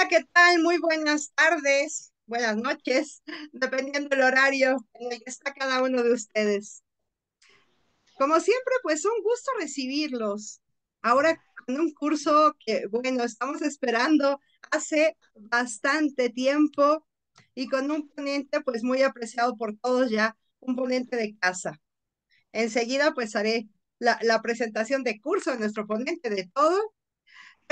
Hola, ¿qué tal? Muy buenas tardes, buenas noches, dependiendo del horario en el está cada uno de ustedes. Como siempre, pues un gusto recibirlos. Ahora con un curso que, bueno, estamos esperando hace bastante tiempo y con un ponente pues muy apreciado por todos ya, un ponente de casa. Enseguida pues haré la, la presentación de curso de nuestro ponente de todo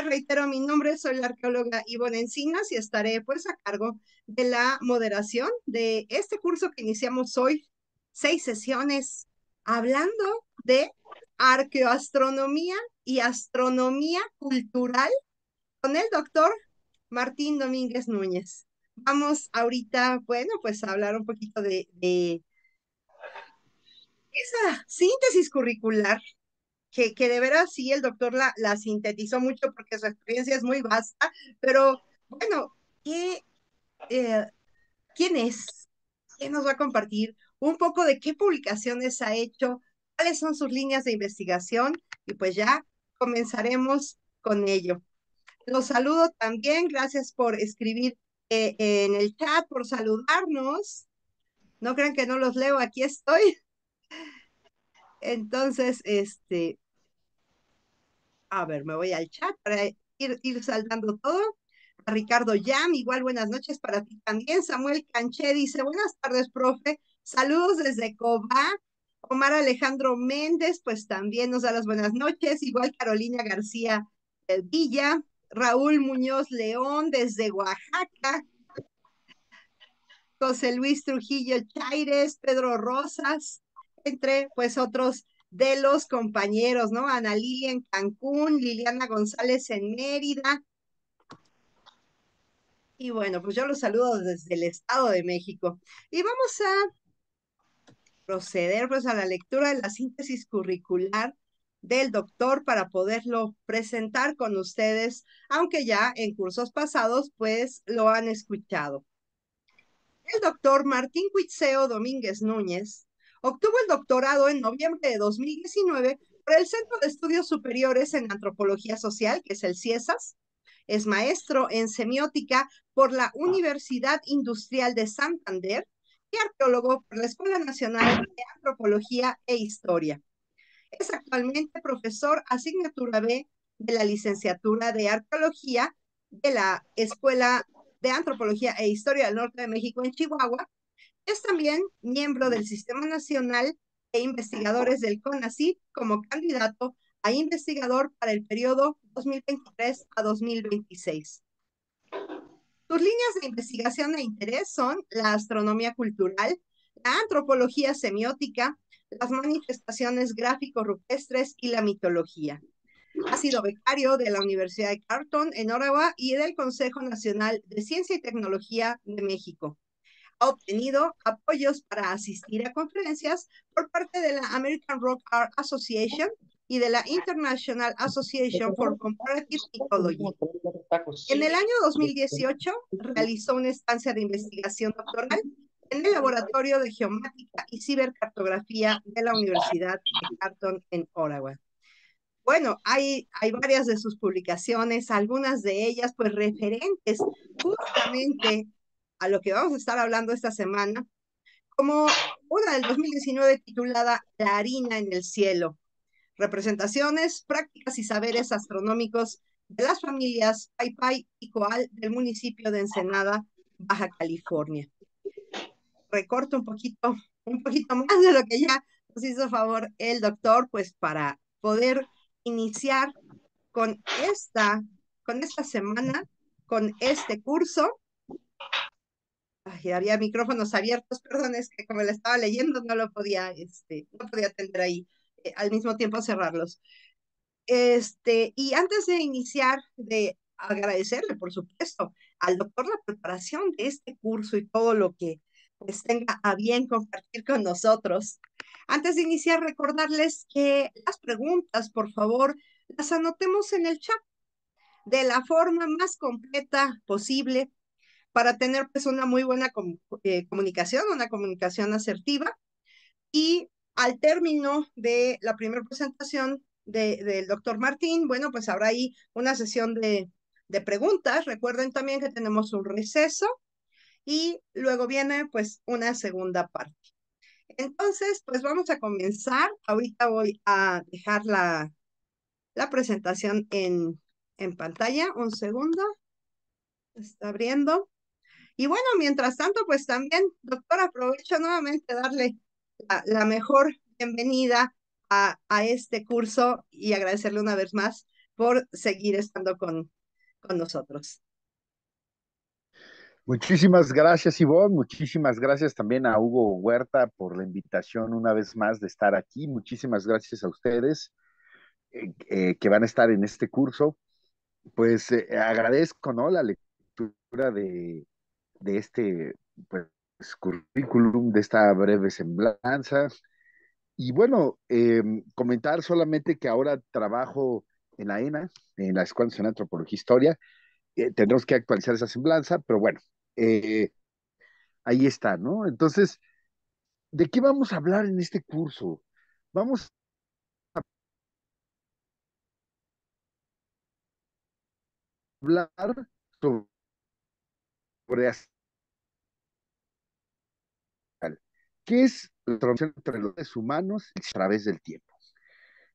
reitero, mi nombre soy la arqueóloga Ivonne Encinas y estaré pues a cargo de la moderación de este curso que iniciamos hoy, seis sesiones, hablando de arqueoastronomía y astronomía cultural con el doctor Martín Domínguez Núñez. Vamos ahorita, bueno, pues a hablar un poquito de, de esa síntesis curricular que, de veras sí el doctor la, sintetizó mucho porque su experiencia es muy vasta, pero bueno, ¿qué, eh, ¿quién es? ¿Quién nos va a compartir un poco de qué publicaciones ha hecho? ¿Cuáles son sus líneas de investigación? Y pues ya comenzaremos con ello. Los saludo también, gracias por escribir eh, en el chat, por saludarnos. No crean que no los leo, aquí estoy. Entonces, este, a ver, me voy al chat para ir, ir saltando todo. Ricardo Yam, igual buenas noches para ti también. Samuel Canché dice, buenas tardes, profe. Saludos desde Cobá. Omar Alejandro Méndez, pues también nos da las buenas noches. Igual Carolina García eh, Villa. Raúl Muñoz León desde Oaxaca. José Luis Trujillo Chaires, Pedro Rosas, entre pues otros de los compañeros, ¿no? Ana Lilia en Cancún, Liliana González en Mérida. Y bueno, pues yo los saludo desde el Estado de México. Y vamos a proceder pues a la lectura de la síntesis curricular del doctor para poderlo presentar con ustedes, aunque ya en cursos pasados pues lo han escuchado. El doctor Martín Cuitseo Domínguez Núñez Obtuvo el doctorado en noviembre de 2019 por el Centro de Estudios Superiores en Antropología Social, que es el CIESAS. Es maestro en semiótica por la ah. Universidad Industrial de Santander y arqueólogo por la Escuela Nacional de Antropología e Historia. Es actualmente profesor asignatura B de la licenciatura de Arqueología de la Escuela de Antropología e Historia del Norte de México en Chihuahua es también miembro del Sistema Nacional de Investigadores del CONACYT como candidato a investigador para el periodo 2023 a 2026. Sus líneas de investigación de interés son la astronomía cultural, la antropología semiótica, las manifestaciones gráfico-rupestres y la mitología. Ha sido becario de la Universidad de Carlton en Ottawa y del Consejo Nacional de Ciencia y Tecnología de México ha obtenido apoyos para asistir a conferencias por parte de la American Rock Art Association y de la International Association for Comparative Psychology. En el año 2018 realizó una estancia de investigación doctoral en el Laboratorio de Geomática y Cibercartografía de la Universidad de Carton en Oregon. Bueno, hay, hay varias de sus publicaciones, algunas de ellas pues referentes justamente a lo que vamos a estar hablando esta semana, como una del 2019 titulada La harina en el cielo, representaciones, prácticas y saberes astronómicos de las familias Paipai y Coal del municipio de Ensenada, Baja California. Recorto un poquito, un poquito más de lo que ya nos hizo favor el doctor, pues para poder iniciar con esta, con esta semana, con este curso Ay, había micrófonos abiertos, perdón, es que como le estaba leyendo no lo podía, este, no podía tener ahí, eh, al mismo tiempo cerrarlos. Este, y antes de iniciar, de agradecerle, por supuesto, al doctor la preparación de este curso y todo lo que pues, tenga a bien compartir con nosotros. Antes de iniciar, recordarles que las preguntas, por favor, las anotemos en el chat de la forma más completa posible para tener pues una muy buena eh, comunicación, una comunicación asertiva. Y al término de la primera presentación del doctor Martín, bueno, pues habrá ahí una sesión de, preguntas. Recuerden también que tenemos un receso y luego viene pues una segunda parte. Entonces, pues vamos a comenzar. Ahorita voy a dejar la, presentación en pantalla. Un segundo. Está abriendo. Y bueno, mientras tanto, pues también, doctor, aprovecho nuevamente darle la, mejor bienvenida a, este curso y agradecerle una vez más por seguir estando con, con nosotros. Muchísimas gracias, Ivonne. Muchísimas gracias también a Hugo Huerta por la invitación una vez más de estar aquí. Muchísimas gracias a ustedes eh, eh, que van a estar en este curso. Pues eh, agradezco ¿no? la lectura de, de este pues, currículum, de esta breve semblanza. Y bueno, em, comentar solamente que ahora trabajo en la ENA, en la Escuela de Antropología e Historia. Eh, tenemos tendremos que actualizar esa semblanza, pero bueno, eh, ahí está, ¿no? Entonces, ¿de qué vamos a hablar en este curso? Vamos a hablar sobre ¿Qué es la traducción entre los seres humanos a través del tiempo?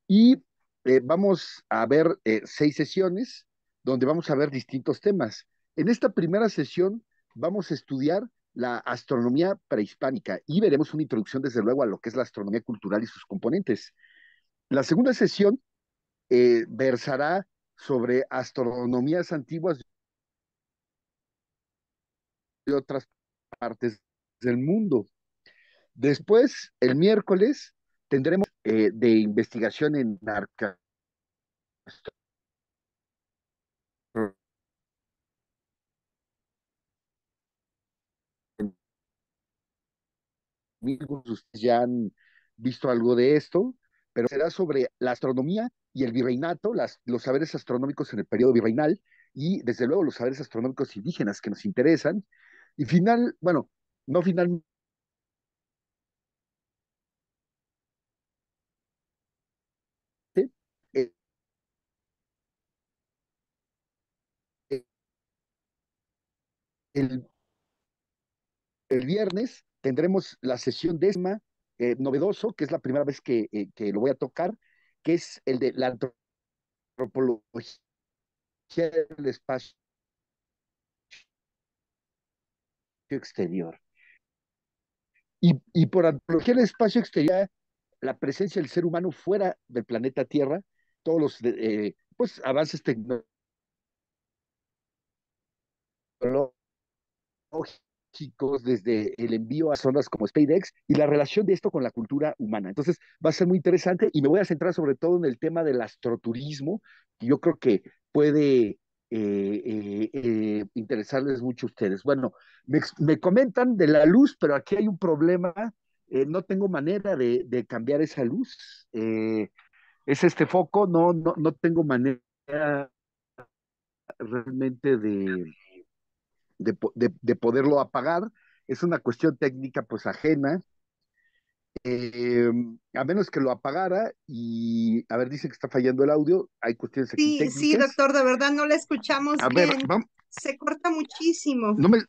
Y eh, vamos a ver eh, seis sesiones donde vamos a ver distintos temas. En esta primera sesión vamos a estudiar la astronomía prehispánica y veremos una introducción, desde luego, a lo que es la astronomía cultural y sus componentes. La segunda sesión eh, versará sobre astronomías antiguas de otras partes del mundo. Después, el miércoles, tendremos eh, de investigación en arca. ustedes ya han visto algo de esto, pero será sobre la astronomía y el virreinato, las, los saberes astronómicos en el periodo virreinal y, desde luego, los saberes astronómicos indígenas que nos interesan. Y final, bueno, no final eh El, viernes tendremos la sesión de ESMA eh, novedoso, que es la primera vez que, eh, que, lo voy a tocar, que es el de la antropología del espacio exterior. Y, por antología el espacio exterior, la presencia del ser humano fuera del planeta Tierra, todos los eh, eh, pues, avances tecnológicos, desde el envío a zonas como SpaceX y la relación de esto con la cultura humana. Entonces, va a ser muy interesante y me voy a centrar sobre todo en el tema del astroturismo, que yo creo que puede eh, eh, interesarles mucho a ustedes. Bueno, me, comentan de la luz, pero aquí hay un problema. Eh, no tengo manera de, cambiar esa luz. es este foco, no, no, tengo manera realmente de poderlo apagar. Es una cuestión técnica pues ajena eh, a menos que lo apagara y, a ver, dice que está fallando el audio, hay cuestiones sí, Sí, doctor, de verdad no le escuchamos a Ver, Se corta muchísimo. No me,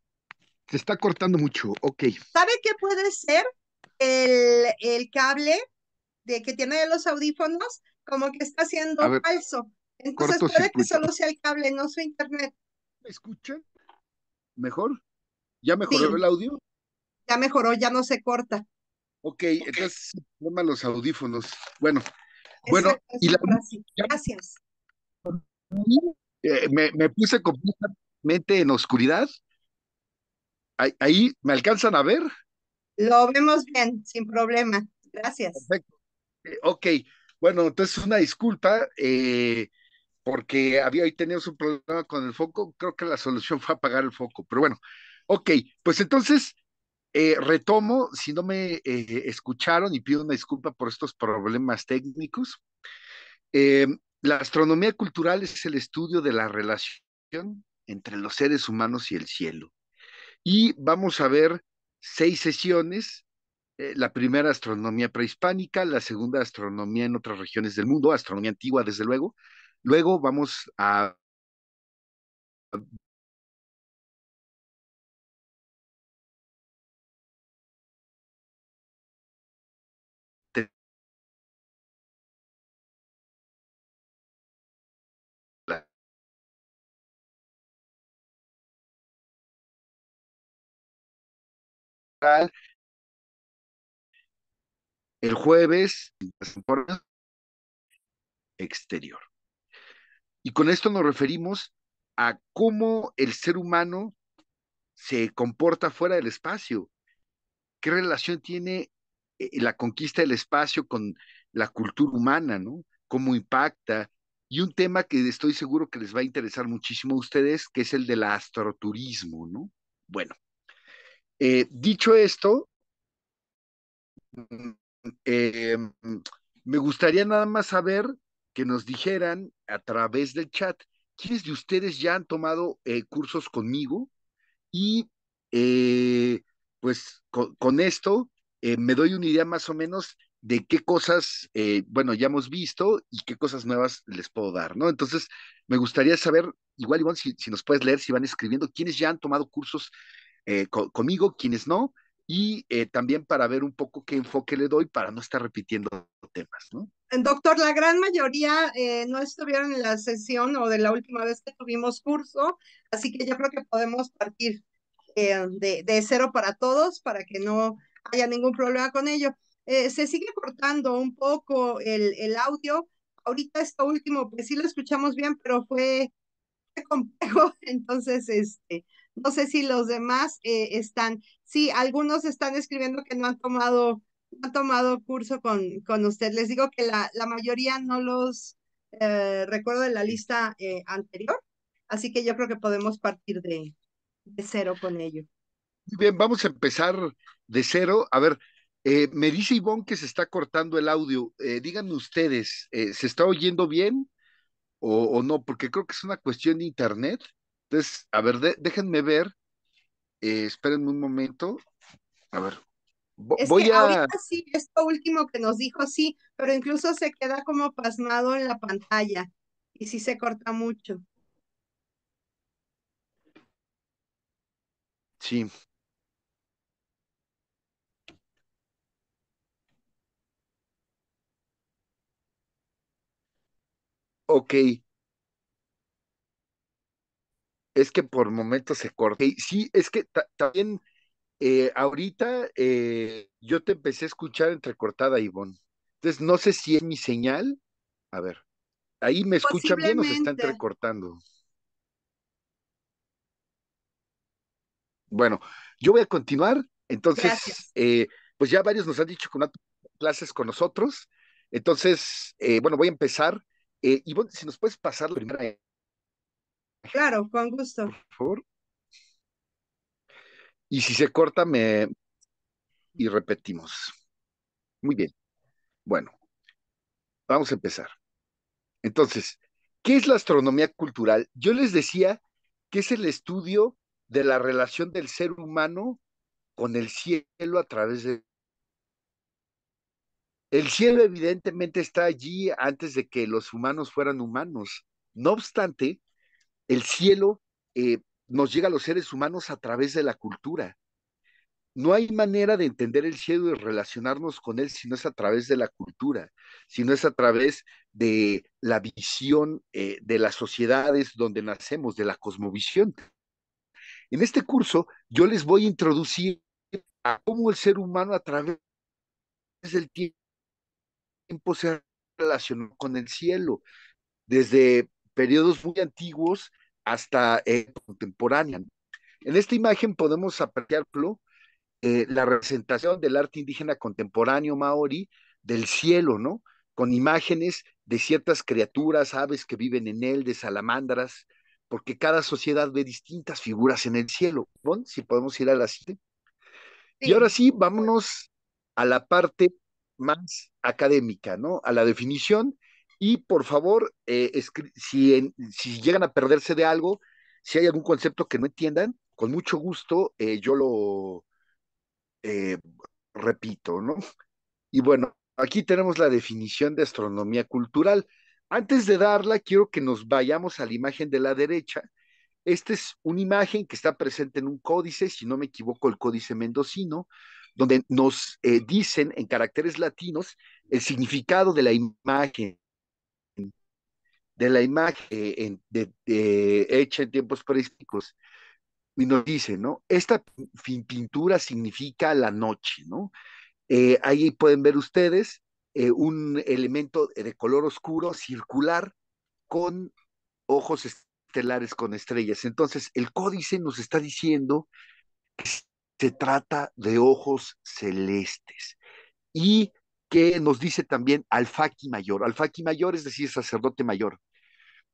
se está cortando mucho, ok. ¿Sabe qué puede ser? El, el cable de que tiene los audífonos, como que está haciendo falso. Entonces puede que solo sea el cable, no su internet. ¿Me ¿Mejor? ¿Ya mejoró el audio? Ya mejoró, ya no se corta ok, entonces problema los audífonos. Bueno, bueno, y la, gracias. Eh, me, puse completamente en oscuridad. Ahí, me alcanzan a ver. Lo vemos bien, sin problema. Gracias. Perfecto. Eh, ok, bueno, entonces una disculpa, eh, porque había hoy teníamos un problema con el foco. Creo que la solución fue apagar el foco, pero bueno. Ok, pues entonces eh, retomo, si no me eh, escucharon y pido una disculpa por estos problemas técnicos. Eh, la astronomía cultural es el estudio de la relación entre los seres humanos y el cielo. Y vamos a ver seis sesiones. la primera, astronomía prehispánica, la segunda, astronomía en otras regiones del mundo, astronomía antigua, desde luego. Luego vamos a el jueves exterior. Y con esto nos referimos a cómo el ser humano se comporta fuera del espacio. ¿Qué relación tiene eh, la conquista del espacio con la cultura humana, ¿no? ¿Cómo impacta? Y un tema que estoy seguro que les va a interesar muchísimo a ustedes, que es el del astroturismo, ¿no? Bueno, eh, dicho esto, eh, me gustaría nada más saber que nos dijeran a través del chat, ¿quiénes de ustedes ya han tomado eh, cursos conmigo? Y pues con, esto me doy una idea más o menos de qué cosas, bueno, ya hemos visto y qué cosas nuevas les puedo dar, ¿no? Entonces, me gustaría saber, igual, Iván, si, si, nos puedes leer, si van escribiendo, quiénes ya han tomado cursos eh, conmigo, quienes no, y eh, también para ver un poco qué enfoque le doy para no estar repitiendo temas, ¿no? Eh, doctor, la gran mayoría no estuvieron en la sesión o de la última vez que tuvimos curso, así que yo creo que podemos partir de, cero para todos para que no haya ningún problema con ello. se sigue cortando un poco el, el audio. Ahorita esto último, pues sí lo escuchamos bien, pero fue complejo, entonces este, no sé si los demás eh, están. Sí, algunos están escribiendo que no han tomado, han tomado curso con, con usted. Les digo que la, la mayoría no los eh, recuerdo de la lista eh, anterior, así que yo creo que podemos partir de, de cero con ello. Bien, vamos a empezar de cero. A ver, me dice Ivonne que se está cortando el audio. díganme ustedes, ¿se está oyendo bien o, o, no? Porque creo que es una cuestión de internet. Entonces, a ver, déjenme ver. Eh, espérenme un momento. A ver. voy a... ahorita sí, esto último que nos dijo sí, pero incluso se queda como pasmado en la pantalla y sí se corta mucho. Sí. Ok es que por momentos se corta. sí, es que también eh, ahorita eh, yo te empecé a escuchar entrecortada, Ivonne. Entonces, no sé si es mi señal. A ver, ahí me escuchan bien o se está entrecortando. Bueno, yo voy a continuar. Entonces, eh, pues ya varios nos han dicho que hay clases con nosotros. Entonces, bueno, voy a empezar. Ivonne, si nos puedes pasar la primera Claro, con gusto. Y si se corta, me... Y repetimos. Muy bien. Bueno, vamos a empezar. Entonces, ¿qué es la astronomía cultural? Yo les decía que es el estudio de la relación del ser humano con el cielo a través de... El cielo evidentemente está allí antes de que los humanos fueran humanos. No obstante, el cielo eh, nos llega a los seres humanos a través de la cultura. No hay manera de entender el cielo y relacionarnos con él si no es a través de la cultura, si no es a través de la visión eh, de las sociedades donde nacemos, de la cosmovisión. En este curso yo les voy a introducir a cómo el ser humano a través del tiempo se relacionó con el cielo, desde periodos muy antiguos hasta eh, contemporánea. En esta imagen podemos apreciar eh, la representación del arte indígena contemporáneo maori del cielo, ¿no? Con imágenes de ciertas criaturas, aves que viven en él, de salamandras, porque cada sociedad ve distintas figuras en el cielo. Si podemos ir a la siguiente. Y ahora sí, vámonos a la parte más académica, ¿no? A la definición y por favor, eh, si, llegan a perderse de algo, si hay algún concepto que no entiendan, con mucho gusto eh, yo lo eh, repito, ¿no? Y bueno, aquí tenemos la definición de astronomía cultural. Antes de darla, quiero que nos vayamos a la imagen de la derecha. Esta es una imagen que está presente en un códice, si no me equivoco, el códice mendocino, donde nos dicen en caracteres latinos el significado de la imagen de la imagen eh, hecha en tiempos prehistóricos. Y nos dice, ¿no? Esta pintura significa la noche, ¿no? Eh, ahí pueden ver ustedes eh, un elemento de color oscuro, circular, con ojos estelares, con estrellas. Entonces, el códice nos está diciendo que se trata de ojos celestes. Y que nos dice también Alfaki mayor. Alfaki mayor es decir, sacerdote mayor.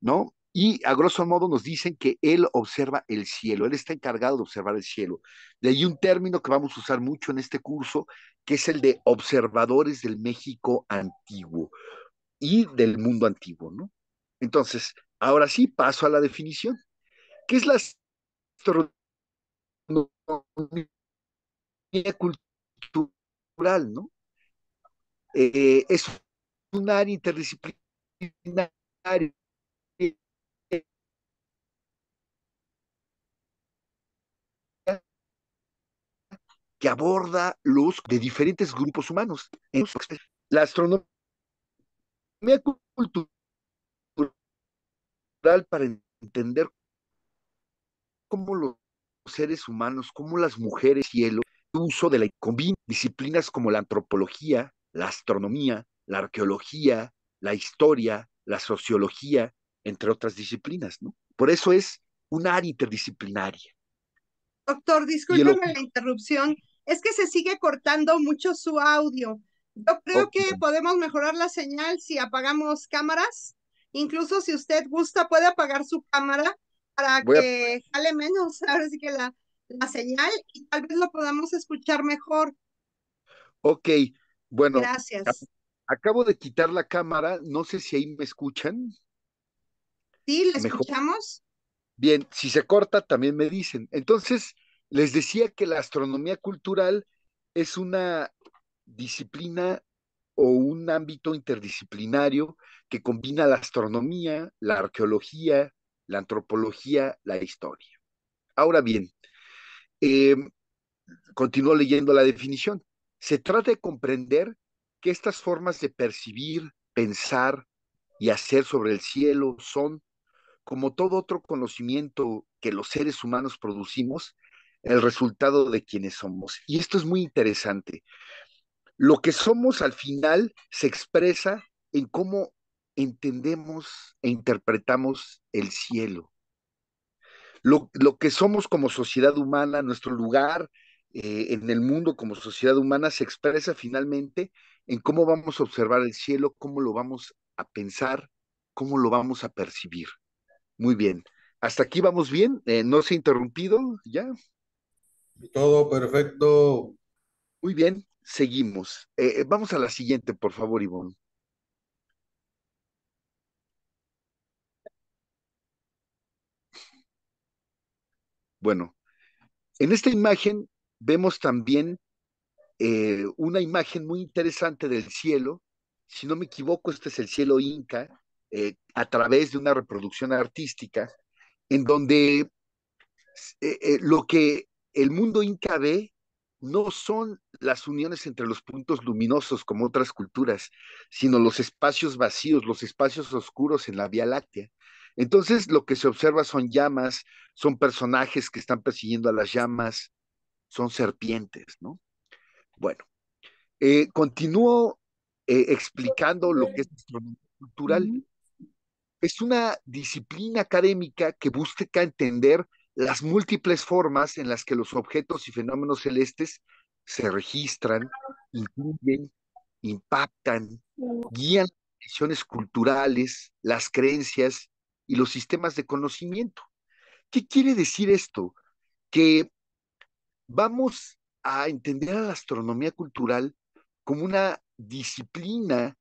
¿no? Y a grosso modo nos dicen que él observa el cielo, él está encargado de observar el cielo. De ahí un término que vamos a usar mucho en este curso, que es el de observadores del México antiguo y del mundo antiguo, ¿no? Entonces, ahora sí, paso a la definición. ¿Qué es la astronomía cultural, no? Eh, es un área interdisciplinaria que aborda los de diferentes grupos humanos. La astronomía cultural para entender cómo los seres humanos, cómo las mujeres, cielo, el uso de la combina disciplinas como la antropología, la astronomía, la arqueología, la historia, la sociología, entre otras disciplinas, ¿no? Por eso es un área interdisciplinaria. Doctor, discúlpeme la interrupción es que se sigue cortando mucho su audio. Yo creo que podemos mejorar la señal si apagamos cámaras. Incluso si usted gusta, puede apagar su cámara para que jale menos, ahora sí que la, la señal y tal vez lo podamos escuchar mejor. Ok, bueno. Gracias. Acabo de quitar la cámara, no sé si ahí me escuchan. Sí, les escuchamos? Bien, si se corta también me dicen. Entonces, les decía que la astronomía cultural es una disciplina o un ámbito interdisciplinario que combina la astronomía, la arqueología, la antropología, la historia. Ahora bien, eh, continúo leyendo la definición. Se trata de comprender que estas formas de percibir, pensar y hacer sobre el cielo son, como todo otro conocimiento que los seres humanos producimos, el resultado de quienes somos. Y esto es muy interesante. Lo que somos al final se expresa en cómo entendemos e interpretamos el cielo. Lo, que somos como sociedad humana, nuestro lugar eh, en el mundo como sociedad humana se expresa finalmente en cómo vamos a observar el cielo, cómo lo vamos a pensar, cómo lo vamos a percibir. Muy bien. Hasta aquí vamos bien. Eh, no se ha interrumpido ya. Todo perfecto. Muy bien, seguimos. Eh, eh, vamos a la siguiente, por favor, Ivonne. Bueno, en esta imagen vemos también eh, una imagen muy interesante del cielo. Si no me equivoco, este es el cielo inca, a través de una reproducción artística, en donde lo que el mundo Inca no son las uniones entre los puntos luminosos como otras culturas, sino los espacios vacíos, los espacios oscuros en la Vía Láctea. Entonces, lo que se observa son llamas, son personajes que están persiguiendo a las llamas, son serpientes, ¿no? Bueno, eh, continúo eh, explicando lo que es astronomía cultural. Es una disciplina académica que busca entender las múltiples formas en las que los objetos y fenómenos celestes se registran, incluyen, impactan, guían las visiones culturales, las creencias y los sistemas de conocimiento. ¿Qué quiere decir esto? Que vamos a entender a la astronomía cultural como una disciplina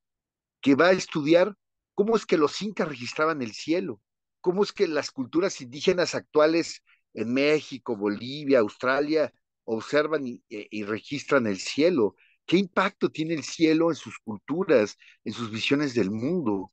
que va a estudiar cómo es que los incas registraban el cielo, cómo es que las culturas indígenas actuales en México, Bolivia, Australia, observan eh, y, registran el cielo. ¿Qué impacto tiene el cielo en sus culturas, en sus visiones del mundo,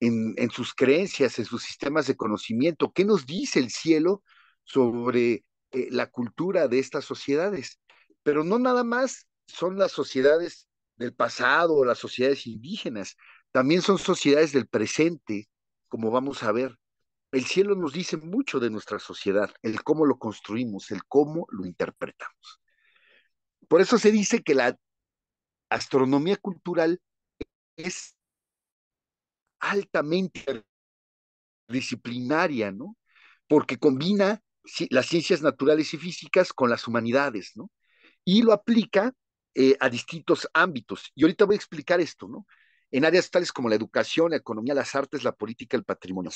en, sus creencias, en sus sistemas de conocimiento? ¿Qué nos dice el cielo sobre eh, la cultura de estas sociedades? Pero no nada más son las sociedades del pasado o las sociedades indígenas, también son sociedades del presente, como vamos a ver. El cielo nos dice mucho de nuestra sociedad, el cómo lo construimos, el cómo lo interpretamos. Por eso se dice que la astronomía cultural es altamente disciplinaria, ¿no? Porque combina las ciencias naturales y físicas con las humanidades, ¿no? Y lo aplica eh, a distintos ámbitos. Y ahorita voy a explicar esto, ¿no? en áreas tales como la educación, la economía, las artes, la política, el patrimonio.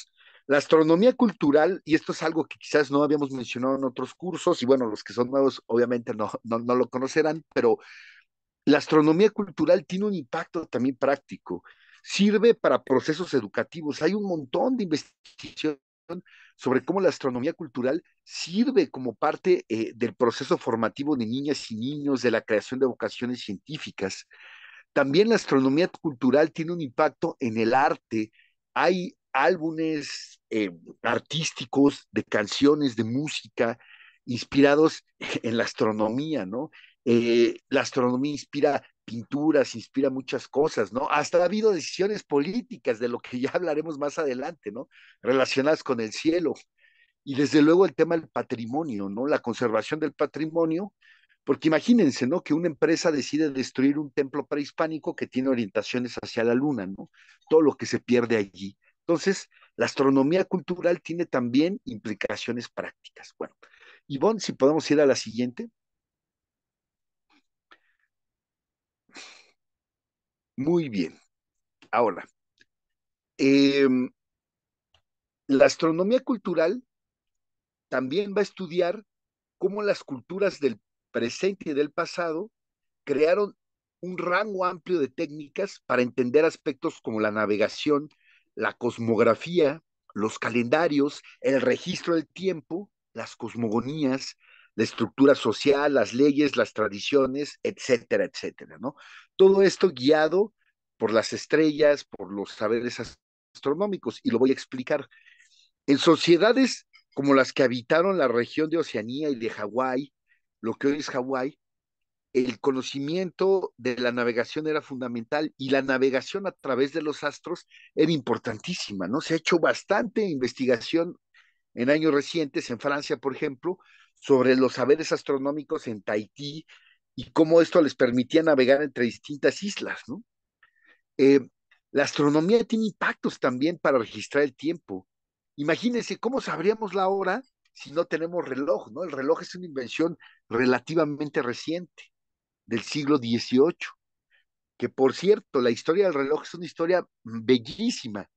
La astronomía cultural, y esto es algo que quizás no habíamos mencionado en otros cursos, y bueno, los que son nuevos obviamente no, lo conocerán, pero la astronomía cultural tiene un impacto también práctico. Sirve para procesos educativos. Hay un montón de investigación sobre cómo la astronomía cultural sirve como parte eh, del proceso formativo de niñas y niños, de la creación de vocaciones científicas. También la astronomía cultural tiene un impacto en el arte. Hay álbumes eh, artísticos de canciones, de música, inspirados en la astronomía, ¿no? Eh, la astronomía inspira pinturas, inspira muchas cosas, ¿no? Hasta ha habido decisiones políticas de lo que ya hablaremos más adelante, ¿no? Relacionadas con el cielo. Y desde luego el tema del patrimonio, ¿no? La conservación del patrimonio porque imagínense, ¿no? Que una empresa decide destruir un templo prehispánico que tiene orientaciones hacia la luna, ¿no? Todo lo que se pierde allí. Entonces, la astronomía cultural tiene también implicaciones prácticas. Bueno, Ivonne, si podemos ir a la siguiente. Muy bien. Ahora, em, la astronomía cultural también va a estudiar cómo las culturas del presente y del pasado, crearon un rango amplio de técnicas para entender aspectos como la navegación, la cosmografía, los calendarios, el registro del tiempo, las cosmogonías, la estructura social, las leyes, las tradiciones, etcétera, etcétera, ¿no? Todo esto guiado por las estrellas, por los saberes astronómicos, y lo voy a explicar. En sociedades como las que habitaron la región de Oceanía y de Hawái, lo que hoy es Hawái, el conocimiento de la navegación era fundamental y la navegación a través de los astros era importantísima, ¿no? Se ha hecho bastante investigación en años recientes, en Francia, por ejemplo, sobre los saberes astronómicos en Tahití y cómo esto les permitía navegar entre distintas islas, ¿no? Eh, la astronomía tiene impactos también para registrar el tiempo. Imagínense cómo sabríamos la hora si no tenemos reloj, ¿no? El reloj es una invención relativamente reciente, del siglo XVIII, que por cierto, la historia del reloj es una historia bellísima,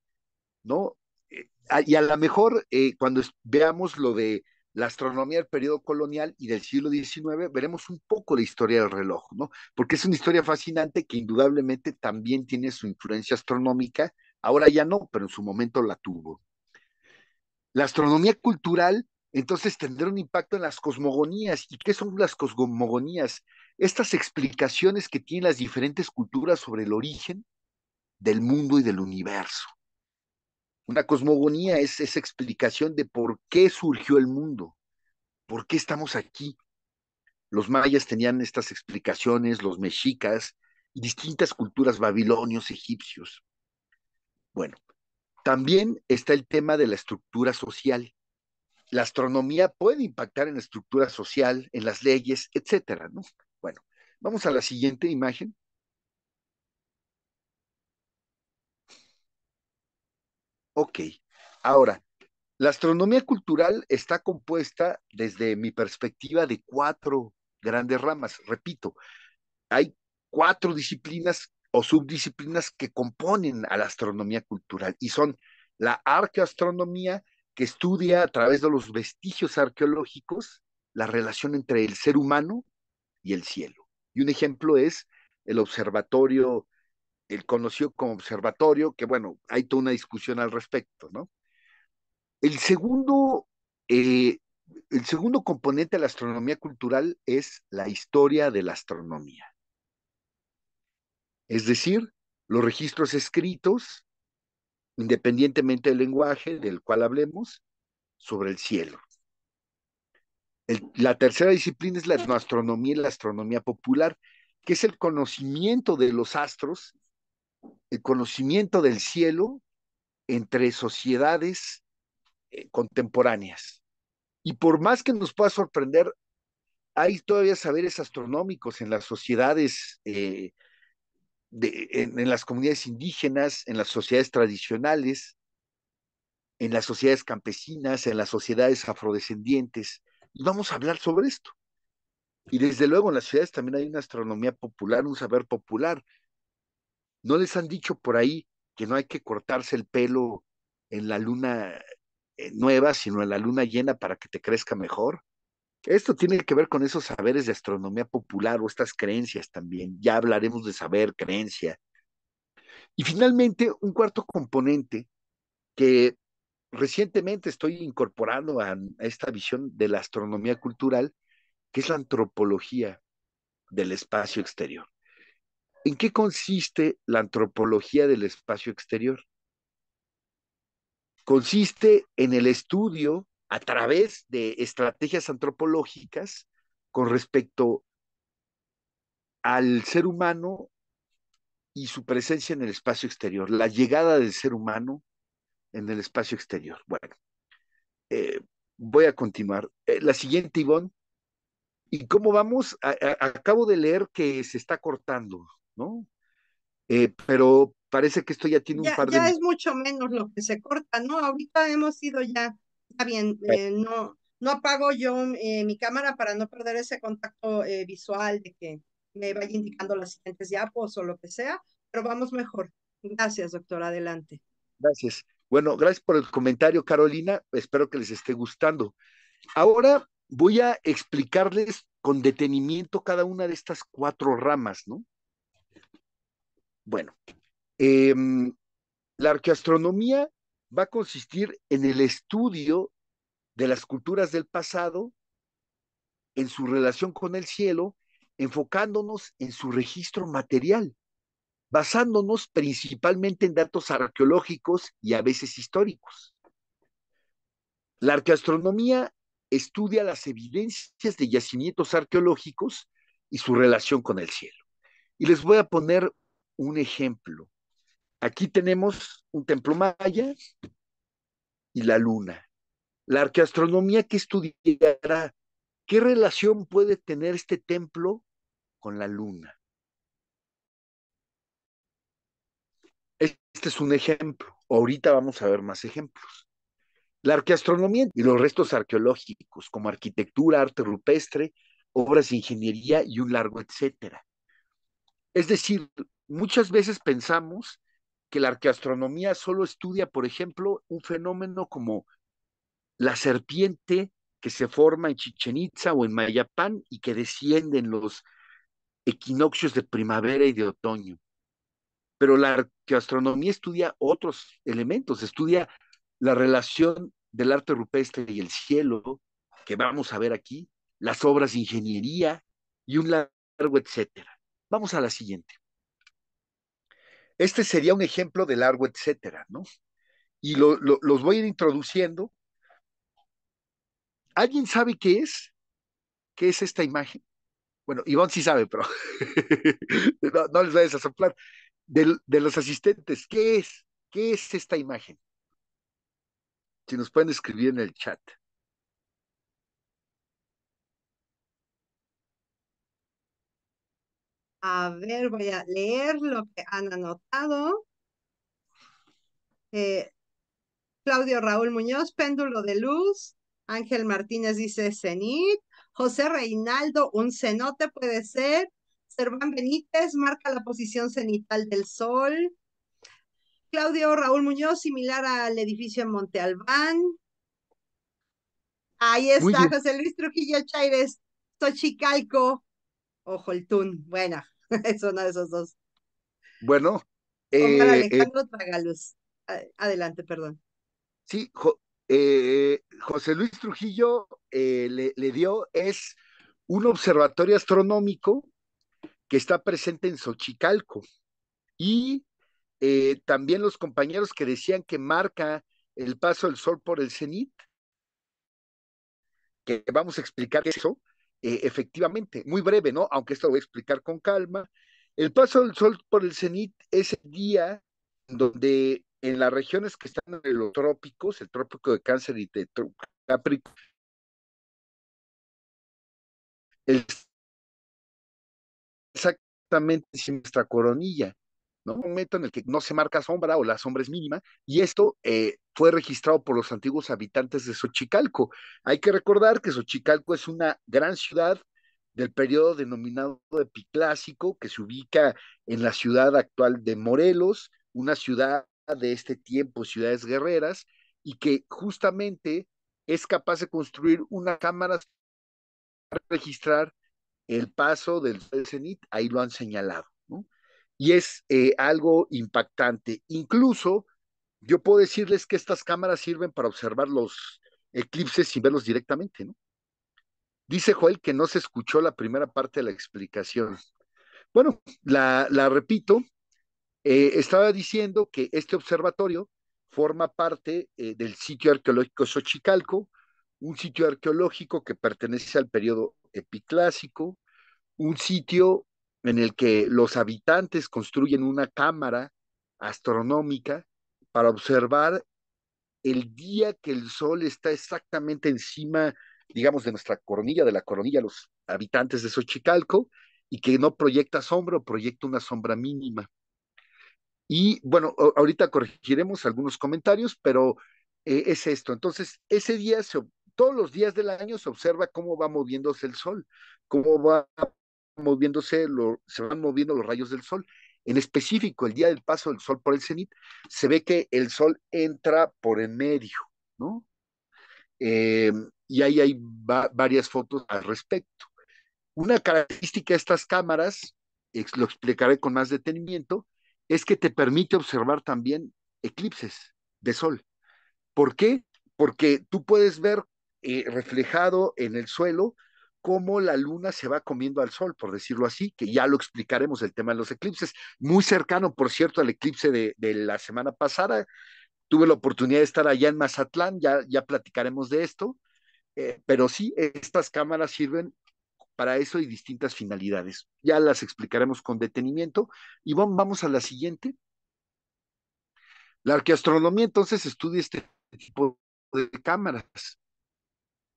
¿no? Eh, y a lo mejor eh, cuando veamos lo de la astronomía del periodo colonial y del siglo XIX, veremos un poco la historia del reloj, ¿no? Porque es una historia fascinante que indudablemente también tiene su influencia astronómica, ahora ya no, pero en su momento la tuvo. La astronomía cultural entonces tendrá un impacto en las cosmogonías. ¿Y qué son las cosmogonías? Estas explicaciones que tienen las diferentes culturas sobre el origen del mundo y del universo. Una cosmogonía es esa explicación de por qué surgió el mundo, por qué estamos aquí. Los mayas tenían estas explicaciones, los mexicas, distintas culturas babilonios, egipcios. Bueno, también está el tema de la estructura social la astronomía puede impactar en la estructura social, en las leyes, etcétera, ¿no? Bueno, vamos a la siguiente imagen. Ok, ahora, la astronomía cultural está compuesta desde mi perspectiva de cuatro grandes ramas. Repito, hay cuatro disciplinas o subdisciplinas que componen a la astronomía cultural y son la arqueastronomía, que estudia a través de los vestigios arqueológicos la relación entre el ser humano y el cielo. Y un ejemplo es el observatorio, el conocido como observatorio, que bueno, hay toda una discusión al respecto, ¿no? El segundo, eh, el segundo componente de la astronomía cultural es la historia de la astronomía. Es decir, los registros escritos independientemente del lenguaje del cual hablemos, sobre el cielo. la tercera disciplina es la astronomía y la astronomía popular, que es el conocimiento de los astros, el conocimiento del cielo entre sociedades eh, contemporáneas. Y por más que nos pueda sorprender, hay todavía saberes astronómicos en las sociedades eh, en, las comunidades indígenas, en las sociedades tradicionales, en las sociedades campesinas, en las sociedades afrodescendientes. vamos a hablar sobre esto. Y desde luego en las ciudades también hay una astronomía popular, un saber popular. ¿No les han dicho por ahí que no hay que cortarse el pelo en la luna eh, nueva, sino en la luna llena para que te crezca mejor? Esto tiene que ver con esos saberes de astronomía popular o estas creencias también. Ya hablaremos de saber, creencia. Y finalmente, un cuarto componente que recientemente estoy incorporando a, esta visión de la astronomía cultural, que es la antropología del espacio exterior. ¿En qué consiste la antropología del espacio exterior? Consiste en el estudio a través de estrategias antropológicas con respecto al ser humano y su presencia en el espacio exterior, la llegada del ser humano en el espacio exterior. Bueno, eh, voy a continuar. Eh, la siguiente, Ivonne. ¿Y cómo vamos? acabo de leer que se está cortando, ¿no? Eh, pero parece que esto ya tiene un par de... Ya es mucho menos lo que se corta, ¿no? Ahorita hemos ido ya Está bien, eh, no, no apago yo eh, mi cámara para no perder ese contacto eh, visual de que me vaya indicando las siguientes diapos o lo que sea, pero vamos mejor. Gracias, doctor. Adelante. Gracias. Bueno, gracias por el comentario, Carolina. Espero que les esté gustando. Ahora voy a explicarles con detenimiento cada una de estas cuatro ramas, ¿no? Bueno, em, la arqueastronomía va a consistir en el estudio de las culturas del pasado, en su relación con el cielo, enfocándonos en su registro material, basándonos principalmente en datos arqueológicos y a veces históricos. La arqueastronomía estudia las evidencias de yacimientos arqueológicos y su relación con el cielo. Y les voy a poner un ejemplo Aquí tenemos un templo maya y la luna. La arqueastronomía que estudiará, ¿qué relación puede tener este templo con la luna? Este es un ejemplo. Ahorita vamos a ver más ejemplos. La arqueastronomía y los restos arqueológicos, como arquitectura, arte rupestre, obras de ingeniería y un largo etcétera. Es decir, muchas veces pensamos que la arqueastronomía solo estudia, por ejemplo, un fenómeno como la serpiente que se forma en Chichen Itza o en Mayapán y que desciende en los equinoccios de primavera y de otoño. Pero la arqueoastronomía estudia otros elementos, estudia la relación del arte rupestre y el cielo, que vamos a ver aquí, las obras de ingeniería y un largo etcétera. Vamos a la siguiente. Este sería un ejemplo de largo, etcétera, ¿no? Y los voy a ir introduciendo. ¿Alguien sabe qué es? ¿Qué es esta imagen? Bueno, Iván sí sabe, pero no, les vayas a soplar. De, de los asistentes, ¿qué es? ¿Qué es esta imagen? Si nos pueden escribir en el chat. A ver, voy a leer lo que han anotado. Eh, Claudio Raúl Muñoz, péndulo de luz. Ángel Martínez dice cenit. José Reinaldo, un cenote puede ser. Serván Benítez marca la posición cenital del sol. Claudio Raúl Muñoz, similar al edificio en Monte Albán. Ahí está José Luis Trujillo Chaires, Tochicalco, tún, Buena. es una de esos dos. Bueno. Alejandro eh, eh, Adelante, perdón. Sí, eh, José Luis Trujillo le, dio, es un observatorio astronómico que está presente en Xochicalco. Y también los compañeros que decían que marca el paso del sol por el cenit, que vamos a explicar eso, eh, efectivamente, muy breve, ¿no? Aunque esto lo voy a explicar con calma. El paso del sol por el cenit es el día donde en las regiones que están en los trópicos, el trópico de Cáncer y de Capricornio, exactamente sin nuestra coronilla. ¿no? Un momento en el que no se marca sombra o la sombra es mínima, y esto eh, fue registrado por los antiguos habitantes de Xochicalco. Hay que recordar que Xochicalco es una gran ciudad del periodo denominado epiclásico, que se ubica en la ciudad actual de Morelos, una ciudad de este tiempo, ciudades guerreras, y que justamente es capaz de construir una cámara para registrar el paso del cenit, ahí lo han señalado y es eh, algo impactante. Incluso yo puedo decirles que estas cámaras sirven para observar los eclipses sin verlos directamente, ¿no? Dice Joel que no se escuchó la primera parte de la explicación. Bueno, la, repito, eh, estaba diciendo que este observatorio forma parte eh, del sitio arqueológico Xochicalco, un sitio arqueológico que pertenece al periodo epiclásico, un sitio en el que los habitantes construyen una cámara astronómica para observar el día que el sol está exactamente encima, digamos, de nuestra coronilla, de la coronilla, los habitantes de Xochicalco, y que no proyecta sombra o proyecta una sombra mínima. Y bueno, ahorita corregiremos algunos comentarios, pero eh, es esto. Entonces, ese día, se, todos los días del año se observa cómo va moviéndose el sol, cómo va moviéndose, se van moviendo los rayos del sol. En específico, el día del paso del sol por el cenit, se ve que el sol entra por en medio, ¿no? Em, y ahí hay varias fotos al respecto. Una característica de estas cámaras, lo explicaré con más detenimiento, es que te permite observar también eclipses de sol. ¿Por qué? Porque tú puedes ver eh, reflejado en el suelo cómo la luna se va comiendo al sol, por decirlo así, que ya lo explicaremos el tema de los eclipses. Muy cercano, por cierto, al eclipse de, la semana pasada. Tuve la oportunidad de estar allá en Mazatlán, ya, ya platicaremos de esto, eh, pero sí, estas cámaras sirven para eso y distintas finalidades. Ya las explicaremos con detenimiento. Y vamos a la siguiente. La arqueastronomía entonces estudia este tipo de cámaras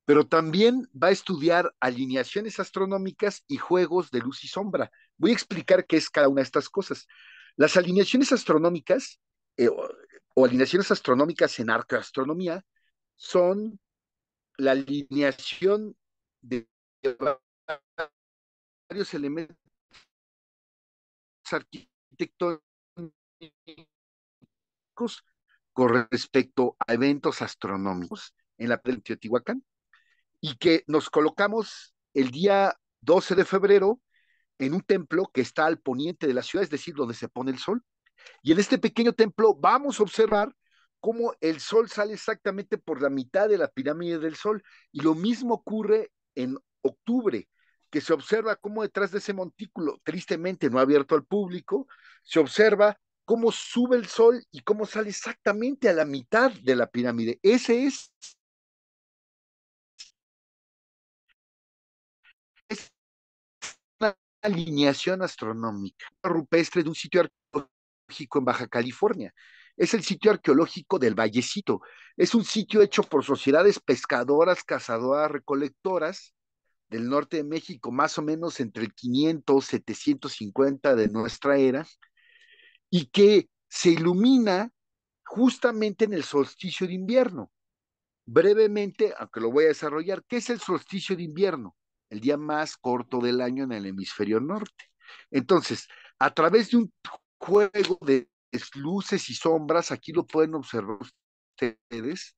pero también va a estudiar alineaciones astronómicas y juegos de luz y sombra. Voy a explicar qué es cada una de estas cosas. Las alineaciones astronómicas eh, o, alineaciones astronómicas en arqueoastronomía son la alineación de varios elementos arquitectónicos con respecto a eventos astronómicos en la provincia de Teotihuacán y que nos colocamos el día 12 de febrero en un templo que está al poniente de la ciudad, es decir, donde se pone el sol. Y en este pequeño templo vamos a observar cómo el sol sale exactamente por la mitad de la pirámide del sol. Y lo mismo ocurre en octubre, que se observa cómo detrás de ese montículo, tristemente no abierto al público, se observa cómo sube el sol y cómo sale exactamente a la mitad de la pirámide. Ese es alineación astronómica rupestre de un sitio arqueológico en Baja California. Es el sitio arqueológico del Vallecito. Es un sitio hecho por sociedades pescadoras, cazadoras, recolectoras del norte de México, más o menos entre el 500, 750 de nuestra era, y que se ilumina justamente en el solsticio de invierno. Brevemente, aunque lo voy a desarrollar, ¿qué es el solsticio de invierno? el día más corto del año en el hemisferio norte. Entonces, a través de un juego de luces y sombras, aquí lo pueden observar ustedes,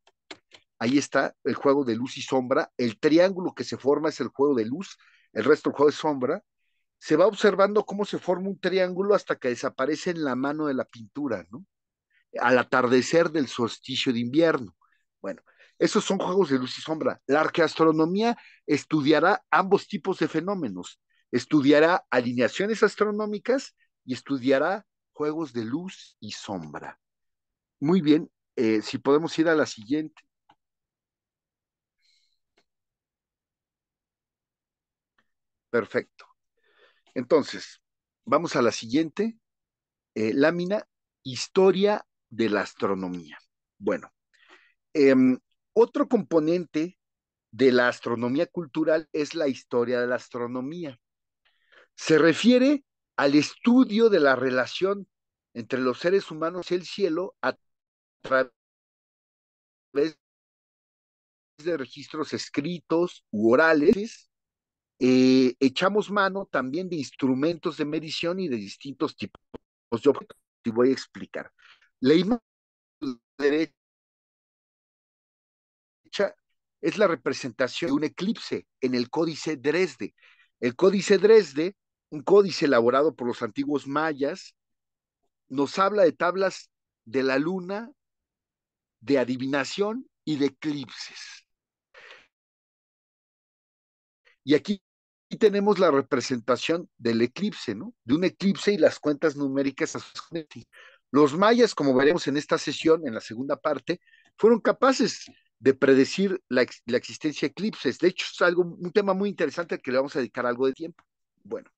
ahí está el juego de luz y sombra, el triángulo que se forma es el juego de luz, el resto el juego de sombra, se va observando cómo se forma un triángulo hasta que desaparece en la mano de la pintura, ¿no? Al atardecer del solsticio de invierno. Bueno, esos son juegos de luz y sombra. La arqueastronomía estudiará ambos tipos de fenómenos. Estudiará alineaciones astronómicas y estudiará juegos de luz y sombra. Muy bien, eh, si podemos ir a la siguiente. Perfecto. Entonces, vamos a la siguiente eh, lámina, historia de la astronomía. Bueno, em, otro componente de la astronomía cultural es la historia de la astronomía. Se refiere al estudio de la relación entre los seres humanos y el cielo a través de registros escritos u orales. Eh, echamos mano también de instrumentos de medición y de distintos tipos de objetos. voy a explicar. Leímos el es la representación de un eclipse en el Códice Dresde. El Códice Dresde, un códice elaborado por los antiguos mayas, nos habla de tablas de la luna, de adivinación y de eclipses. Y aquí tenemos la representación del eclipse, ¿no? De un eclipse y las cuentas numéricas. Los mayas, como veremos en esta sesión, en la segunda parte, fueron capaces de predecir la, la, existencia de eclipses. De hecho, es algo, un tema muy interesante al que le vamos a dedicar algo de tiempo. Bueno,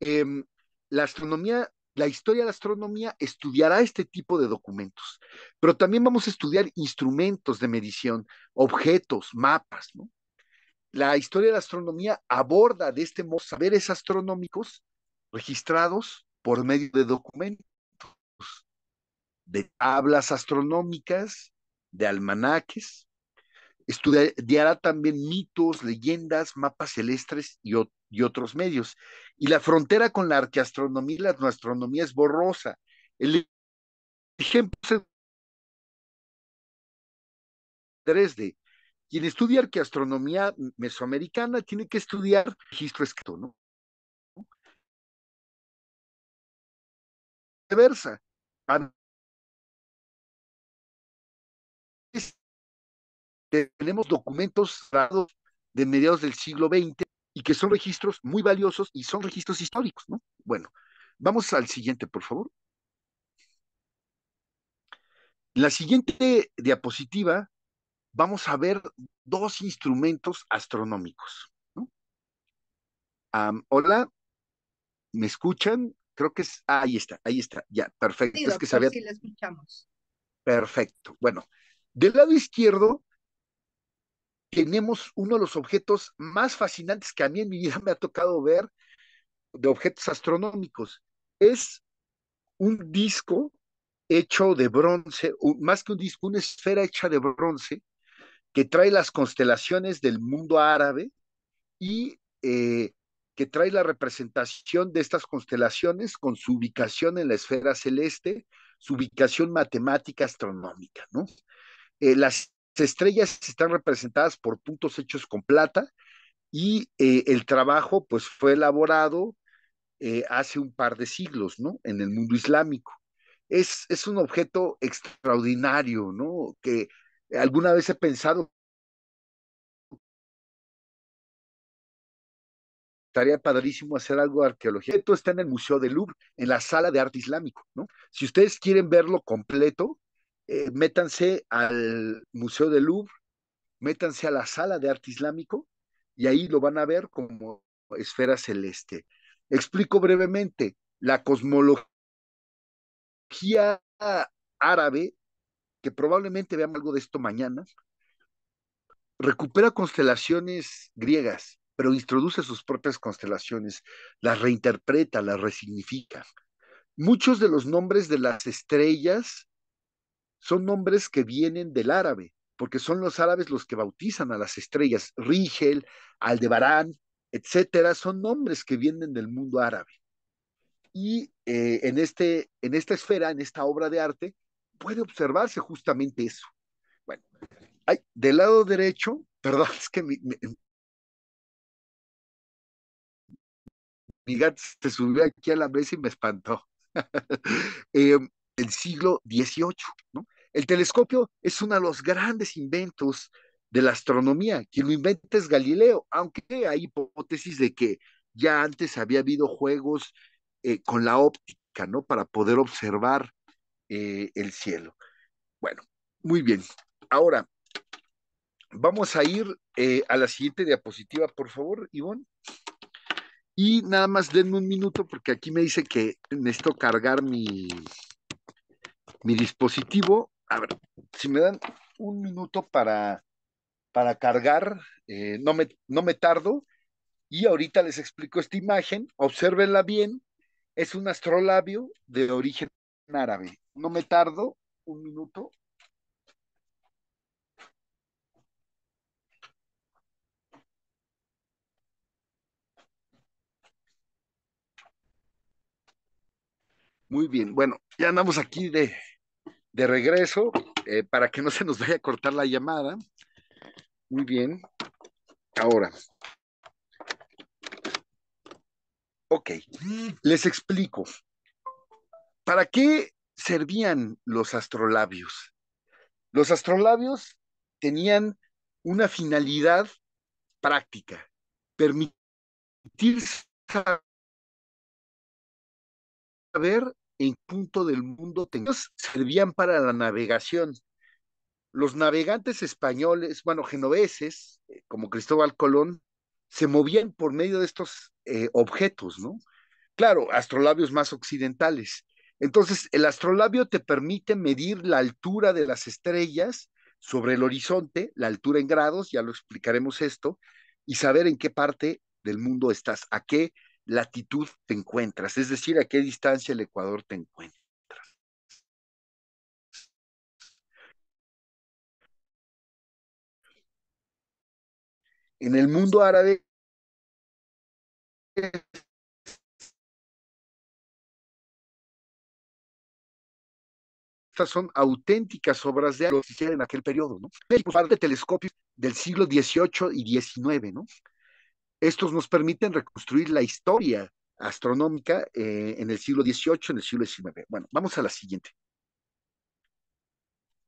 em, la astronomía, la historia de la astronomía estudiará este tipo de documentos, pero también vamos a estudiar instrumentos de medición, objetos, mapas, ¿no? La historia de la astronomía aborda de este modo saberes astronómicos registrados por medio de documentos, de tablas astronómicas, de almanaques. Estudiará también mitos, leyendas, mapas celestes y, y otros medios. Y la frontera con la arqueastronomía la astronomía es borrosa. El ejemplo es 3D. Quien estudia arqueastronomía mesoamericana tiene que estudiar registro escrito, ¿no? Viceversa. tenemos documentos de mediados del siglo XX y que son registros muy valiosos y son registros históricos, ¿no? Bueno, vamos al siguiente, por favor. la siguiente diapositiva vamos a ver dos instrumentos astronómicos. ¿no? Hola, ¿me escuchan? Creo que es, ahí está, ahí está, ya, perfecto. sí, la escuchamos. Perfecto, bueno, del lado izquierdo tenemos uno de los objetos más fascinantes que a mí en mi vida me ha tocado ver de objetos astronómicos. Es un disco hecho de bronce, más que un disco, una esfera hecha de bronce que trae las constelaciones del mundo árabe y eh, que trae la representación de estas constelaciones con su ubicación en la esfera celeste, su ubicación matemática astronómica, ¿no? Eh, las estrellas están representadas por puntos hechos con plata y eh, el trabajo pues fue elaborado eh, hace un par de siglos, ¿no? En el mundo islámico. Es, es un objeto extraordinario, ¿no? Que alguna vez he pensado estaría padrísimo hacer algo de arqueología. Esto está en el Museo de Louvre, en la Sala de Arte Islámico, ¿no? Si ustedes quieren verlo completo, eh, métanse al Museo del Louvre, métanse a la sala de arte islámico y ahí lo van a ver como esfera celeste. Explico brevemente, la cosmología árabe, que probablemente veamos algo de esto mañana, recupera constelaciones griegas, pero introduce sus propias constelaciones, las reinterpreta, las resignifica. Muchos de los nombres de las estrellas son nombres que vienen del árabe, porque son los árabes los que bautizan a las estrellas, Rigel, Aldebarán, etcétera, son nombres que vienen del mundo árabe. Y eh, en, este, en esta esfera, en esta obra de arte, puede observarse justamente eso. Bueno, hay, del lado derecho, perdón, es que mi, mi, se subió aquí a la mesa y me espantó. eh, del siglo XVIII. ¿no? El telescopio es uno de los grandes inventos de la astronomía. Quien lo inventa es Galileo, aunque hay hipótesis de que ya antes había habido juegos eh, con la óptica, ¿no? Para poder observar eh, el cielo. Bueno, muy bien. Ahora, vamos a ir eh, a la siguiente diapositiva, por favor, Ivonne. Y nada más denme un minuto porque aquí me dice que necesito cargar mi, mi dispositivo. A ver, si me dan un minuto para, para cargar, eh, no, me, no me tardo. Y ahorita les explico esta imagen, observenla bien. Es un astrolabio de origen árabe. No me tardo un minuto. Muy bien, bueno, ya andamos aquí de, regreso eh, para que no se nos vaya a cortar la llamada. Muy bien. Ahora. Ok, les explico. ¿Para qué servían los astrolabios? Los astrolabios tenían una finalidad práctica, permitir Ver en punto del mundo Servían para la navegación. Los navegantes españoles, bueno, genoveses, eh, como Cristóbal Colón, se movían por medio de estos eh, objetos, ¿no? Claro, astrolabios más occidentales. Entonces, el astrolabio te permite medir la altura de las estrellas sobre el horizonte, la altura en grados, ya lo explicaremos esto, y saber en qué parte del mundo estás, a qué latitud te encuentras, es decir, a qué distancia el Ecuador te encuentra. En el mundo árabe estas son auténticas obras de arte que hicieron en aquel periodo, ¿no? de telescopios del siglo XVIII y XIX, ¿no? Estos nos permiten reconstruir la historia astronómica eh, en el siglo XVIII, en el siglo XIX. Bueno, vamos a la siguiente.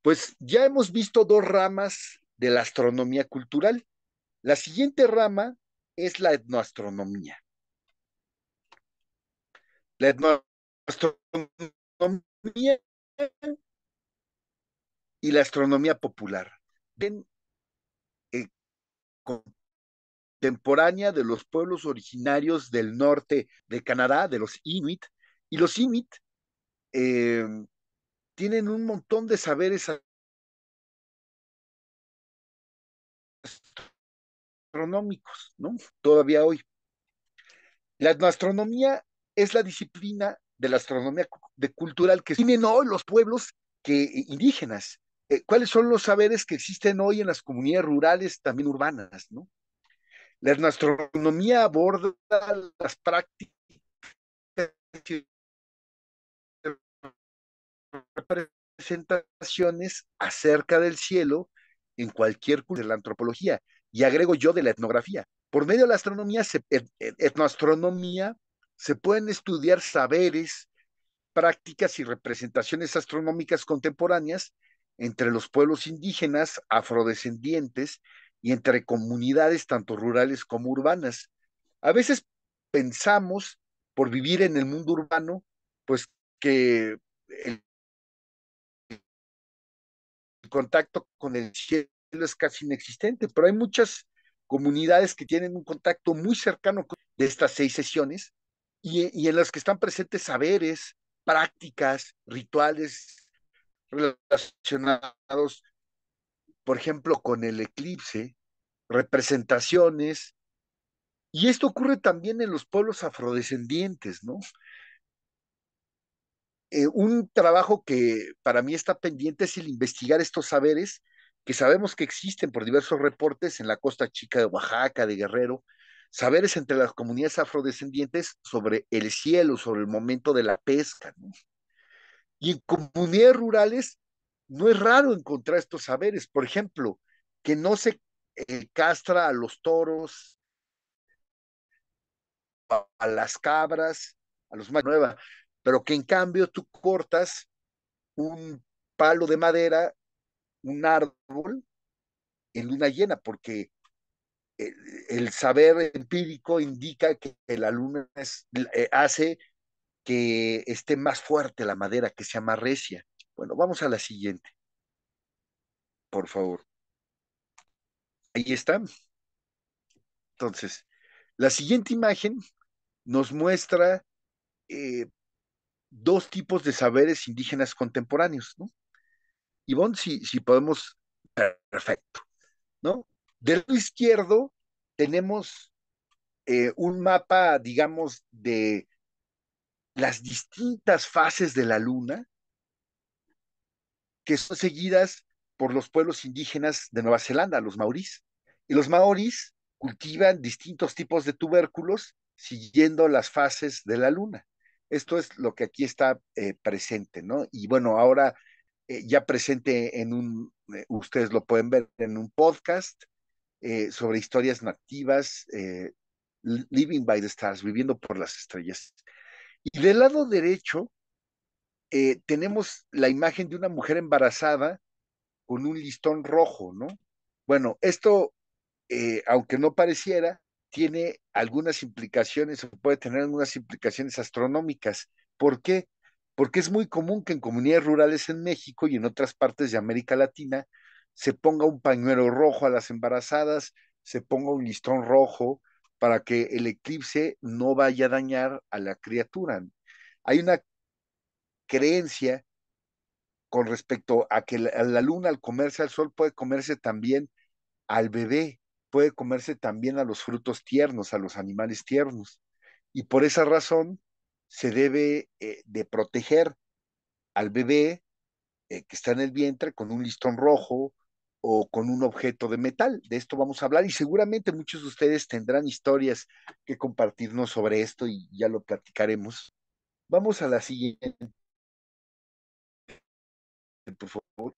Pues ya hemos visto dos ramas de la astronomía cultural. La siguiente rama es la etnoastronomía. La etnoastronomía y la astronomía popular. Ven, eh, contemporánea de los pueblos originarios del norte de Canadá, de los Inuit, y los Inuit eh, tienen un montón de saberes astronómicos, ¿no? Todavía hoy. La astronomía es la disciplina de la astronomía de cultural que tienen hoy los pueblos que, eh, indígenas. Eh, ¿Cuáles son los saberes que existen hoy en las comunidades rurales, también urbanas, ¿no? La astronomía aborda las prácticas representaciones acerca del cielo en cualquier curso de la antropología y agrego yo de la etnografía. Por medio de la astronomía, se, etnoastronomía, se pueden estudiar saberes, prácticas y representaciones astronómicas contemporáneas entre los pueblos indígenas, afrodescendientes y entre comunidades tanto rurales como urbanas. A veces pensamos, por vivir en el mundo urbano, pues que el, contacto con el cielo es casi inexistente, pero hay muchas comunidades que tienen un contacto muy cercano con de estas seis sesiones y en las que están presentes saberes, prácticas, rituales relacionados por ejemplo, con el eclipse, representaciones, y esto ocurre también en los pueblos afrodescendientes, ¿no? Eh, un trabajo que para mí está pendiente es el investigar estos saberes que sabemos que existen por diversos reportes en la costa chica de Oaxaca, de Guerrero, saberes entre las comunidades afrodescendientes sobre el cielo, sobre el momento de la pesca, ¿no? Y en comunidades rurales no es raro encontrar estos saberes. Por ejemplo, que no se eh, castra a los toros, a, las cabras, a los más nuevos pero que en cambio tú cortas un palo de madera, un árbol, en luna llena, porque eh, el, saber empírico indica que la luna eh, hace que esté más fuerte la madera, que se más recia. Bueno, vamos a la siguiente. Por favor. Ahí está. Entonces, la siguiente imagen nos muestra eh, dos tipos de saberes indígenas contemporáneos, ¿no? Ivonne, si, si podemos, perfecto, ¿no? Del lado izquierdo tenemos eh, un mapa, digamos, de las distintas fases de la luna, que son seguidas por los pueblos indígenas de Nueva Zelanda, los maorís. Y los maorís cultivan distintos tipos de tubérculos siguiendo las fases de la luna. Esto es lo que aquí está eh, presente, ¿no? Y bueno, ahora eh, ya presente en un, eh, ustedes lo pueden ver en un podcast sobre historias nativas, Living by the Stars, viviendo por las estrellas. Y del lado derecho eh, tenemos la imagen de una mujer embarazada con un listón rojo, ¿no? Bueno, esto, eh, aunque no pareciera, tiene algunas implicaciones o puede tener algunas implicaciones astronómicas. ¿Por qué? Porque es muy común que en comunidades rurales en México y en otras partes de América Latina se ponga un pañuelo rojo a las embarazadas, se ponga un listón rojo para que el eclipse no vaya a dañar a la criatura. Hay una creencia con respecto a que la, luna al comerse al sol puede comerse también al bebé, puede comerse también a los frutos tiernos, a los animales tiernos. Y por esa razón se debe eh, de proteger al bebé eh, que está en el vientre con un listón rojo o con un objeto de metal. De esto vamos a hablar y seguramente muchos de ustedes tendrán historias que compartirnos sobre esto y ya lo platicaremos. Vamos a la siguiente por favor.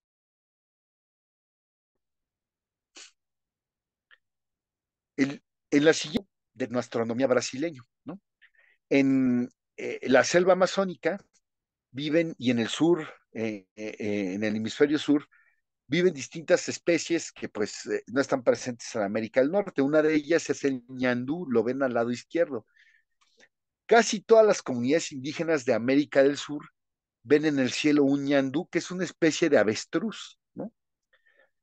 en la siguiente de nuestra astronomía brasileño, ¿no? En eh, la selva amazónica viven y en el sur, eh, eh, en el hemisferio sur, viven distintas especies que pues no están presentes en América del Norte. Una de ellas es el ñandú, lo ven al lado izquierdo. Casi todas las comunidades indígenas de América del Sur ven en el cielo un ñandú, que es una especie de avestruz, ¿no?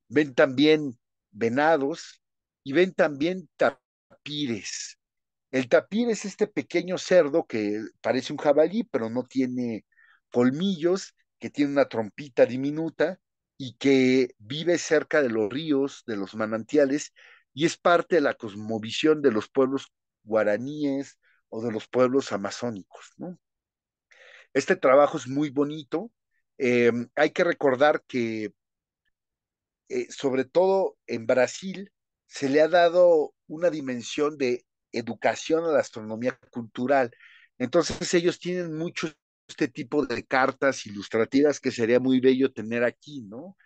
Ven también venados y ven también tapires. El tapir es este pequeño cerdo que parece un jabalí, pero no tiene colmillos, que tiene una trompita diminuta y que vive cerca de los ríos, de los manantiales, y es parte de la cosmovisión de los pueblos guaraníes o de los pueblos amazónicos, ¿no? Este trabajo es muy bonito. Em, hay que recordar que, eh, sobre todo en Brasil, se le ha dado una dimensión de educación a la astronomía cultural. Entonces ellos tienen mucho este tipo de cartas ilustrativas que sería muy bello tener aquí, ¿no?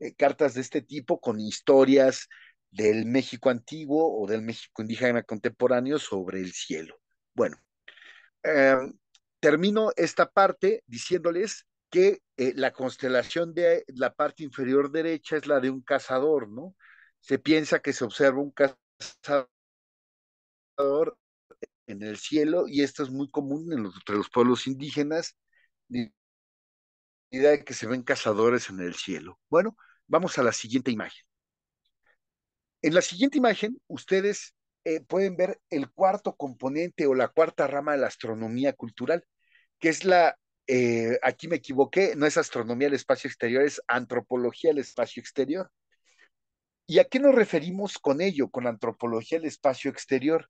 Eh, cartas de este tipo con historias del México antiguo o del México indígena contemporáneo sobre el cielo. Bueno, em, termino esta parte diciéndoles que eh, la constelación de la parte inferior derecha es la de un cazador, ¿no? Se piensa que se observa un cazador en el cielo y esto es muy común en entre los pueblos indígenas, idea de que se ven cazadores en el cielo. Bueno, vamos a la siguiente imagen. En la siguiente imagen, ustedes eh, pueden ver el cuarto componente o la cuarta rama de la astronomía cultural que es la, eh, aquí me equivoqué, no es astronomía del espacio exterior, es antropología del espacio exterior. ¿Y a qué nos referimos con ello, con la antropología del espacio exterior?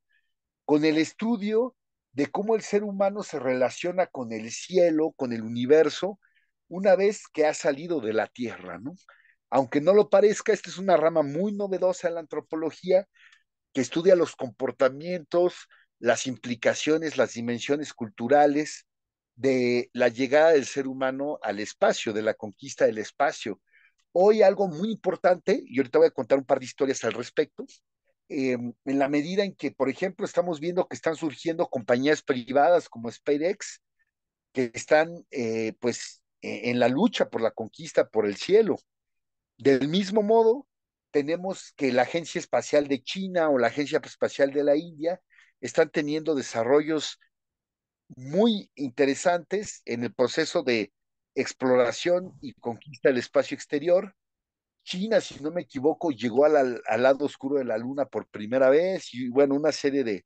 Con el estudio de cómo el ser humano se relaciona con el cielo, con el universo, una vez que ha salido de la Tierra, ¿no? Aunque no lo parezca, esta es una rama muy novedosa de la antropología que estudia los comportamientos, las implicaciones, las dimensiones culturales, de la llegada del ser humano al espacio, de la conquista del espacio. Hoy algo muy importante, y ahorita voy a contar un par de historias al respecto, eh, en la medida en que, por ejemplo, estamos viendo que están surgiendo compañías privadas como SpaceX, que están eh, pues e-, en la lucha por la conquista por el cielo. Del mismo modo, tenemos que la Agencia Espacial de China o la Agencia Espacial de la India están teniendo desarrollos muy interesantes en el proceso de exploración y conquista del espacio exterior. China, si no me equivoco, llegó al, lado oscuro de la luna por primera vez y bueno, una serie de,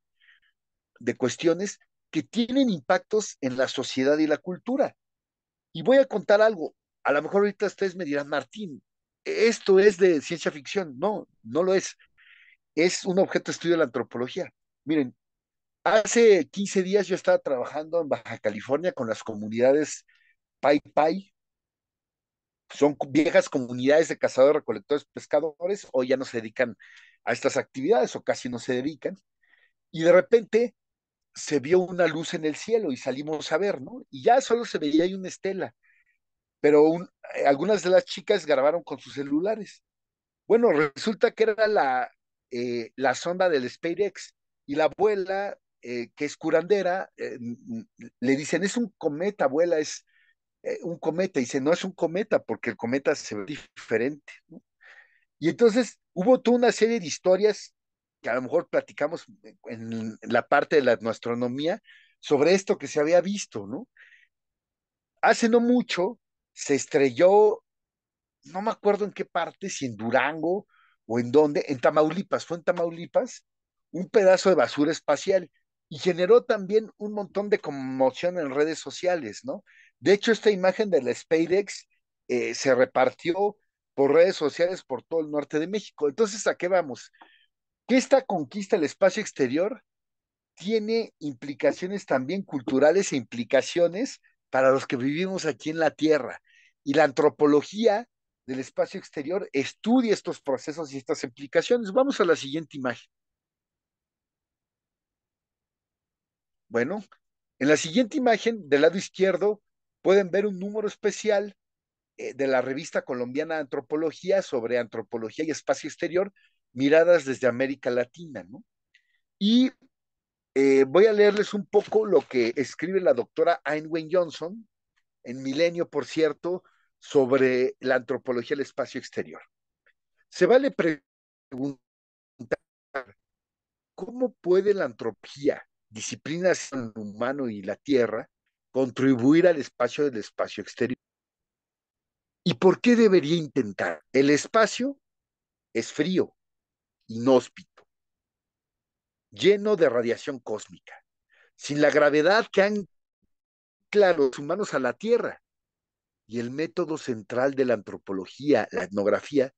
de cuestiones que tienen impactos en la sociedad y la cultura. Y voy a contar algo. A lo mejor ahorita ustedes me dirán, Martín, e-, esto es de ciencia ficción. No, no lo es. Es un objeto de estudio de la antropología. Miren, Hace 15 días yo estaba trabajando en Baja California con las comunidades Pai Pai. Son viejas comunidades de cazadores, recolectores, pescadores, Hoy ya no se dedican a estas actividades, o casi no se dedican. Y de repente se vio una luz en el cielo y salimos a ver, ¿no? Y ya solo se veía ahí una estela, pero eh, algunas de las chicas grabaron con sus celulares. Bueno, resulta que era la, eh, la sonda del SpaceX y la abuela eh, que es curandera, eh, le dicen, es un cometa, abuela, es eh, un cometa. Y dice, no es un cometa, porque el cometa se ve diferente. Y entonces hubo toda una serie de historias que a lo mejor platicamos en la parte de la astronomía sobre esto que se había visto, ¿no? Hace no mucho se estrelló, no me acuerdo en qué parte, si en Durango o en dónde, en Tamaulipas, fue en Tamaulipas, un pedazo de basura espacial y generó también un montón de conmoción en redes sociales, ¿no? De hecho, esta imagen del SpaceX eh, se repartió por redes sociales por todo el norte de México. Entonces, ¿a qué vamos? Que esta conquista del espacio exterior tiene implicaciones también culturales e implicaciones para los que vivimos aquí en la Tierra. Y la antropología del espacio exterior estudia estos procesos y estas implicaciones. Vamos a la siguiente imagen. Bueno, en la siguiente imagen, del lado izquierdo, pueden ver un número especial eh, de la revista colombiana Antropología sobre antropología y espacio exterior, miradas desde América Latina, ¿no? Y eh, voy a leerles un poco lo que escribe la doctora Ayn Johnson, en Milenio, por cierto, sobre la antropología del espacio exterior. Se vale preguntar, ¿cómo puede la antropología disciplinas el humano y la tierra, contribuir al espacio del espacio exterior. ¿Y por qué debería intentar? El espacio es frío, inhóspito, lleno de radiación cósmica, sin la gravedad que han claro los humanos a la Tierra. Y el método central de la antropología, la etnografía,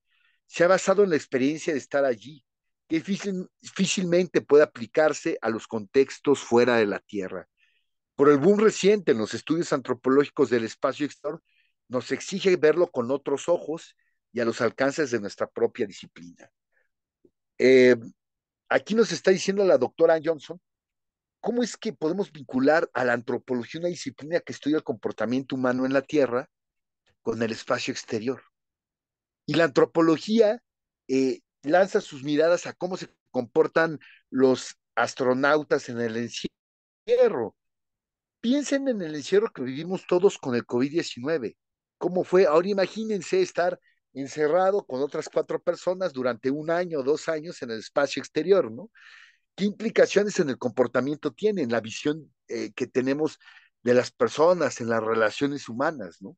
se ha basado en la experiencia de estar allí, que difícilmente puede aplicarse a los contextos fuera de la Tierra. Por el boom reciente en los estudios antropológicos del espacio exterior, nos exige verlo con otros ojos y a los alcances de nuestra propia disciplina. Eh, aquí nos está diciendo la doctora Johnson, ¿cómo es que podemos vincular a la antropología una disciplina que estudia el comportamiento humano en la Tierra con el espacio exterior? Y la antropología eh, lanza sus miradas a cómo se comportan los astronautas en el encierro. Piensen en el encierro que vivimos todos con el COVID-19. ¿Cómo fue? Ahora imagínense estar encerrado con otras cuatro personas durante un año o dos años en el espacio exterior, ¿no? ¿Qué implicaciones en el comportamiento tienen, la visión eh, que tenemos de las personas, en las relaciones humanas, ¿no?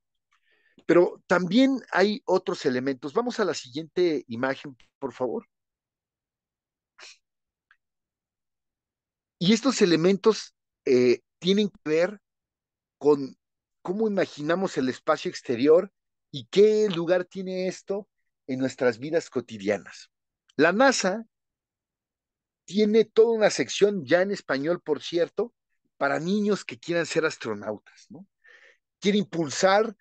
Pero también hay otros elementos. Vamos a la siguiente imagen, por favor. Y estos elementos eh, tienen que ver con cómo imaginamos el espacio exterior y qué lugar tiene esto en nuestras vidas cotidianas. La NASA tiene toda una sección ya en español, por cierto, para niños que quieran ser astronautas, Quiere impulsar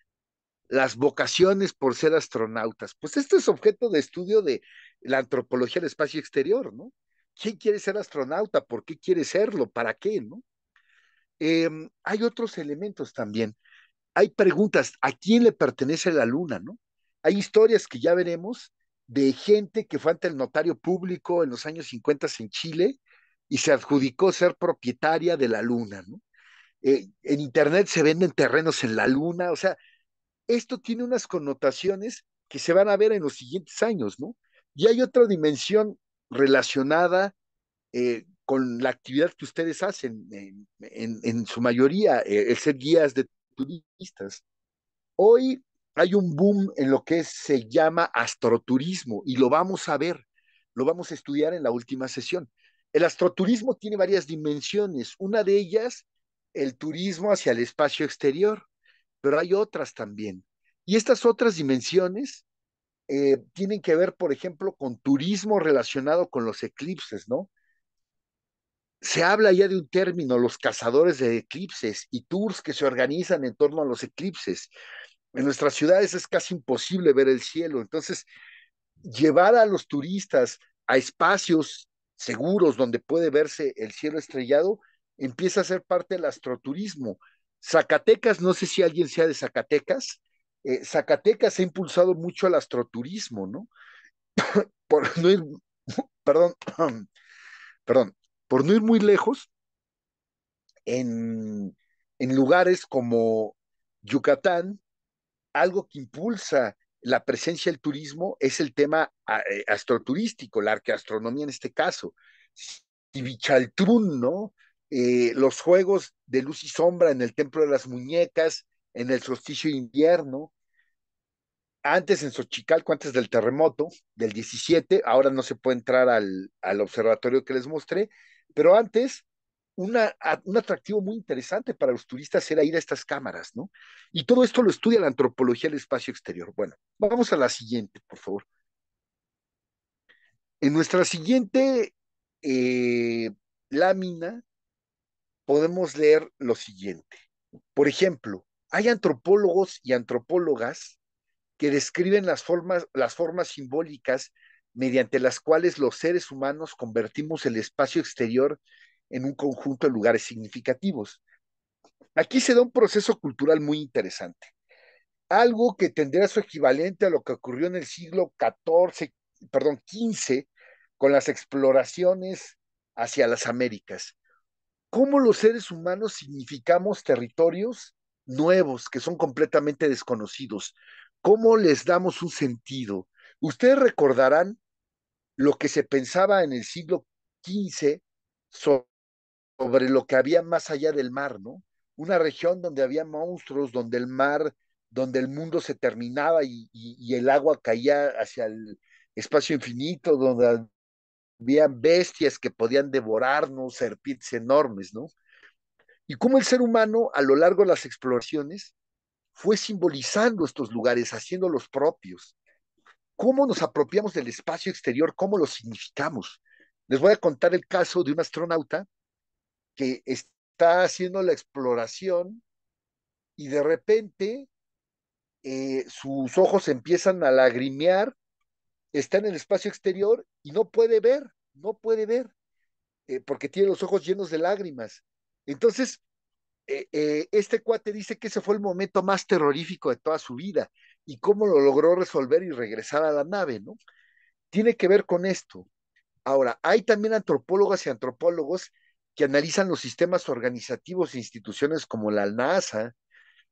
las vocaciones por ser astronautas. Pues esto es objeto de estudio de la antropología del espacio exterior, ¿no? ¿Quién quiere ser astronauta? ¿Por qué quiere serlo? ¿Para qué? ¿No? Em, hay otros elementos también. Hay preguntas, ¿a quién le pertenece la luna? ¿No? Hay historias que ya veremos de gente que fue ante el notario público en los años 50 en Chile y se adjudicó ser propietaria de la luna, ¿no? Eh, en Internet se venden terrenos en la luna, o sea, esto tiene unas connotaciones que se van a ver en los siguientes años, ¿no? Y hay otra dimensión relacionada eh, con la actividad que ustedes hacen, en, su mayoría, eh, el ser guías de turistas. Hoy hay un boom en lo que se llama astroturismo y lo vamos a ver, lo vamos a estudiar en la última sesión. El astroturismo tiene varias dimensiones, una de ellas, el turismo hacia el espacio exterior, pero hay otras también. Y estas otras dimensiones eh, tienen que ver, por ejemplo, con turismo relacionado con los eclipses, ¿no? Se habla ya de un término, los cazadores de eclipses y tours que se organizan en torno a los eclipses. En nuestras ciudades es casi imposible ver el cielo, entonces llevar a los turistas a espacios seguros donde puede verse el cielo estrellado empieza a ser parte del astroturismo, Zacatecas, no sé si alguien sea de Zacatecas, eh, Zacatecas ha impulsado mucho el astroturismo, ¿no? por no ir, perdón, perdón, por no ir muy lejos, en, en lugares como Yucatán, algo que impulsa la presencia del turismo es el tema eh, astroturístico, la arqueastronomía en este caso. Bichaltrún, ¿no? Eh, los juegos de luz y sombra en el Templo de las Muñecas, en el solsticio de invierno, antes en Xochicalco, antes del terremoto del 17, ahora no se puede entrar al, al observatorio que les mostré, pero antes una, un atractivo muy interesante para los turistas era ir a estas cámaras, ¿no? Y todo esto lo estudia la antropología del espacio exterior. Bueno, vamos a la siguiente, por favor. En nuestra siguiente eh, lámina podemos leer lo siguiente. Por ejemplo, hay antropólogos y antropólogas que describen las formas, las formas simbólicas mediante las cuales los seres humanos convertimos el espacio exterior en un conjunto de lugares significativos. Aquí se da un proceso cultural muy interesante, algo que tendrá su equivalente a lo que ocurrió en el siglo XIV, perdón, XV, con las exploraciones hacia las Américas cómo los seres humanos significamos territorios nuevos que son completamente desconocidos, cómo les damos un sentido. Ustedes recordarán lo que se pensaba en el siglo XV sobre lo que había más allá del mar, ¿no? Una región donde había monstruos, donde el mar, donde el mundo se terminaba y, y el agua caía hacia el espacio infinito, donde habían bestias que podían devorarnos, serpientes enormes, ¿no? Y cómo el ser humano a lo largo de las exploraciones fue simbolizando estos lugares, haciéndolos propios. Cómo nos apropiamos del espacio exterior, cómo lo significamos. Les voy a contar el caso de un astronauta que está haciendo la exploración y de repente eh, sus ojos empiezan a lagrimear está en el espacio exterior y no puede ver, no puede ver, eh, porque tiene los ojos llenos de lágrimas. Entonces, eh, eh, este cuate dice que ese fue el momento más terrorífico de toda su vida y cómo lo logró resolver y regresar a la nave, ¿no? Tiene que ver con esto. Ahora, hay también antropólogas y antropólogos que analizan los sistemas organizativos e instituciones como la NASA,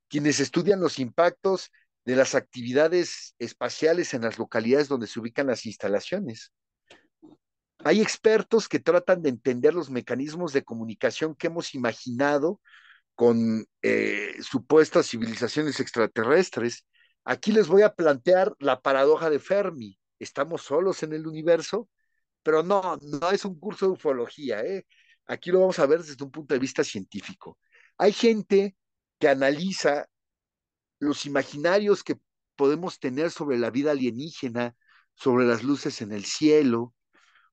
quienes estudian los impactos de las actividades espaciales en las localidades donde se ubican las instalaciones. Hay expertos que tratan de entender los mecanismos de comunicación que hemos imaginado con eh, supuestas civilizaciones extraterrestres. Aquí les voy a plantear la paradoja de Fermi. ¿Estamos solos en el universo? Pero no, no es un curso de ufología. ¿eh? Aquí lo vamos a ver desde un punto de vista científico. Hay gente que analiza los imaginarios que podemos tener sobre la vida alienígena, sobre las luces en el cielo,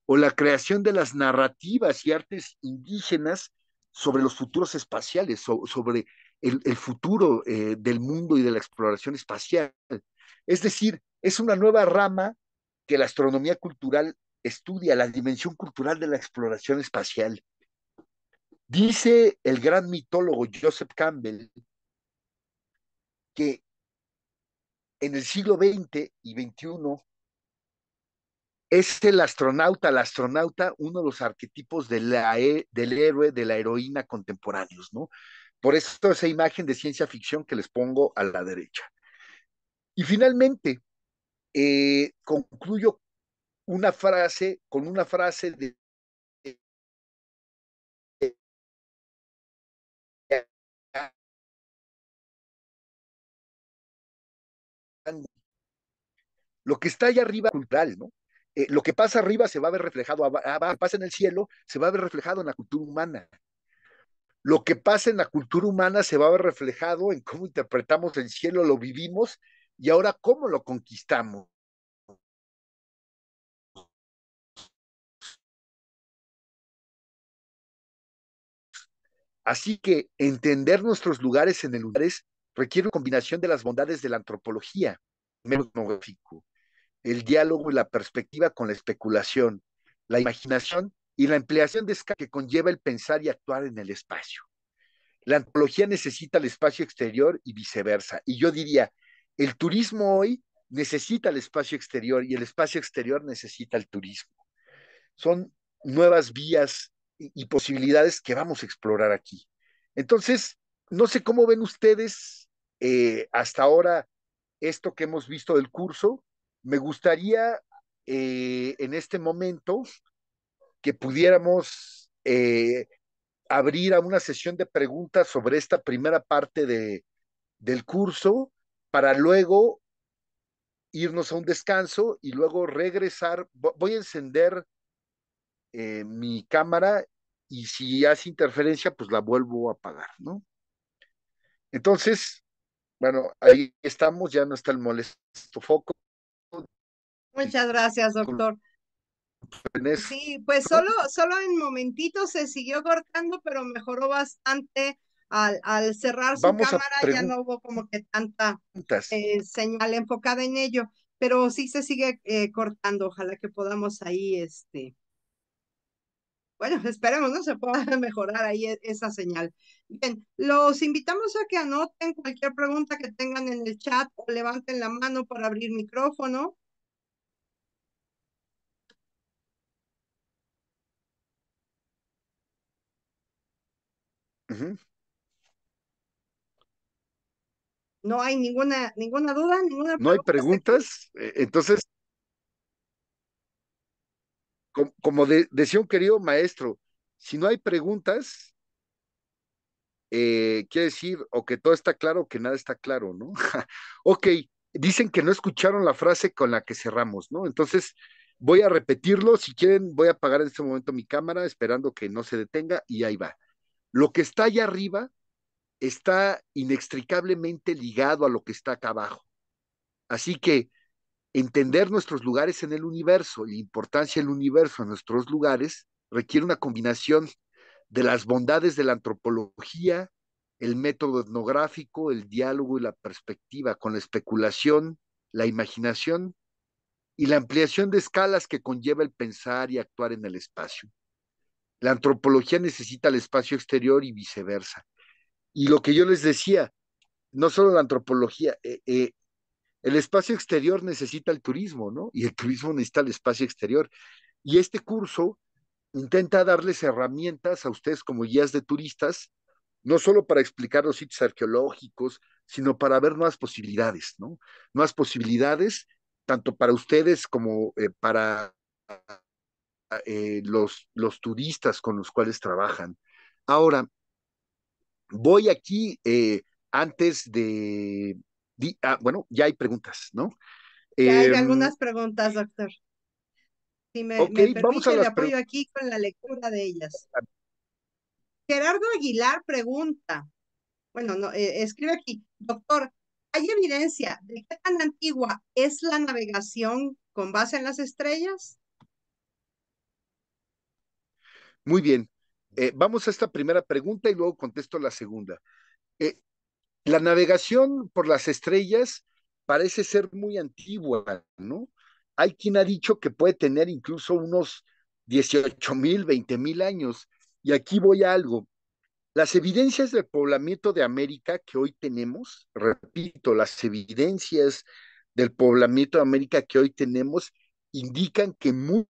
o la creación de las narrativas y artes indígenas sobre los futuros espaciales, sobre el, futuro eh, del mundo y de la exploración espacial. Es decir, es una nueva rama que la astronomía cultural estudia, la dimensión cultural de la exploración espacial. Dice el gran mitólogo Joseph Campbell que en el siglo XX y XXI es este, el astronauta, el astronauta, uno de los arquetipos del héroe, de la heroína contemporáneos, ¿no? Por eso esa imagen de ciencia ficción que les pongo a la derecha. Y finalmente, eh, concluyo una frase con una frase de Lo que está allá arriba es cultural, ¿no? Eh, lo que pasa arriba se va a ver reflejado abajo, lo que pasa en el cielo se va a ver reflejado en la cultura humana. Lo que pasa en la cultura humana se va a ver reflejado en cómo interpretamos el cielo, lo vivimos y ahora cómo lo conquistamos. Así que entender nuestros lugares en el lugares requiere una combinación de las bondades de la antropología, etnográfico, el diálogo y la perspectiva con la especulación, la imaginación y la ampliación de escala que conlleva el pensar y actuar en el espacio. La antropología necesita el espacio exterior y viceversa. Y yo diría, el turismo hoy necesita el espacio exterior y el espacio exterior necesita el turismo. Son nuevas vías y posibilidades que vamos a explorar aquí. Entonces, no sé cómo ven ustedes eh, hasta ahora esto que hemos visto del curso, me gustaría eh, en este momento que pudiéramos eh, abrir a una sesión de preguntas sobre esta primera parte de, del curso para luego irnos a un descanso y luego regresar. Voy a encender eh, mi cámara y si hace interferencia, pues la vuelvo a apagar, ¿no? Entonces, bueno, ahí estamos, ya no está el molesto foco. Muchas gracias, doctor. Sí, pues solo, solo en momentitos se siguió cortando, pero mejoró bastante al, al cerrar su cámara, ya no hubo como que tanta eh, señal enfocada en ello, pero sí se sigue eh, cortando, ojalá que podamos ahí, este, bueno, esperemos, ¿no? Se pueda mejorar ahí e, esa señal. Bien, los invitamos a que anoten cualquier pregunta que tengan en el chat o levanten la mano para abrir micrófono. No hay ninguna, ninguna duda, ninguna No hay preguntas, e, entonces, como decía un querido maestro, si no hay preguntas, eh, quiere decir o que todo está claro o que nada está claro, ¿no? Ok, dicen que no escucharon la frase con la que cerramos, ¿no? Entonces, voy a repetirlo, si quieren, voy a apagar en este momento mi cámara, esperando que no se detenga, y ahí va. Lo que está allá arriba está inextricablemente ligado a lo que está acá abajo. Así que entender nuestros lugares en el universo y la importancia del universo en nuestros lugares requiere una combinación de las bondades de la antropología, el método etnográfico, el diálogo y la perspectiva, con la especulación, la imaginación y la ampliación de escalas que conlleva el pensar y actuar en el espacio. La antropología necesita el espacio exterior y viceversa. Y lo que yo les decía, no solo la antropología, eh, eh, el espacio exterior necesita el turismo, ¿no? Y el turismo necesita el espacio exterior. Y este curso intenta darles herramientas a ustedes como guías de turistas, no solo para explicar los sitios arqueológicos, sino para ver nuevas posibilidades, ¿no? Nuevas posibilidades, tanto para ustedes como eh, para eh, los, los turistas con los cuales trabajan. Ahora, voy aquí eh, antes de... Ah, bueno, ya hay preguntas, ¿no? Ya hay em, algunas preguntas, doctor. Si me, me permite, apoyo aquí con la lectura de ellas. Gerardo Aguilar pregunta, bueno, no, eh, escribe aquí, doctor, ¿hay evidencia de qué tan antigua es la navegación con base en las estrellas? Muy bien. Eh, vamos a esta primera pregunta y luego contesto la segunda. Eh, la navegación por las estrellas parece ser muy antigua, ¿no? Hay quien ha dicho que puede tener incluso unos 18 mil, mil años. Y aquí voy a algo. Las evidencias del poblamiento de América que hoy tenemos, repito, las evidencias del poblamiento de América que hoy tenemos indican que muy,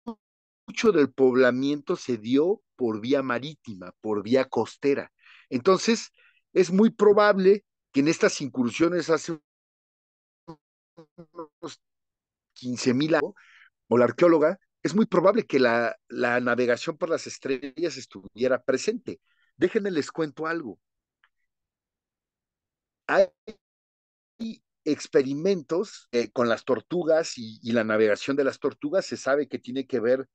mucho del poblamiento se dio por vía marítima, por vía costera. Entonces, es muy probable que en estas incursiones hace unos 15 mil años, o la arqueóloga, es muy probable que la, la, navegación por las estrellas estuviera presente. Déjenme les cuento algo. Hay experimentos eh, con las tortugas y, la navegación de las tortugas, se sabe que tiene que ver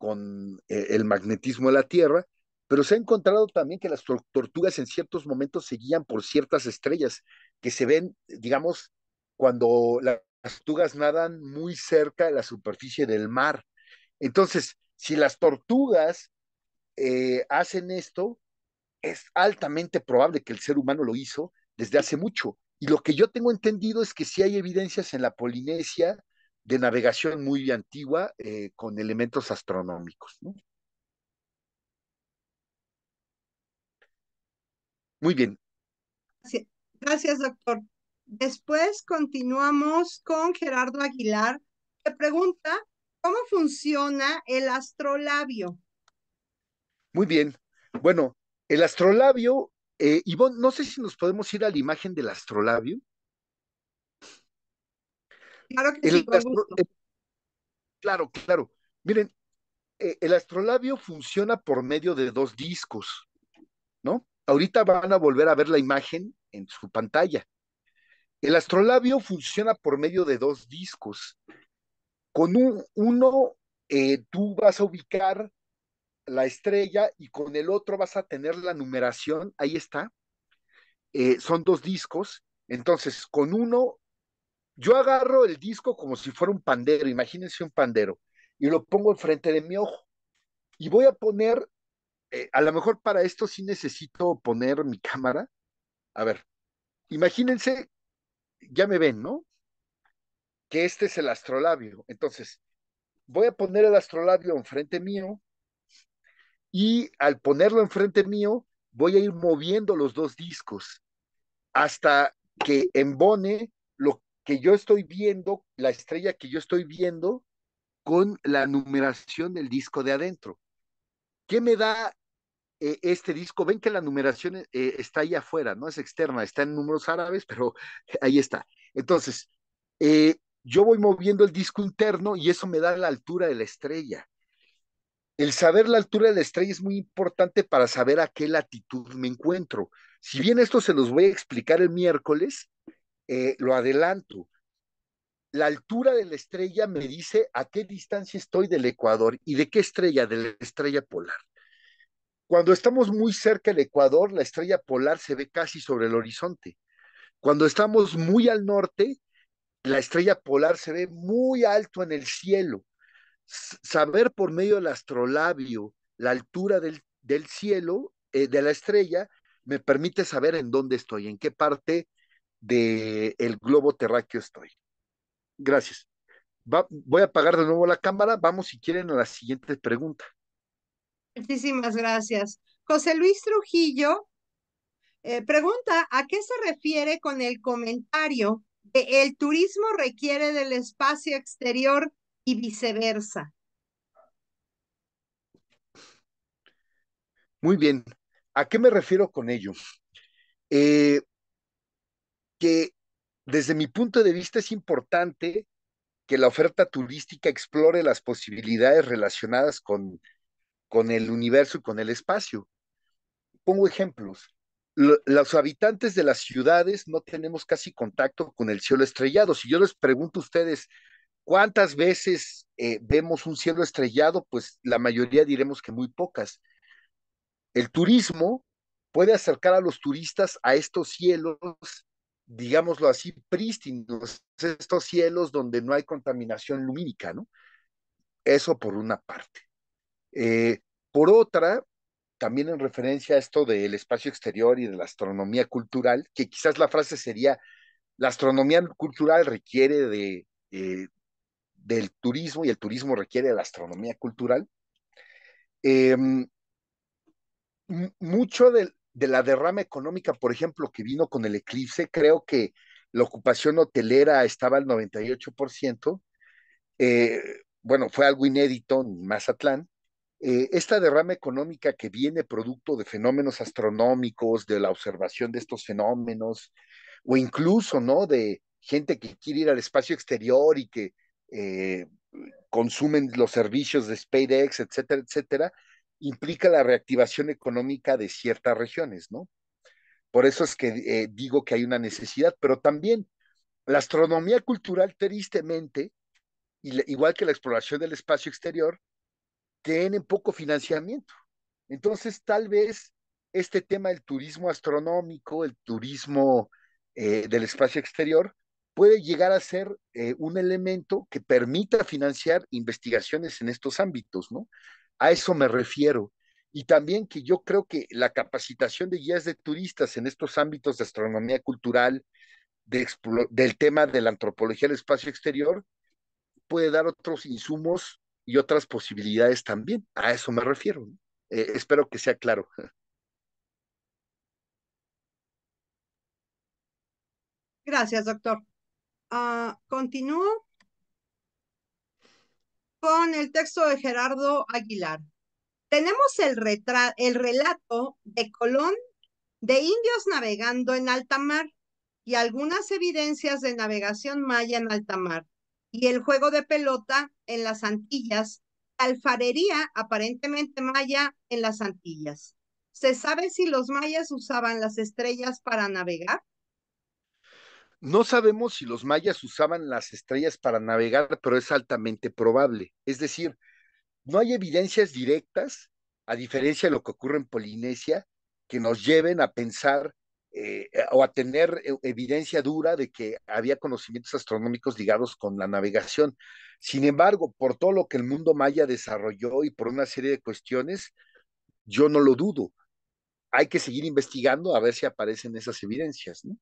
con eh, el magnetismo de la Tierra, pero se ha encontrado también que las tortugas en ciertos momentos se guían por ciertas estrellas que se ven, digamos, cuando las tortugas nadan muy cerca de la superficie del mar. Entonces, si las tortugas eh, hacen esto, es altamente probable que el ser humano lo hizo desde hace mucho. Y lo que yo tengo entendido es que sí hay evidencias en la Polinesia de navegación muy antigua eh, con elementos astronómicos. Muy bien. Gracias, doctor. Después continuamos con Gerardo Aguilar, que pregunta, ¿cómo funciona el astrolabio? Muy bien. Bueno, el astrolabio, eh, Ivonne, no sé si nos podemos ir a la imagen del astrolabio. Claro que sí, eh, claro, claro. Miren, eh, el astrolabio funciona por medio de dos discos, ¿no? Ahorita van a volver a ver la imagen en su pantalla. El astrolabio funciona por medio de dos discos. Con un, uno, eh, tú vas a ubicar la estrella y con el otro vas a tener la numeración. Ahí está. son dos discos. Entonces, con uno yo agarro el disco como si fuera un pandero, imagínense un pandero, y lo pongo enfrente de mi ojo. Y voy a poner, eh, a lo mejor para esto sí necesito poner mi cámara. A ver, imagínense, ya me ven, ¿no? Que este es el astrolabio. Entonces, voy a poner el astrolabio enfrente mío y al ponerlo enfrente mío, voy a ir moviendo los dos discos hasta que embone que yo estoy viendo, la estrella que yo estoy viendo con la numeración del disco de adentro. ¿Qué me da eh, este disco? Ven que la numeración eh, está ahí afuera, no es externa, está en números árabes, pero ahí está. Entonces, eh, yo voy moviendo el disco interno y eso me da la altura de la estrella. El saber la altura de la estrella es muy importante para saber a qué latitud me encuentro. Si bien esto se los voy a explicar el miércoles, eh, lo adelanto. La altura de la estrella me dice a qué distancia estoy del ecuador y de qué estrella, de la estrella polar. Cuando estamos muy cerca del ecuador, la estrella polar se ve casi sobre el horizonte. Cuando estamos muy al norte, la estrella polar se ve muy alto en el cielo. saber por medio del astrolabio la altura del, cielo, eh, de la estrella, me permite saber en dónde estoy, en qué parte del el globo terráqueo estoy. Gracias. voy a apagar de nuevo la cámara. Vamos, si quieren, a la siguiente pregunta. Muchísimas gracias. José Luis Trujillo eh, pregunta, ¿a qué se refiere con el comentario de el turismo requiere del espacio exterior y viceversa? Muy bien, ¿a qué me refiero con ello? Eh, que desde mi punto de vista es importante que la oferta turística explore las posibilidades relacionadas con, con el universo y con el espacio. Pongo ejemplos. Los habitantes de las ciudades no tenemos casi contacto con el cielo estrellado. Si yo les pregunto a ustedes, ¿Cuántas veces eh, vemos un cielo estrellado? Pues la mayoría diremos que muy pocas. El turismo puede acercar a los turistas a estos cielos digámoslo así, prístinos, estos cielos donde no hay contaminación lumínica, ¿no? Eso por una parte. Eh, por otra, también en referencia a esto del espacio exterior y de la astronomía cultural, que quizás la frase sería, la astronomía cultural requiere de, eh, del turismo y el turismo requiere de la astronomía cultural. Em, mucho del de la derrama económica, por ejemplo, que vino con el eclipse, creo que la ocupación hotelera estaba al 98%. Eh, bueno, fue algo inédito en Mazatlán. Eh, esta derrama económica que viene producto de fenómenos astronómicos, de la observación de estos fenómenos, o incluso, ¿no? De gente que quiere ir al espacio exterior y que eh, consumen los servicios de SpaceX, etcétera, etcétera, implica la reactivación económica de ciertas regiones, ¿no? Por eso es que eh, digo que hay una necesidad, pero también la astronomía cultural, tristemente, igual que la exploración del espacio exterior, tienen poco financiamiento. Entonces, tal vez este tema del turismo astronómico, el turismo eh, del espacio exterior, puede llegar a ser eh, un elemento que permita financiar investigaciones en estos ámbitos, ¿no? A eso me refiero. Y también que yo creo que la capacitación de guías de turistas en estos ámbitos de astronomía cultural, del tema de la antropología del espacio exterior, puede dar otros insumos y otras posibilidades también. A eso me refiero. Eh, espero que sea claro. Gracias, doctor. Ah, continúo con el texto de Gerardo Aguilar. Tenemos el, el relato de Colón de indios navegando en alta mar y algunas evidencias de navegación maya en alta mar y el juego de pelota en las Antillas, alfarería aparentemente maya en las Antillas. ¿Se sabe si los mayas usaban las estrellas para navegar? No sabemos si los mayas usaban las estrellas para navegar, pero es altamente probable. Es decir, no hay evidencias directas, a diferencia de lo que ocurre en Polinesia, que nos lleven a pensar eh, eh, o a tener eh, evidencia dura de que había conocimientos astronómicos ligados con la navegación. Sin embargo, por todo lo que el mundo maya desarrolló y por una serie de cuestiones, yo no lo dudo. Hay que seguir investigando a ver si aparecen esas evidencias. ¿no?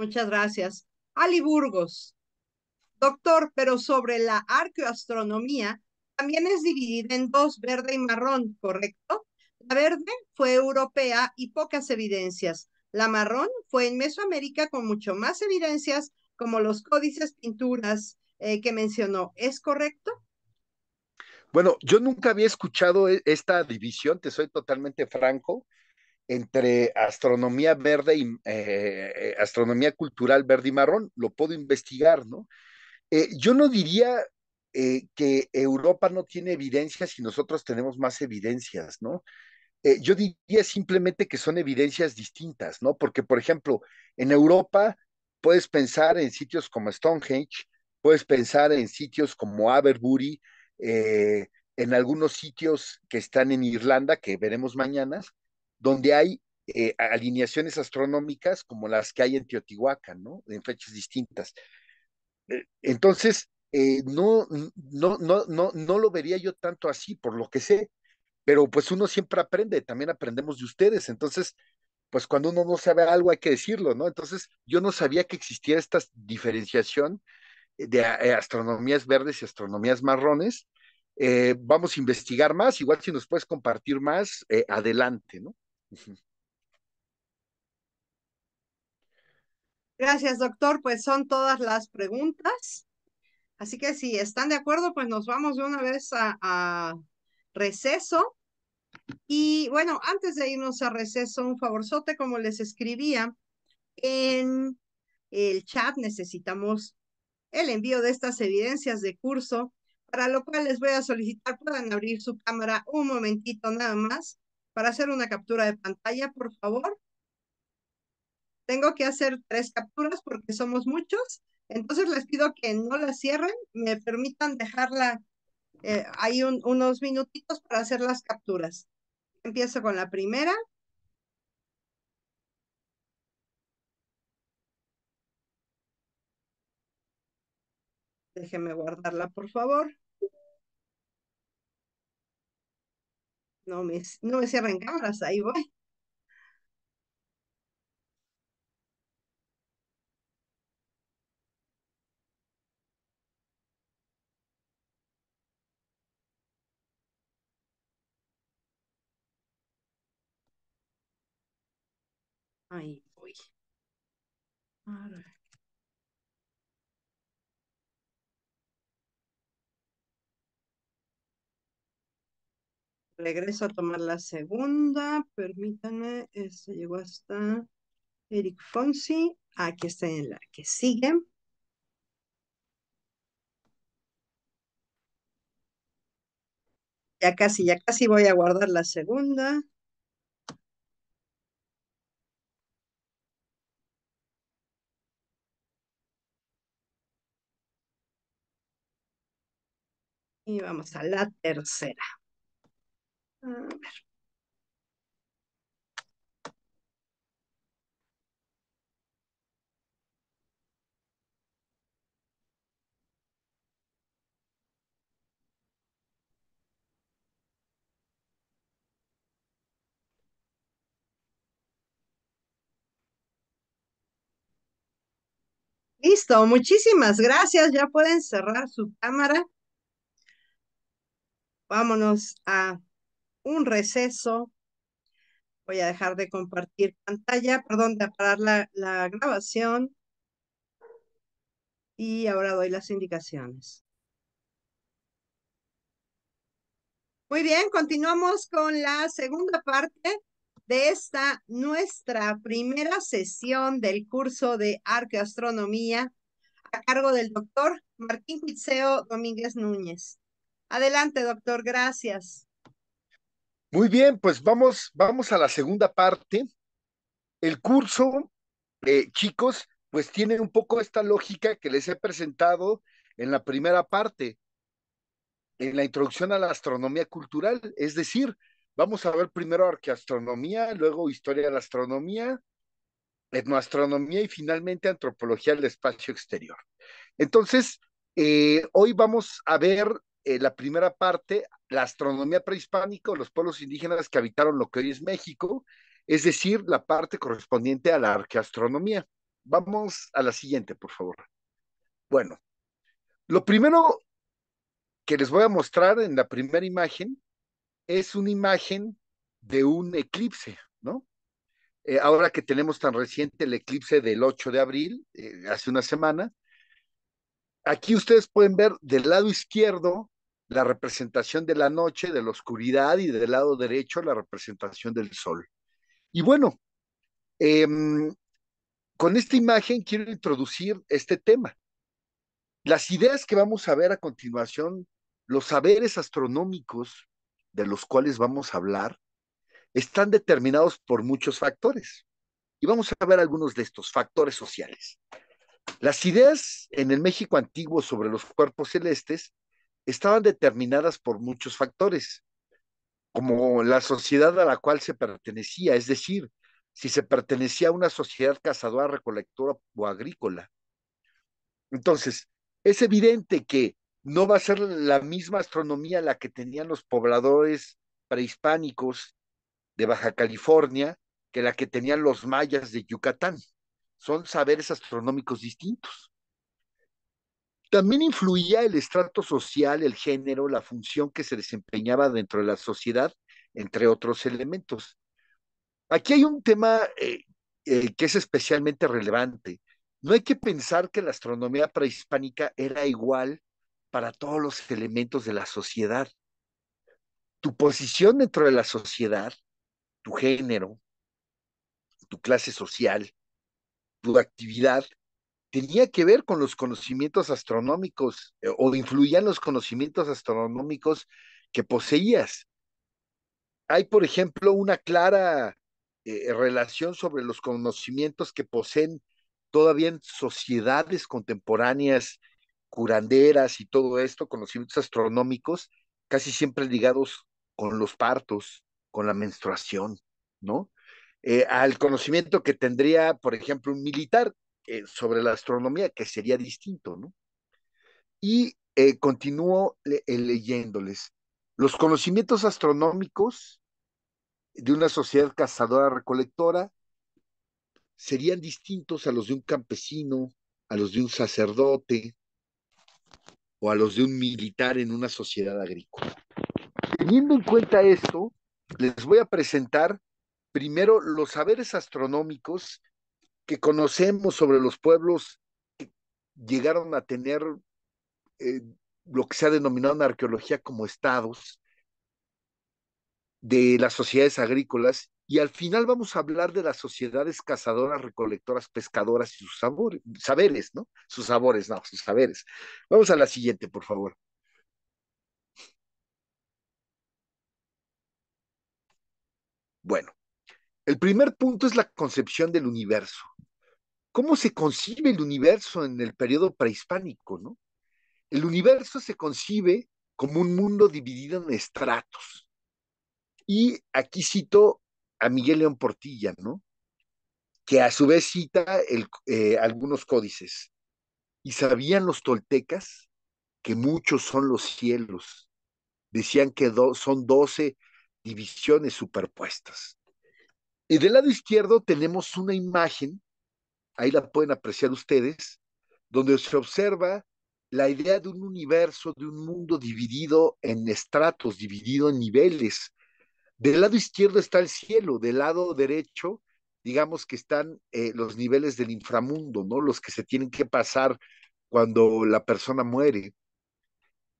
Muchas gracias. Ali Burgos. Doctor, pero sobre la arqueoastronomía, también es dividida en dos, verde y marrón, ¿correcto? La verde fue europea y pocas evidencias. La marrón fue en Mesoamérica con mucho más evidencias, como los códices, pinturas eh, que mencionó. ¿Es correcto? Bueno, yo nunca había escuchado e-, esta división, te soy totalmente franco entre astronomía verde y eh, astronomía cultural verde y marrón, lo puedo investigar, ¿no? Eh, yo no diría eh, que Europa no tiene evidencias y nosotros tenemos más evidencias, ¿no? yo diría simplemente que son evidencias distintas, ¿no? Porque, por ejemplo, en Europa puedes pensar en sitios como Stonehenge, puedes pensar en sitios como Aberbury, en algunos sitios que están en Irlanda, que veremos mañana, donde hay eh, alineaciones astronómicas como las que hay en Teotihuacán, ¿no? En fechas distintas. Eh, entonces, eh, no, no, no, no, no lo vería yo tanto así, por lo que sé, pero pues uno siempre aprende, también aprendemos de ustedes, entonces, pues cuando uno no sabe algo hay que decirlo, ¿no? Entonces, yo no sabía que existía esta diferenciación de astronomías verdes y astronomías marrones. vamos a investigar más, igual si nos puedes compartir más, adelante, ¿no? Gracias, doctor. Pues son todas las preguntas. Así que si están de acuerdo, pues nos vamos de una vez a, a receso. Y bueno, antes de irnos a receso, un favorzote, como les escribía en el chat, necesitamos el envío de estas evidencias de curso, para lo cual les voy a solicitar puedan abrir su cámara un momentito nada más para hacer una captura de pantalla, por favor. Tengo que hacer tres capturas porque somos muchos. Entonces les pido que no la cierren, me permitan dejarla hay eh, ahí unos minutitos para hacer las capturas. Empiezo con la primera. Déjenme guardarla, por favor. No me, no me cierren cámaras, ahí voy. Ahí voy. A regreso a tomar la segunda. Permítanme, se llegó hasta Eric Fonsi. Aquí está en la que sigue. Ya casi, ya casi voy a guardar la segunda. Y vamos a la tercera. Listo, muchísimas gracias. Ya pueden cerrar su cámara. Vámonos a un receso. Voy a dejar de compartir pantalla, perdón, de parar la, grabación. Y ahora doy las indicaciones. Muy bien, continuamos con la segunda parte de esta nuestra primera sesión del curso de arqueastronomía a cargo del doctor Martín Pizzeo Domínguez Núñez. Adelante, doctor, gracias. Muy bien, pues vamos, vamos a la segunda parte. El curso, chicos, pues tiene un poco esta lógica que les he presentado en la primera parte, en la introducción a la astronomía cultural. Es decir, vamos a ver primero arqueastronomía, luego historia de la astronomía, etnoastronomía y finalmente antropología del espacio exterior. Entonces, eh, hoy vamos a ver eh, la primera parte, la astronomía prehispánica, los pueblos indígenas que habitaron lo que hoy es México, es decir, la parte correspondiente a la arqueastronomía. Vamos a la siguiente, por favor. Bueno, lo primero que les voy a mostrar en la primera imagen es una imagen de un eclipse, ¿no? Eh, ahora que tenemos tan reciente el eclipse del 8 de abril, eh, hace una semana, aquí ustedes pueden ver del lado izquierdo la representación de la noche, de la oscuridad y del lado derecho la representación del sol. Y bueno, em, con esta imagen quiero introducir este tema. Las ideas que vamos a ver a continuación, los saberes astronómicos de los cuales vamos a hablar, están determinados por muchos factores. Y vamos a ver algunos de estos factores sociales. Las ideas en el México antiguo sobre los cuerpos celestes estaban determinadas por muchos factores, como la sociedad a la cual se pertenecía, es decir, si se pertenecía a una sociedad cazadora, recolectora o agrícola. Entonces, es evidente que no va a ser la misma astronomía la que tenían los pobladores prehispánicos de Baja California que la que tenían los mayas de Yucatán. Son saberes astronómicos distintos. También influía el estrato social, el género, la función que se desempeñaba dentro de la sociedad, entre otros elementos. Aquí hay un tema eh, eh, que es especialmente relevante. No hay que pensar que la astronomía prehispánica era igual para todos los elementos de la sociedad. Tu posición dentro de la sociedad, tu género, tu clase social, tu actividad tenía que ver con los conocimientos astronómicos eh, o influían los conocimientos astronómicos que poseías. Hay, por ejemplo, una clara eh, eh, relación sobre los conocimientos que poseen todavía en sociedades contemporáneas, curanderas y todo esto, conocimientos astronómicos, casi siempre ligados con los partos, con la menstruación, ¿no? al conocimiento que tendría, por ejemplo, un militar, eh, sobre la astronomía, que sería distinto, ¿no? Y eh, continúo eh, leyéndoles. Los conocimientos astronómicos de una sociedad cazadora-recolectora serían distintos a los de un campesino, a los de un sacerdote o a los de un militar en una sociedad agrícola. Teniendo en cuenta esto, les voy a presentar primero los saberes astronómicos que conocemos sobre los pueblos que llegaron a tener eh, lo que se ha denominado en arqueología como estados de las sociedades agrícolas y al final vamos a hablar de las sociedades cazadoras, recolectoras, pescadoras y sus sabores, saberes, ¿no? Sus sabores, no, sus saberes. Vamos a la siguiente, por favor. Bueno, el primer punto es la concepción del universo. ¿Cómo se concibe el universo en el periodo prehispánico? ¿no? El universo se concibe como un mundo dividido en estratos. Y aquí cito a Miguel León Portilla, que a su vez cita eh, algunos códices. Y sabían los toltecas que muchos son los cielos. Decían que son doce divisiones superpuestas. Y del lado izquierdo tenemos una imagen, ahí la pueden apreciar ustedes, donde se observa la idea de un universo, de un mundo dividido en estratos, dividido en niveles. Del lado izquierdo está el cielo, del lado derecho, digamos que están eh, los niveles del inframundo, ¿no? Los que se tienen que pasar cuando la persona muere.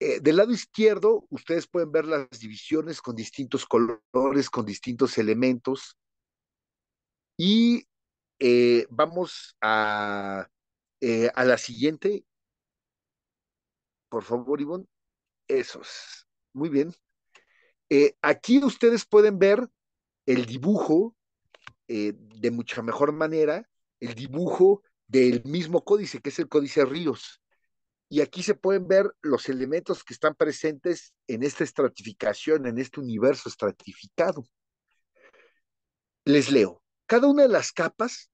Eh, del lado izquierdo, ustedes pueden ver las divisiones con distintos colores, con distintos elementos. Y eh, vamos eh, a, la siguiente. Por favor, Ivonne. Esos. Muy bien. Eh, aquí ustedes pueden ver el dibujo de mucha mejor manera, el dibujo del mismo códice, que es el códice Ríos. Y aquí se pueden ver los elementos que están presentes en esta estratificación, en este universo estratificado. Les leo. Cada una de las capas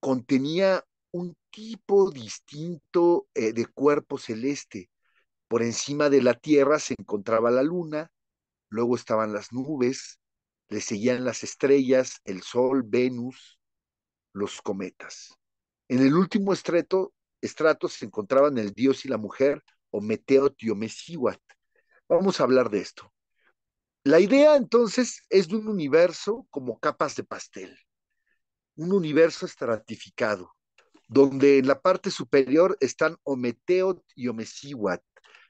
contenía un tipo distinto eh, de cuerpo celeste. Por encima de la Tierra se encontraba la Luna, luego estaban las nubes, le seguían las estrellas, el Sol, Venus, los cometas. En el último estrato, se encontraban el dios y la mujer, o Meteo Tiomesiwat. Vamos a hablar de esto. La idea entonces es de un universo como capas de pastel, un universo estratificado, donde en la parte superior están Ometeot y Omesiwat,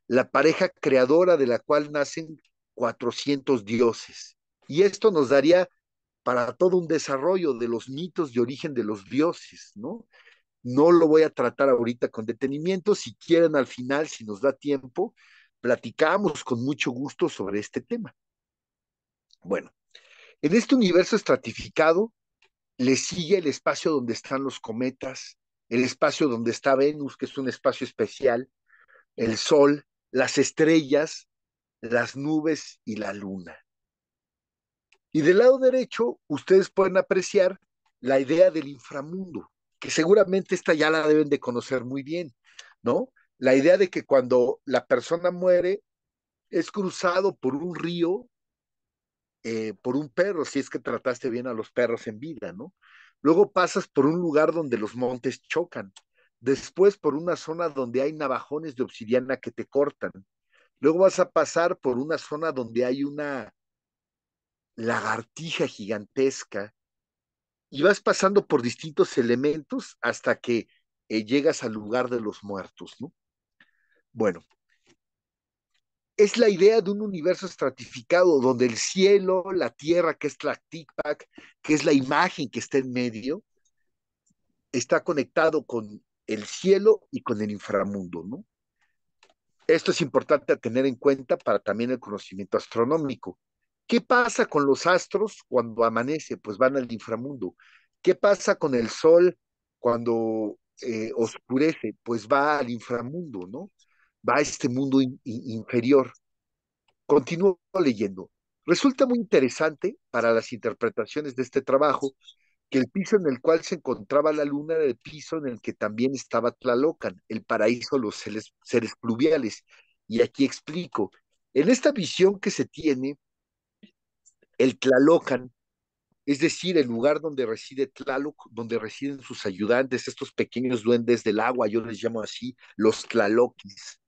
la pareja creadora de la cual nacen 400 dioses. Y esto nos daría para todo un desarrollo de los mitos de origen de los dioses, ¿no? No lo voy a tratar ahorita con detenimiento, si quieren al final, si nos da tiempo, platicamos con mucho gusto sobre este tema. Bueno, en este universo estratificado le sigue el espacio donde están los cometas, el espacio donde está Venus, que es un espacio especial, el Sol, las estrellas, las nubes y la luna. Y del lado derecho, ustedes pueden apreciar la idea del inframundo, que seguramente esta ya la deben de conocer muy bien, ¿no? La idea de que cuando la persona muere es cruzado por un río eh, por un perro, si es que trataste bien a los perros en vida, ¿no? Luego pasas por un lugar donde los montes chocan, después por una zona donde hay navajones de obsidiana que te cortan, luego vas a pasar por una zona donde hay una lagartija gigantesca y vas pasando por distintos elementos hasta que eh, llegas al lugar de los muertos, ¿no? Bueno, es la idea de un universo estratificado donde el cielo, la tierra, que es la que es la imagen que está en medio, está conectado con el cielo y con el inframundo, ¿no? Esto es importante a tener en cuenta para también el conocimiento astronómico. ¿Qué pasa con los astros cuando amanece? Pues van al inframundo. ¿Qué pasa con el sol cuando eh, oscurece? Pues va al inframundo, ¿no? va a este mundo inferior. Continúo leyendo. Resulta muy interesante para las interpretaciones de este trabajo que el piso en el cual se encontraba la luna era el piso en el que también estaba Tlalocan, el paraíso de los seres, pluviales. Y aquí explico. En esta visión que se tiene, el Tlalocan, es decir, el lugar donde reside Tlaloc, donde residen sus ayudantes, estos pequeños duendes del agua, yo les llamo así, los Tlaloquis,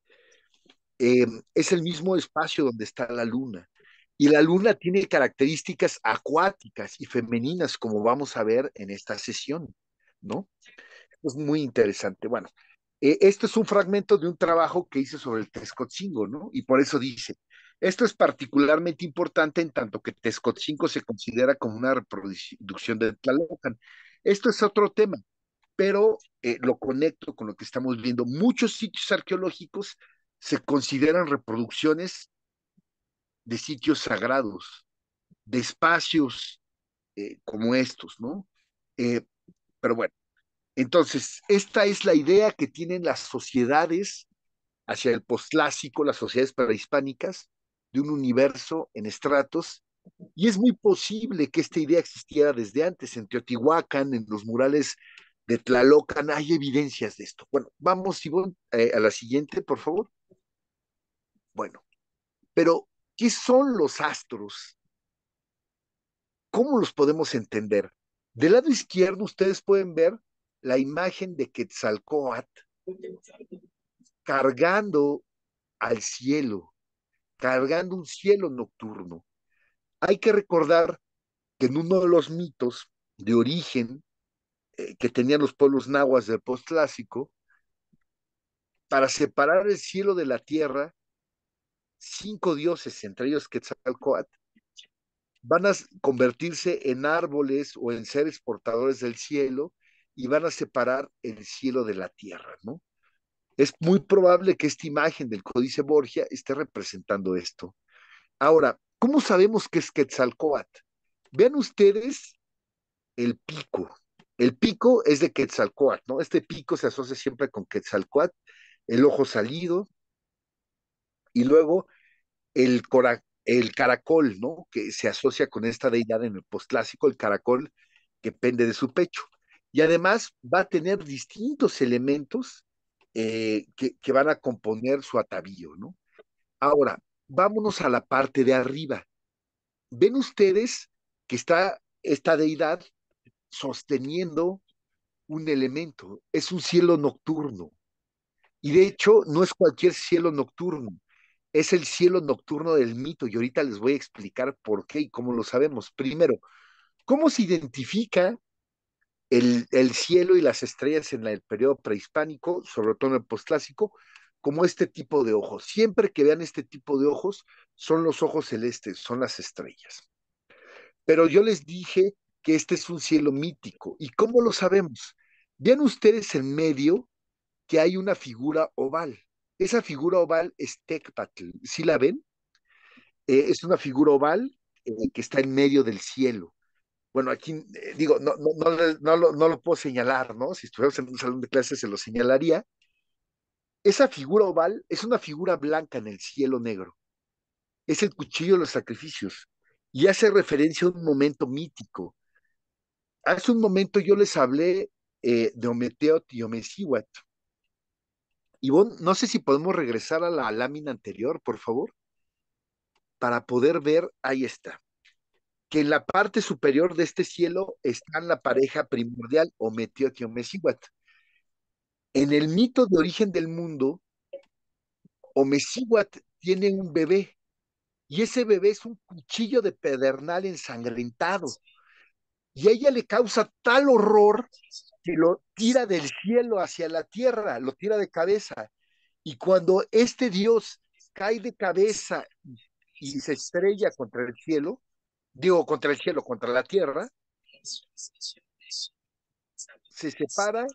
eh, es el mismo espacio donde está la luna. Y la luna tiene características acuáticas y femeninas, como vamos a ver en esta sesión, ¿no? Es muy interesante. Bueno, eh, esto es un fragmento de un trabajo que hice sobre el Tescotzingo ¿no? Y por eso dice, esto es particularmente importante en tanto que Tescotzingo se considera como una reproducción de Tlalocan. Esto es otro tema, pero eh, lo conecto con lo que estamos viendo. Muchos sitios arqueológicos se consideran reproducciones de sitios sagrados, de espacios eh, como estos, ¿no? Eh, pero bueno, entonces, esta es la idea que tienen las sociedades hacia el postclásico, las sociedades prehispánicas, de un universo en estratos, y es muy posible que esta idea existiera desde antes, en Teotihuacán, en los murales de Tlalocan, hay evidencias de esto. Bueno, vamos, Ivonne, eh, a la siguiente, por favor. Bueno, pero ¿qué son los astros? ¿Cómo los podemos entender? Del lado izquierdo ustedes pueden ver la imagen de Quetzalcoatl cargando al cielo, cargando un cielo nocturno. Hay que recordar que en uno de los mitos de origen eh, que tenían los pueblos nahuas del postclásico, para separar el cielo de la tierra, cinco dioses, entre ellos Quetzalcoatl, van a convertirse en árboles o en seres portadores del cielo y van a separar el cielo de la tierra, ¿no? Es muy probable que esta imagen del Códice Borgia esté representando esto. Ahora, ¿cómo sabemos que es Quetzalcoatl? Vean ustedes el pico. El pico es de Quetzalcoatl, ¿no? Este pico se asocia siempre con Quetzalcoatl, el ojo salido, y luego el, el caracol, ¿no? Que se asocia con esta deidad en el postclásico, el caracol que pende de su pecho. Y además va a tener distintos elementos eh, que, que van a componer su atavío, ¿no? Ahora, vámonos a la parte de arriba. Ven ustedes que está esta deidad sosteniendo un elemento, es un cielo nocturno. Y de hecho, no es cualquier cielo nocturno, es el cielo nocturno del mito y ahorita les voy a explicar por qué y cómo lo sabemos. Primero, ¿cómo se identifica el, cielo y las estrellas en el periodo prehispánico, sobre todo en el postclásico? Como este tipo de ojos. Siempre que vean este tipo de ojos, son los ojos celestes, son las estrellas. Pero yo les dije que este es un cielo mítico. ¿Y cómo lo sabemos? Vean ustedes en medio que hay una figura oval. Esa figura oval es Tecpatl, ¿sí la ven? Eh, es una figura oval eh, que está en medio del cielo. Bueno, aquí eh, digo, no, no, lo, puedo señalar, ¿no? Si estuviéramos en un salón de clases se lo señalaría. Esa figura oval es una figura blanca en el cielo negro. Es el cuchillo de los sacrificios y hace referencia a un momento mítico. Hace un momento yo les hablé de Ometeot y Omesíhuatl Ivonne, no sé si podemos regresar a la lámina anterior, por favor, para poder ver, ahí está, que en la parte superior de este cielo está la pareja primordial o Mesihuat. En el mito de origen del mundo, Mesihuat tiene un bebé y ese bebé es un cuchillo de pedernal ensangrentado y ella le causa tal horror que lo tira del cielo hacia la tierra, lo tira de cabeza. Y cuando este Dios cae de cabeza y se estrella contra el cielo, digo contra el cielo, contra la tierra, se separa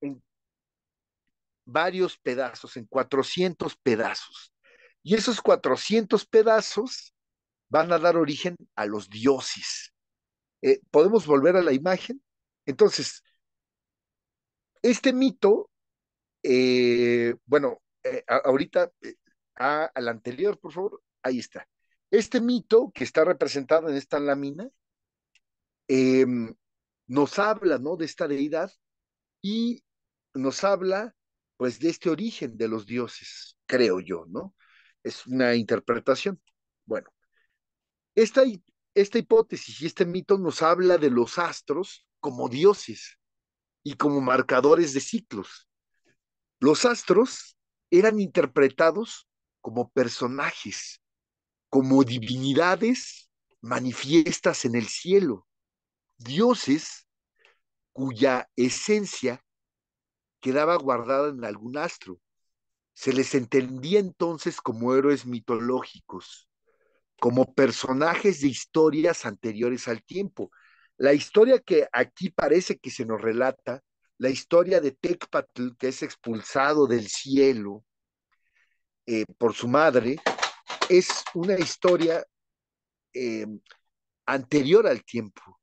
en varios pedazos, en 400 pedazos. Y esos 400 pedazos van a dar origen a los dioses. Eh, ¿Podemos volver a la imagen? Entonces, este mito, eh, bueno, eh, ahorita, al anterior, por favor, ahí está. Este mito que está representado en esta lámina em, nos habla, ¿no? De esta deidad y nos habla, pues, de este origen de los dioses, creo yo, ¿no? Es una interpretación. Bueno, esta, hipótesis y este mito nos habla de los astros como dioses y como marcadores de ciclos. Los astros eran interpretados como personajes, como divinidades manifiestas en el cielo, dioses cuya esencia quedaba guardada en algún astro. Se les entendía entonces como héroes mitológicos, como personajes de historias anteriores al tiempo. La historia que aquí parece que se nos relata, la historia de Tecpatl, que es expulsado del cielo eh, por su madre, es una historia eh, anterior al tiempo.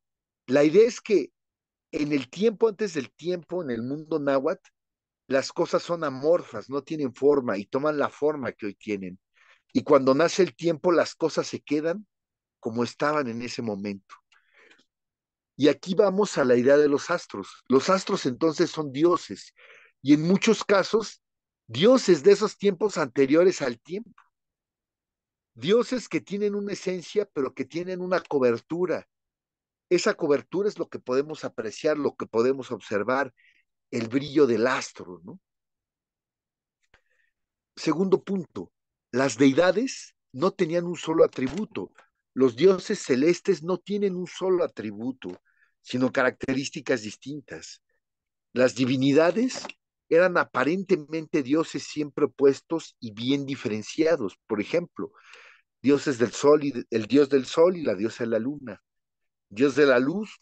La idea es que en el tiempo, antes del tiempo, en el mundo náhuatl, las cosas son amorfas, no tienen forma y toman la forma que hoy tienen. Y cuando nace el tiempo, las cosas se quedan como estaban en ese momento. Y aquí vamos a la idea de los astros. Los astros entonces son dioses y en muchos casos dioses de esos tiempos anteriores al tiempo. Dioses que tienen una esencia, pero que tienen una cobertura. Esa cobertura es lo que podemos apreciar, lo que podemos observar, el brillo del astro, ¿no? Segundo punto, las deidades no tenían un solo atributo. Los dioses celestes no tienen un solo atributo, sino características distintas. Las divinidades eran aparentemente dioses siempre opuestos y bien diferenciados. Por ejemplo, dioses del sol y el dios del sol y la diosa de la luna, dios de la luz,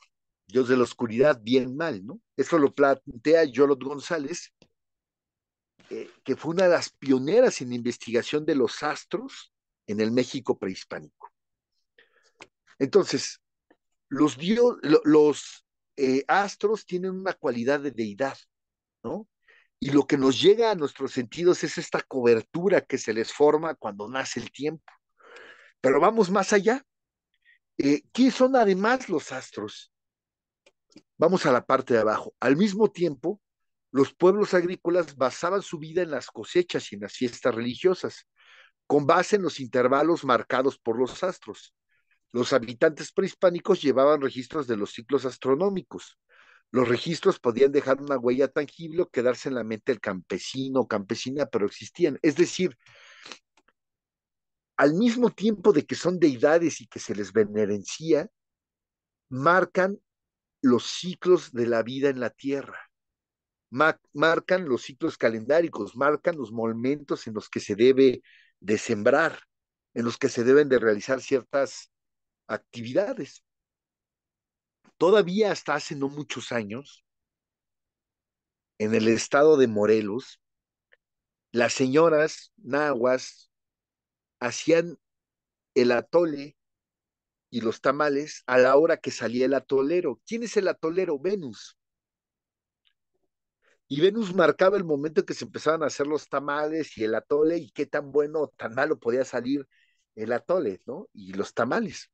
dios de la oscuridad, bien mal, ¿no? Eso lo plantea Yolot González eh, que fue una de las pioneras en investigación de los astros en el México prehispánico. Entonces, los, los eh, astros tienen una cualidad de deidad, ¿no? Y lo que nos llega a nuestros sentidos es esta cobertura que se les forma cuando nace el tiempo. Pero vamos más allá. Eh, ¿Qué son además los astros? Vamos a la parte de abajo. Al mismo tiempo, los pueblos agrícolas basaban su vida en las cosechas y en las fiestas religiosas, con base en los intervalos marcados por los astros. Los habitantes prehispánicos llevaban registros de los ciclos astronómicos. Los registros podían dejar una huella tangible o quedarse en la mente del campesino o campesina, pero existían. Es decir, al mismo tiempo de que son deidades y que se les venerencia, marcan los ciclos de la vida en la tierra marcan los ciclos calendáricos, marcan los momentos en los que se debe de sembrar, en los que se deben de realizar ciertas actividades. Todavía hasta hace no muchos años, en el estado de Morelos, las señoras nahuas hacían el atole y los tamales a la hora que salía el atolero. ¿Quién es el atolero? Venus. Y Venus marcaba el momento en que se empezaban a hacer los tamales y el atole y qué tan bueno o tan malo podía salir el atole, ¿no? Y los tamales.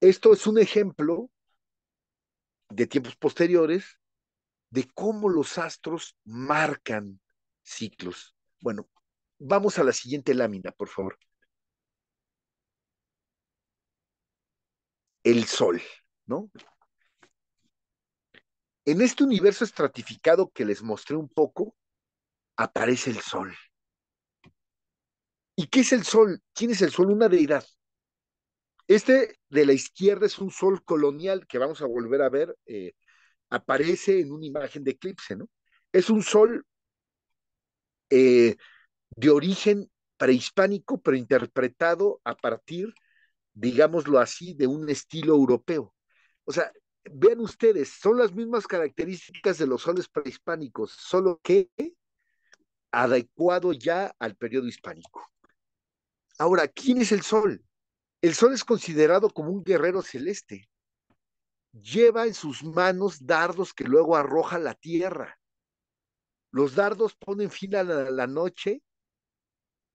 Esto es un ejemplo de tiempos posteriores de cómo los astros marcan ciclos. Bueno, vamos a la siguiente lámina, por favor. El sol, ¿no? En este universo estratificado que les mostré un poco, aparece el sol. ¿Y qué es el sol? ¿Quién es el sol? Una deidad. Este de la izquierda es un sol colonial que vamos a volver a ver, eh, aparece en una imagen de eclipse, ¿no? Es un sol eh, de origen prehispánico, pero interpretado a partir, digámoslo así, de un estilo europeo. O sea, vean ustedes, son las mismas características de los soles prehispánicos, solo que adecuado ya al periodo hispánico. Ahora, ¿quién es el sol? El sol es considerado como un guerrero celeste. Lleva en sus manos dardos que luego arroja la tierra. Los dardos ponen fin a la, noche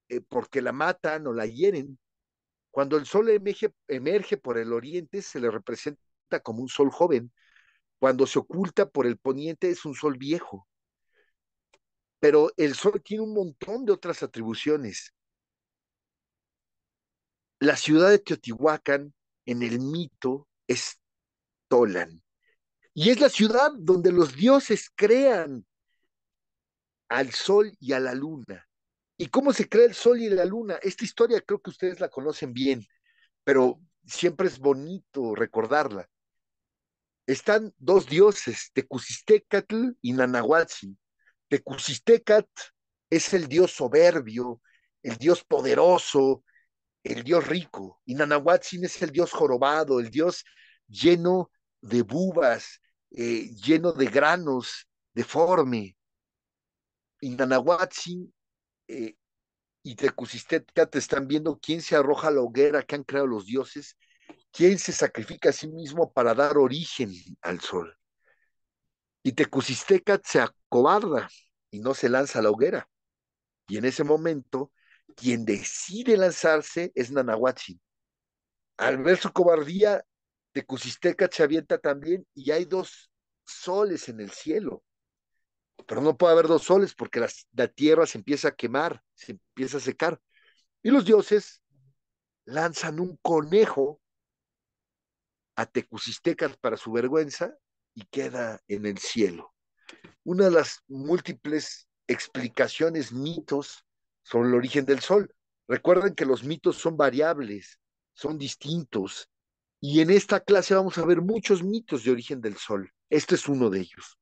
eh, porque la matan o la hieren. Cuando el sol emerge por el oriente, se le representa como un sol joven, cuando se oculta por el poniente es un sol viejo. Pero el sol tiene un montón de otras atribuciones. La ciudad de Teotihuacán en el mito es Tolan. Y es la ciudad donde los dioses crean al sol y a la luna. ¿Y cómo se crea el sol y la luna? Esta historia creo que ustedes la conocen bien, pero siempre es bonito recordarla están dos dioses, Tecusistecatl y Nanahuatzin. Tecusistecatl es el dios soberbio, el dios poderoso, el dios rico, y Nanahuatzin es el dios jorobado, el dios lleno de bubas, eh, lleno de granos, deforme. Y Nanahuatzin eh, y Tecusistecatl están viendo quién se arroja a la hoguera que han creado los dioses Quién se sacrifica a sí mismo para dar origen al sol. Y Tecusistecat se acobarda y no se lanza a la hoguera. Y en ese momento, quien decide lanzarse es Nanahuachi Al ver su cobardía, Tecusistecat se avienta también y hay dos soles en el cielo. Pero no puede haber dos soles porque la tierra se empieza a quemar, se empieza a secar. Y los dioses lanzan un conejo a Tecusistecas para su vergüenza y queda en el cielo. Una de las múltiples explicaciones, mitos sobre el origen del sol. Recuerden que los mitos son variables, son distintos, y en esta clase vamos a ver muchos mitos de origen del sol. Este es uno de ellos.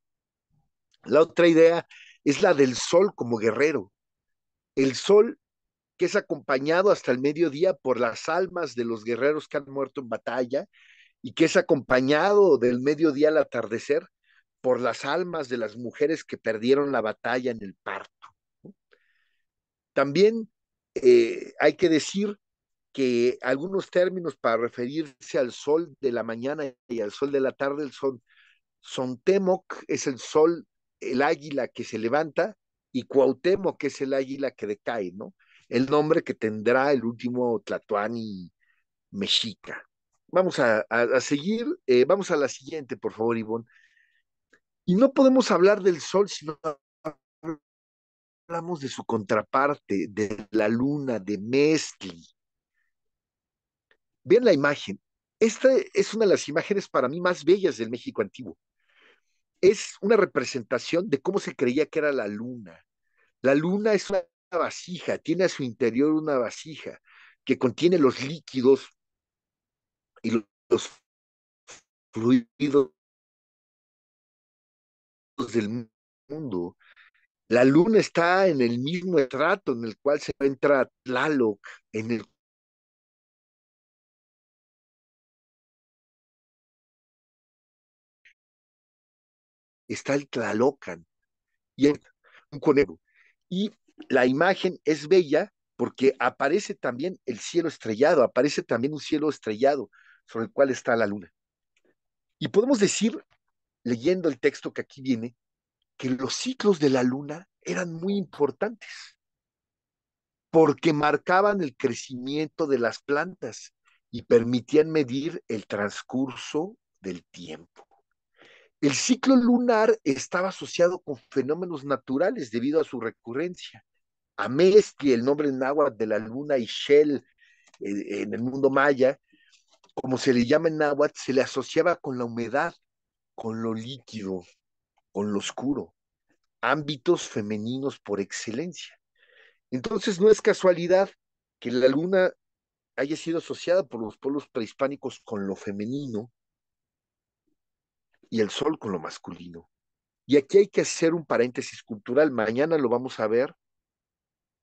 La otra idea es la del sol como guerrero. El sol que es acompañado hasta el mediodía por las almas de los guerreros que han muerto en batalla y que es acompañado del mediodía al atardecer por las almas de las mujeres que perdieron la batalla en el parto. También eh, hay que decir que algunos términos para referirse al sol de la mañana y al sol de la tarde son Sontemoc es el sol, el águila que se levanta y Cuauhtémoc que es el águila que decae, El nombre que tendrá el último Tlatoani mexica vamos a, a, seguir. Eh, vamos a la siguiente, por favor, Ivonne. Y no podemos hablar del sol si no hablamos de su contraparte, de la luna, de Mesli. Vean la imagen. Esta es una de las imágenes para mí más bellas del México antiguo. Es una representación de cómo se creía que era la luna. La luna es una vasija, tiene a su interior una vasija que contiene los líquidos y los fluidos del mundo. La luna está en el mismo estrato en el cual se encuentra Tlaloc, en el está el Tlalocan y es un conejo. Y la imagen es bella porque aparece también el cielo estrellado, aparece también un cielo estrellado sobre el cual está la luna. Y podemos decir, leyendo el texto que aquí viene, que los ciclos de la luna eran muy importantes, porque marcaban el crecimiento de las plantas y permitían medir el transcurso del tiempo. El ciclo lunar estaba asociado con fenómenos naturales debido a su recurrencia. Amesti, el nombre agua de la luna, y Shell eh, en el mundo maya, como se le llama en náhuatl, se le asociaba con la humedad, con lo líquido, con lo oscuro, ámbitos femeninos por excelencia. Entonces no es casualidad que la luna haya sido asociada por los pueblos prehispánicos con lo femenino y el sol con lo masculino. Y aquí hay que hacer un paréntesis cultural. Mañana lo vamos a ver,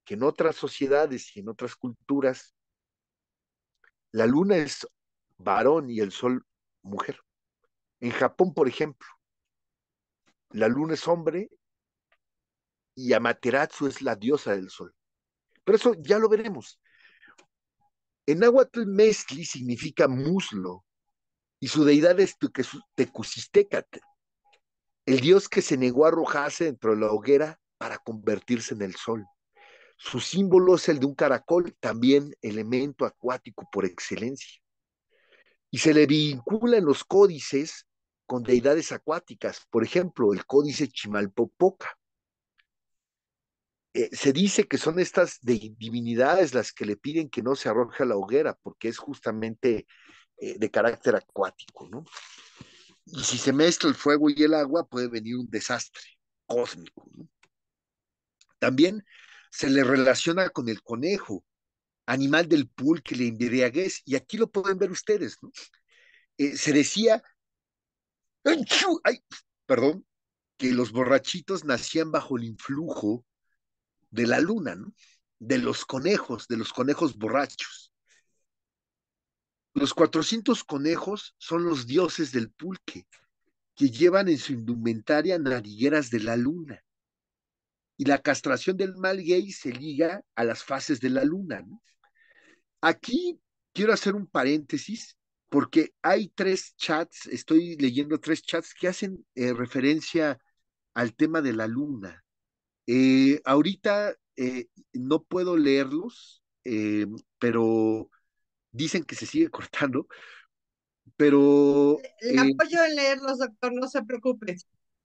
que en otras sociedades y en otras culturas, la luna es varón y el sol mujer. En Japón, por ejemplo, la luna es hombre y Amaterasu es la diosa del sol. Pero eso ya lo veremos. En Nahuatl, Mesli significa muslo y su deidad es Tecusistécate, el dios que se negó a arrojarse dentro de la hoguera para convertirse en el sol. Su símbolo es el de un caracol, también elemento acuático por excelencia y se le vincula en los códices con deidades acuáticas, por ejemplo, el códice Chimalpopoca. Eh, se dice que son estas de, divinidades las que le piden que no se arroje a la hoguera, porque es justamente eh, de carácter acuático, ¿no? Y si se mezcla el fuego y el agua, puede venir un desastre cósmico. También se le relaciona con el conejo, animal del pulque, la embriaguez, y aquí lo pueden ver ustedes, ¿no? Eh, se decía, ay, perdón, que los borrachitos nacían bajo el influjo de la luna, ¿no? De los conejos, de los conejos borrachos. Los 400 conejos son los dioses del pulque, que llevan en su indumentaria narigueras de la luna. Y la castración del mal gay se liga a las fases de la luna, ¿no? Aquí quiero hacer un paréntesis porque hay tres chats, estoy leyendo tres chats que hacen eh, referencia al tema de la luna. Eh, ahorita eh, no puedo leerlos, pero dicen que se sigue cortando, pero... Le apoyo en leerlos, doctor, no se preocupe.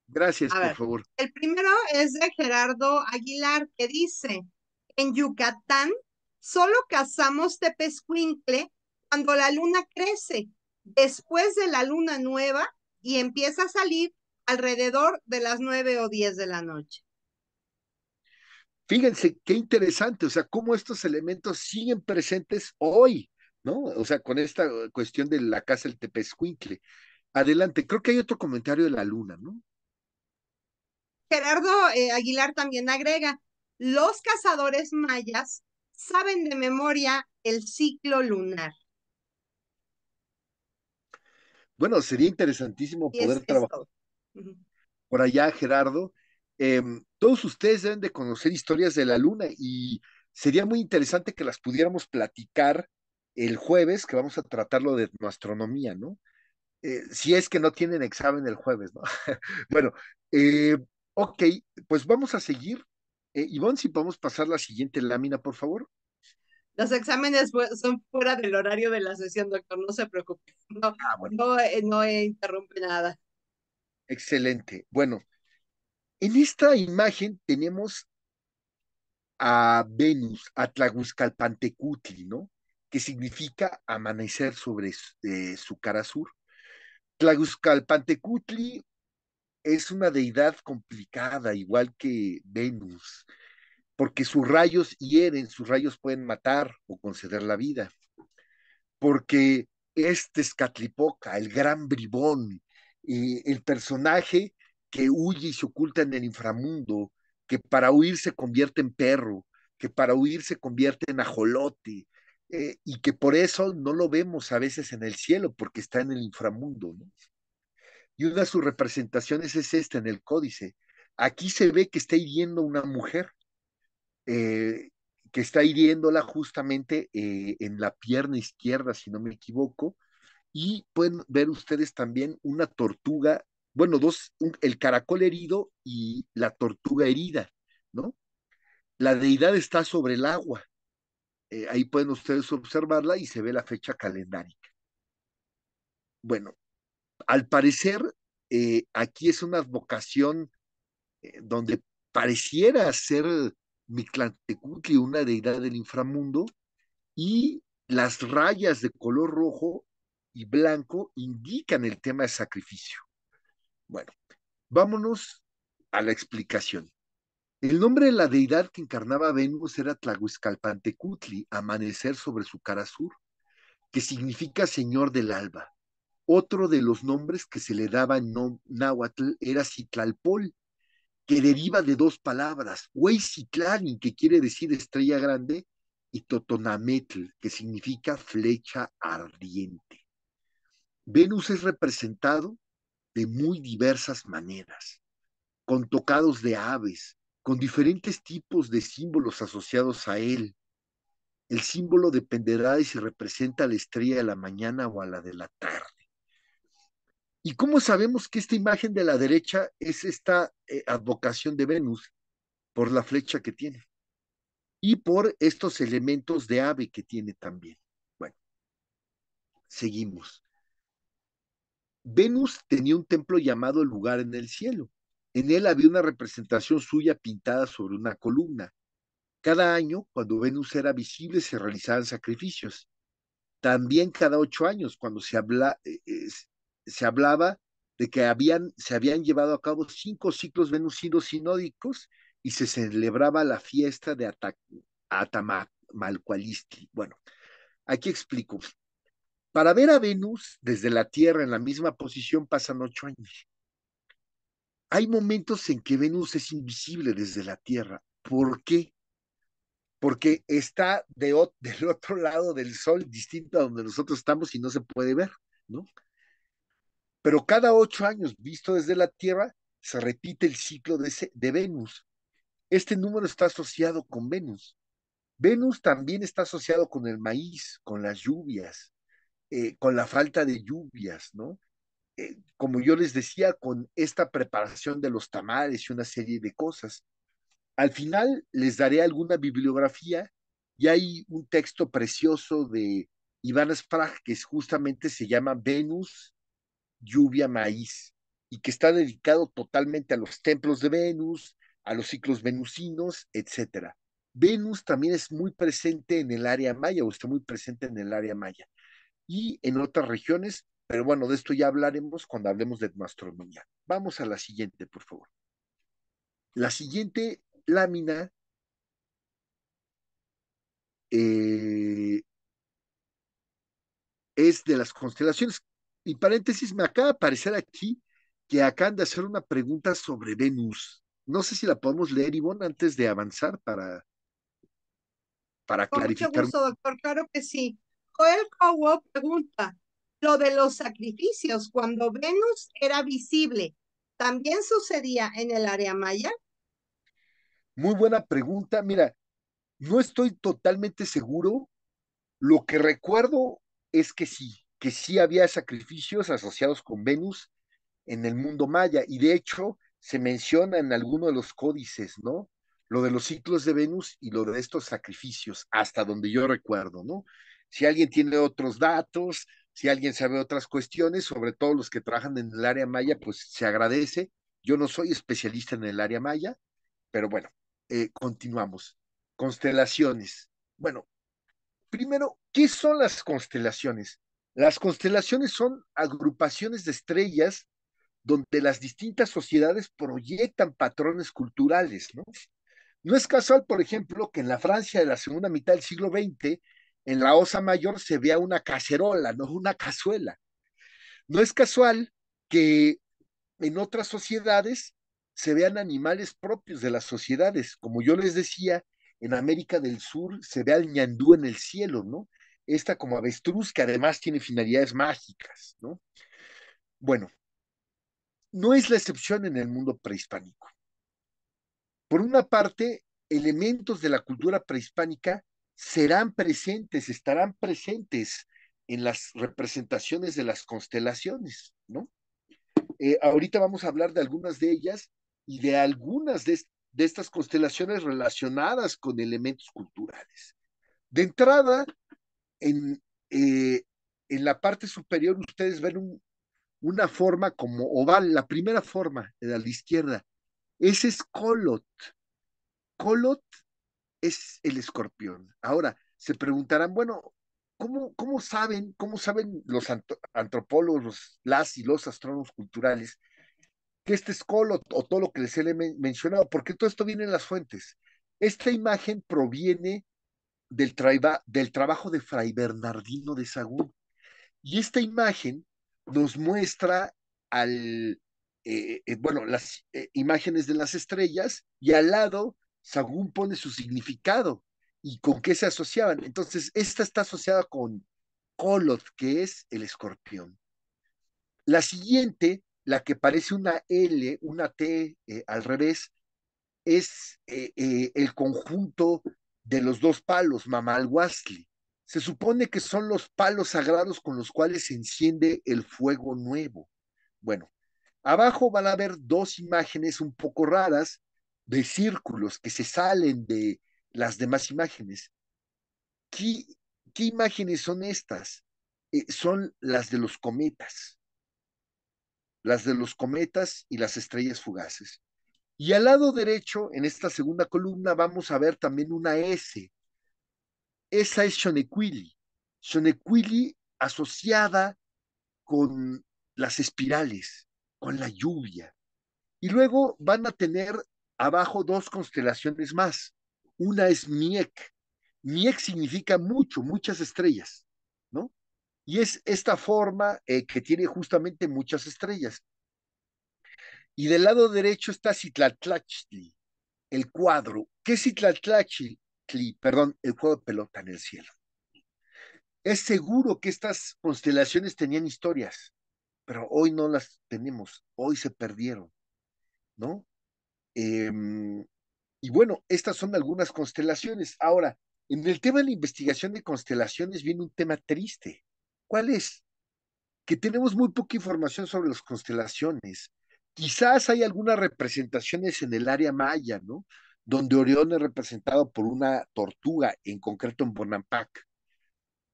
Gracias, por favor. El primero es de Gerardo Aguilar, que dice, en Yucatán Solo cazamos tepezcuincle cuando la luna crece, después de la luna nueva y empieza a salir alrededor de las nueve o diez de la noche. Fíjense qué interesante, o sea, cómo estos elementos siguen presentes hoy, ¿no? O sea, con esta eh, cuestión de la casa del Tepezcuincle. Adelante, creo que hay otro comentario de la luna, ¿no? Gerardo eh, Aguilar también agrega, los cazadores mayas saben de memoria el ciclo lunar. Bueno, sería interesantísimo poder trabajar por allá, Gerardo. Em, todos ustedes deben de conocer historias de la luna y sería muy interesante que las pudiéramos platicar el jueves, que vamos a tratarlo de astronomía, ¿no? Eh, si es que no tienen examen el jueves, ¿no? bueno, eh, ok, pues vamos a seguir eh, Ivonne, si podemos pasar la siguiente lámina, por favor. Los exámenes son fuera del horario de la sesión, doctor, no se preocupe. No, ah, eh, no, interrumpe nada. Excelente. Bueno, en esta imagen tenemos a Venus, a Tlaguscalpantecutli, ¿no? Que significa amanecer sobre eh, su cara sur. Tlaguscalpantecutli es una deidad complicada, igual que Venus, porque sus rayos hieren, sus rayos pueden matar o conceder la vida, porque este es Catlipoca, el gran bribón, y eh, el personaje que huye y se oculta en el inframundo, que para huir se convierte en perro, que para huir se convierte en ajolote, eh, y que por eso no lo vemos a veces en el cielo, porque está en el inframundo. ¿no? y una de sus representaciones es esta en el códice. Aquí se ve que está hiriendo una mujer, eh, que está hiriéndola justamente eh, en la pierna izquierda, si no me equivoco, y pueden ver ustedes también una tortuga, bueno, dos, el caracol herido y la tortuga herida, ¿no? La deidad está sobre el agua. Eh, ahí pueden ustedes observarla y se ve la fecha calendárica. Bueno, al parecer, eh, aquí es una advocación eh, donde pareciera ser Mictlantecutli una deidad del inframundo y las rayas de color rojo y blanco indican el tema de sacrificio. Bueno, vámonos a la explicación. El nombre de la deidad que encarnaba Venus era Tlahuizcalpantecutli, amanecer sobre su cara sur, que significa señor del alba. Otro de los nombres que se le daba en náhuatl era Citlalpol, que deriva de dos palabras, Citlani, que quiere decir estrella grande, y Totonametl, que significa flecha ardiente. Venus es representado de muy diversas maneras, con tocados de aves, con diferentes tipos de símbolos asociados a él. El símbolo dependerá de si representa a la estrella de la mañana o a la de la tarde. ¿Y cómo sabemos que esta imagen de la derecha es esta eh, advocación de Venus? Por la flecha que tiene y por estos elementos de ave que tiene también. Bueno, seguimos. Venus tenía un templo llamado el lugar en el cielo. En él había una representación suya pintada sobre una columna. Cada año, cuando Venus era visible, se realizaban sacrificios. También cada ocho años, cuando se habla, eh, se hablaba de que habían, se habían llevado a cabo cinco ciclos venusinos sinódicos y se celebraba la fiesta de Atama Atamalcualisti. Bueno, aquí explico. Para ver a Venus desde la Tierra en la misma posición pasan ocho años. Hay momentos en que Venus es invisible desde la Tierra. ¿Por qué? Porque está de, del otro lado del Sol, distinto a donde nosotros estamos y no se puede ver, ¿no? pero cada ocho años, visto desde la Tierra, se repite el ciclo de, Venus. Este número está asociado con Venus. Venus también está asociado con el maíz, con las lluvias, eh, con la falta de lluvias, ¿no? Eh, como yo les decía, con esta preparación de los tamales y una serie de cosas. Al final les daré alguna bibliografía y hay un texto precioso de Iván Sprague que justamente se llama Venus lluvia maíz y que está dedicado totalmente a los templos de Venus, a los ciclos venusinos, etcétera. Venus también es muy presente en el área maya o está muy presente en el área maya y en otras regiones, pero bueno, de esto ya hablaremos cuando hablemos de astronomía. Vamos a la siguiente, por favor. La siguiente lámina eh, es de las constelaciones. Y paréntesis, me acaba de aparecer aquí que acaban de hacer una pregunta sobre Venus. No sé si la podemos leer, Ivonne, antes de avanzar para, para clarificar. Mucho doctor, claro que sí. Joel Cowo pregunta, lo de los sacrificios, cuando Venus era visible, ¿también sucedía en el área maya? Muy buena pregunta. Mira, no estoy totalmente seguro. Lo que recuerdo es que sí que sí había sacrificios asociados con Venus en el mundo maya, y de hecho se menciona en alguno de los códices, ¿no? Lo de los ciclos de Venus y lo de estos sacrificios, hasta donde yo recuerdo, ¿no? Si alguien tiene otros datos, si alguien sabe otras cuestiones, sobre todo los que trabajan en el área maya, pues se agradece. Yo no soy especialista en el área maya, pero bueno, eh, continuamos. Constelaciones. Bueno, primero, ¿qué son las constelaciones? Las constelaciones son agrupaciones de estrellas donde las distintas sociedades proyectan patrones culturales, ¿no? No es casual, por ejemplo, que en la Francia de la segunda mitad del siglo XX, en la Osa Mayor se vea una cacerola, no una cazuela. No es casual que en otras sociedades se vean animales propios de las sociedades. Como yo les decía, en América del Sur se ve al ñandú en el cielo, ¿no? esta como avestruz que además tiene finalidades mágicas, ¿no? Bueno, no es la excepción en el mundo prehispánico. Por una parte, elementos de la cultura prehispánica serán presentes, estarán presentes en las representaciones de las constelaciones, ¿no? Eh, ahorita vamos a hablar de algunas de ellas y de algunas de estas constelaciones relacionadas con elementos culturales. De entrada, en, eh, en la parte superior ustedes ven una forma como oval, la primera forma de la izquierda. Ese es Colot. Colot es el escorpión. Ahora, se preguntarán, bueno, ¿cómo, cómo saben, cómo saben los antropólogos, las y los astrónomos culturales que este es Colot o todo lo que les he mencionado? Porque todo esto viene en las fuentes. Esta imagen proviene del, trabajo de Fray Bernardino de Sagún. Y esta imagen nos muestra al, eh, eh, bueno, las eh, imágenes de las estrellas y al lado Sagún pone su significado y con qué se asociaban. Entonces, esta está asociada con Colot, que es el escorpión. La siguiente, la que parece una L, una T al revés, es el conjunto de los dos palos, Mamalhuastli. Se supone que son los palos sagrados con los cuales se enciende el fuego nuevo. Bueno, abajo van a ver dos imágenes un poco raras de círculos que se salen de las demás imágenes. ¿Qué, imágenes son estas? Eh, son las de los cometas. Las de los cometas y las estrellas fugaces. Y al lado derecho, en esta segunda columna, vamos a ver también una S. Esa es Shonequili. Shonequili asociada con las espirales, con la lluvia. Y luego van a tener abajo dos constelaciones más. Una es Miek. Miek significa mucho, muchas estrellas, ¿no? Y es esta forma eh, que tiene justamente muchas estrellas. Y del lado derecho está Sitlatlachtli, el cuadro. ¿Qué es Sitlatlachtli? Perdón, el juego de pelota en el cielo. Es seguro que estas constelaciones tenían historias, pero hoy no las tenemos, hoy se perdieron, ¿no? Em, y bueno, estas son algunas constelaciones. Ahora, en el tema de la investigación de constelaciones viene un tema triste. ¿Cuál es? Que tenemos muy poca información sobre las constelaciones. Quizás hay algunas representaciones en el área maya, ¿no? Donde Orión es representado por una tortuga, en concreto en Bonampak.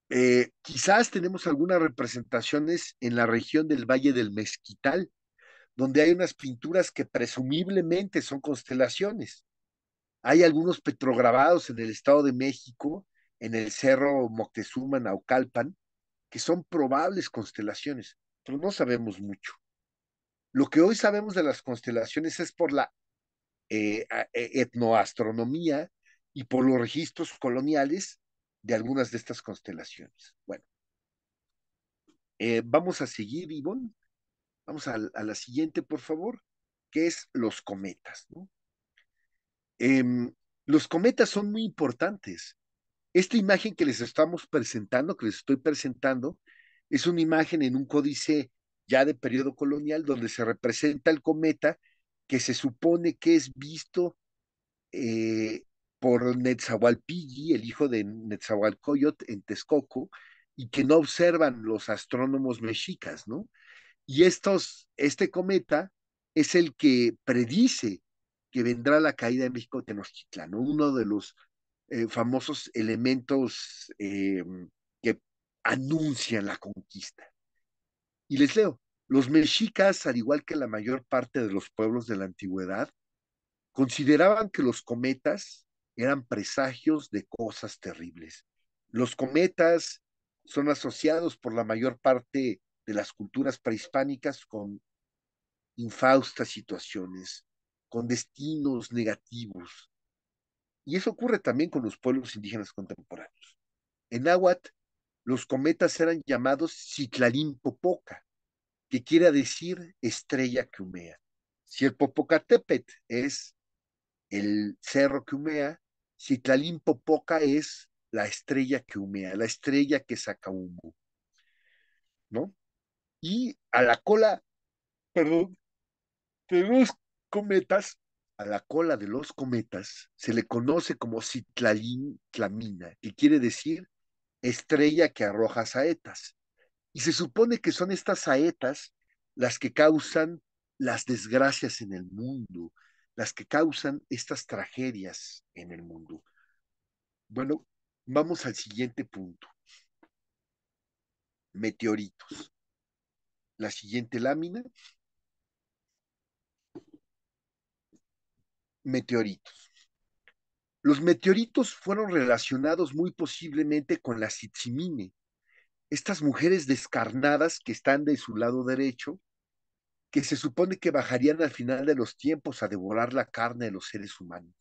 Eh, quizás tenemos algunas representaciones en la región del Valle del Mezquital, donde hay unas pinturas que presumiblemente son constelaciones. Hay algunos petrograbados en el Estado de México, en el Cerro Moctezuma, Naucalpan, que son probables constelaciones, pero no sabemos mucho. Lo que hoy sabemos de las constelaciones es por la eh, e, etnoastronomía y por los registros coloniales de algunas de estas constelaciones. Bueno, eh, vamos a seguir, Ivonne. Vamos a, la siguiente, por favor, que es los cometas. Em, los cometas son muy importantes. Esta imagen que les estamos presentando, que les estoy presentando, es una imagen en un códice ya de periodo colonial, donde se representa el cometa que se supone que es visto eh, por Netzahualpilli, el hijo de Netzahualcoyot en Texcoco, y que no observan los astrónomos mexicas, ¿no? Y estos, este cometa es el que predice que vendrá la caída de México Tenochtitlán, uno de los eh, famosos elementos eh, que anuncian la conquista. Y les leo, los mexicas, al igual que la mayor parte de los pueblos de la antigüedad, consideraban que los cometas eran presagios de cosas terribles. Los cometas son asociados por la mayor parte de las culturas prehispánicas con infaustas situaciones, con destinos negativos. Y eso ocurre también con los pueblos indígenas contemporáneos. En náhuatl, los cometas eran llamados Citlalín popoca que quiere decir estrella que humea. Si el Popocatépetl es el cerro que humea, Citlalín popoca es la estrella que humea, la estrella que saca humo. ¿No? Y a la cola, perdón, de los cometas, a la cola de los cometas se le conoce como Citlalín-Tlamina, que quiere decir estrella que arroja saetas. Y se supone que son estas saetas las que causan las desgracias en el mundo, las que causan estas tragedias en el mundo. Bueno, vamos al siguiente punto. Meteoritos. La siguiente lámina. Meteoritos. Los meteoritos fueron relacionados muy posiblemente con las Sitsimine, estas mujeres descarnadas que están de su lado derecho, que se supone que bajarían al final de los tiempos a devorar la carne de los seres humanos.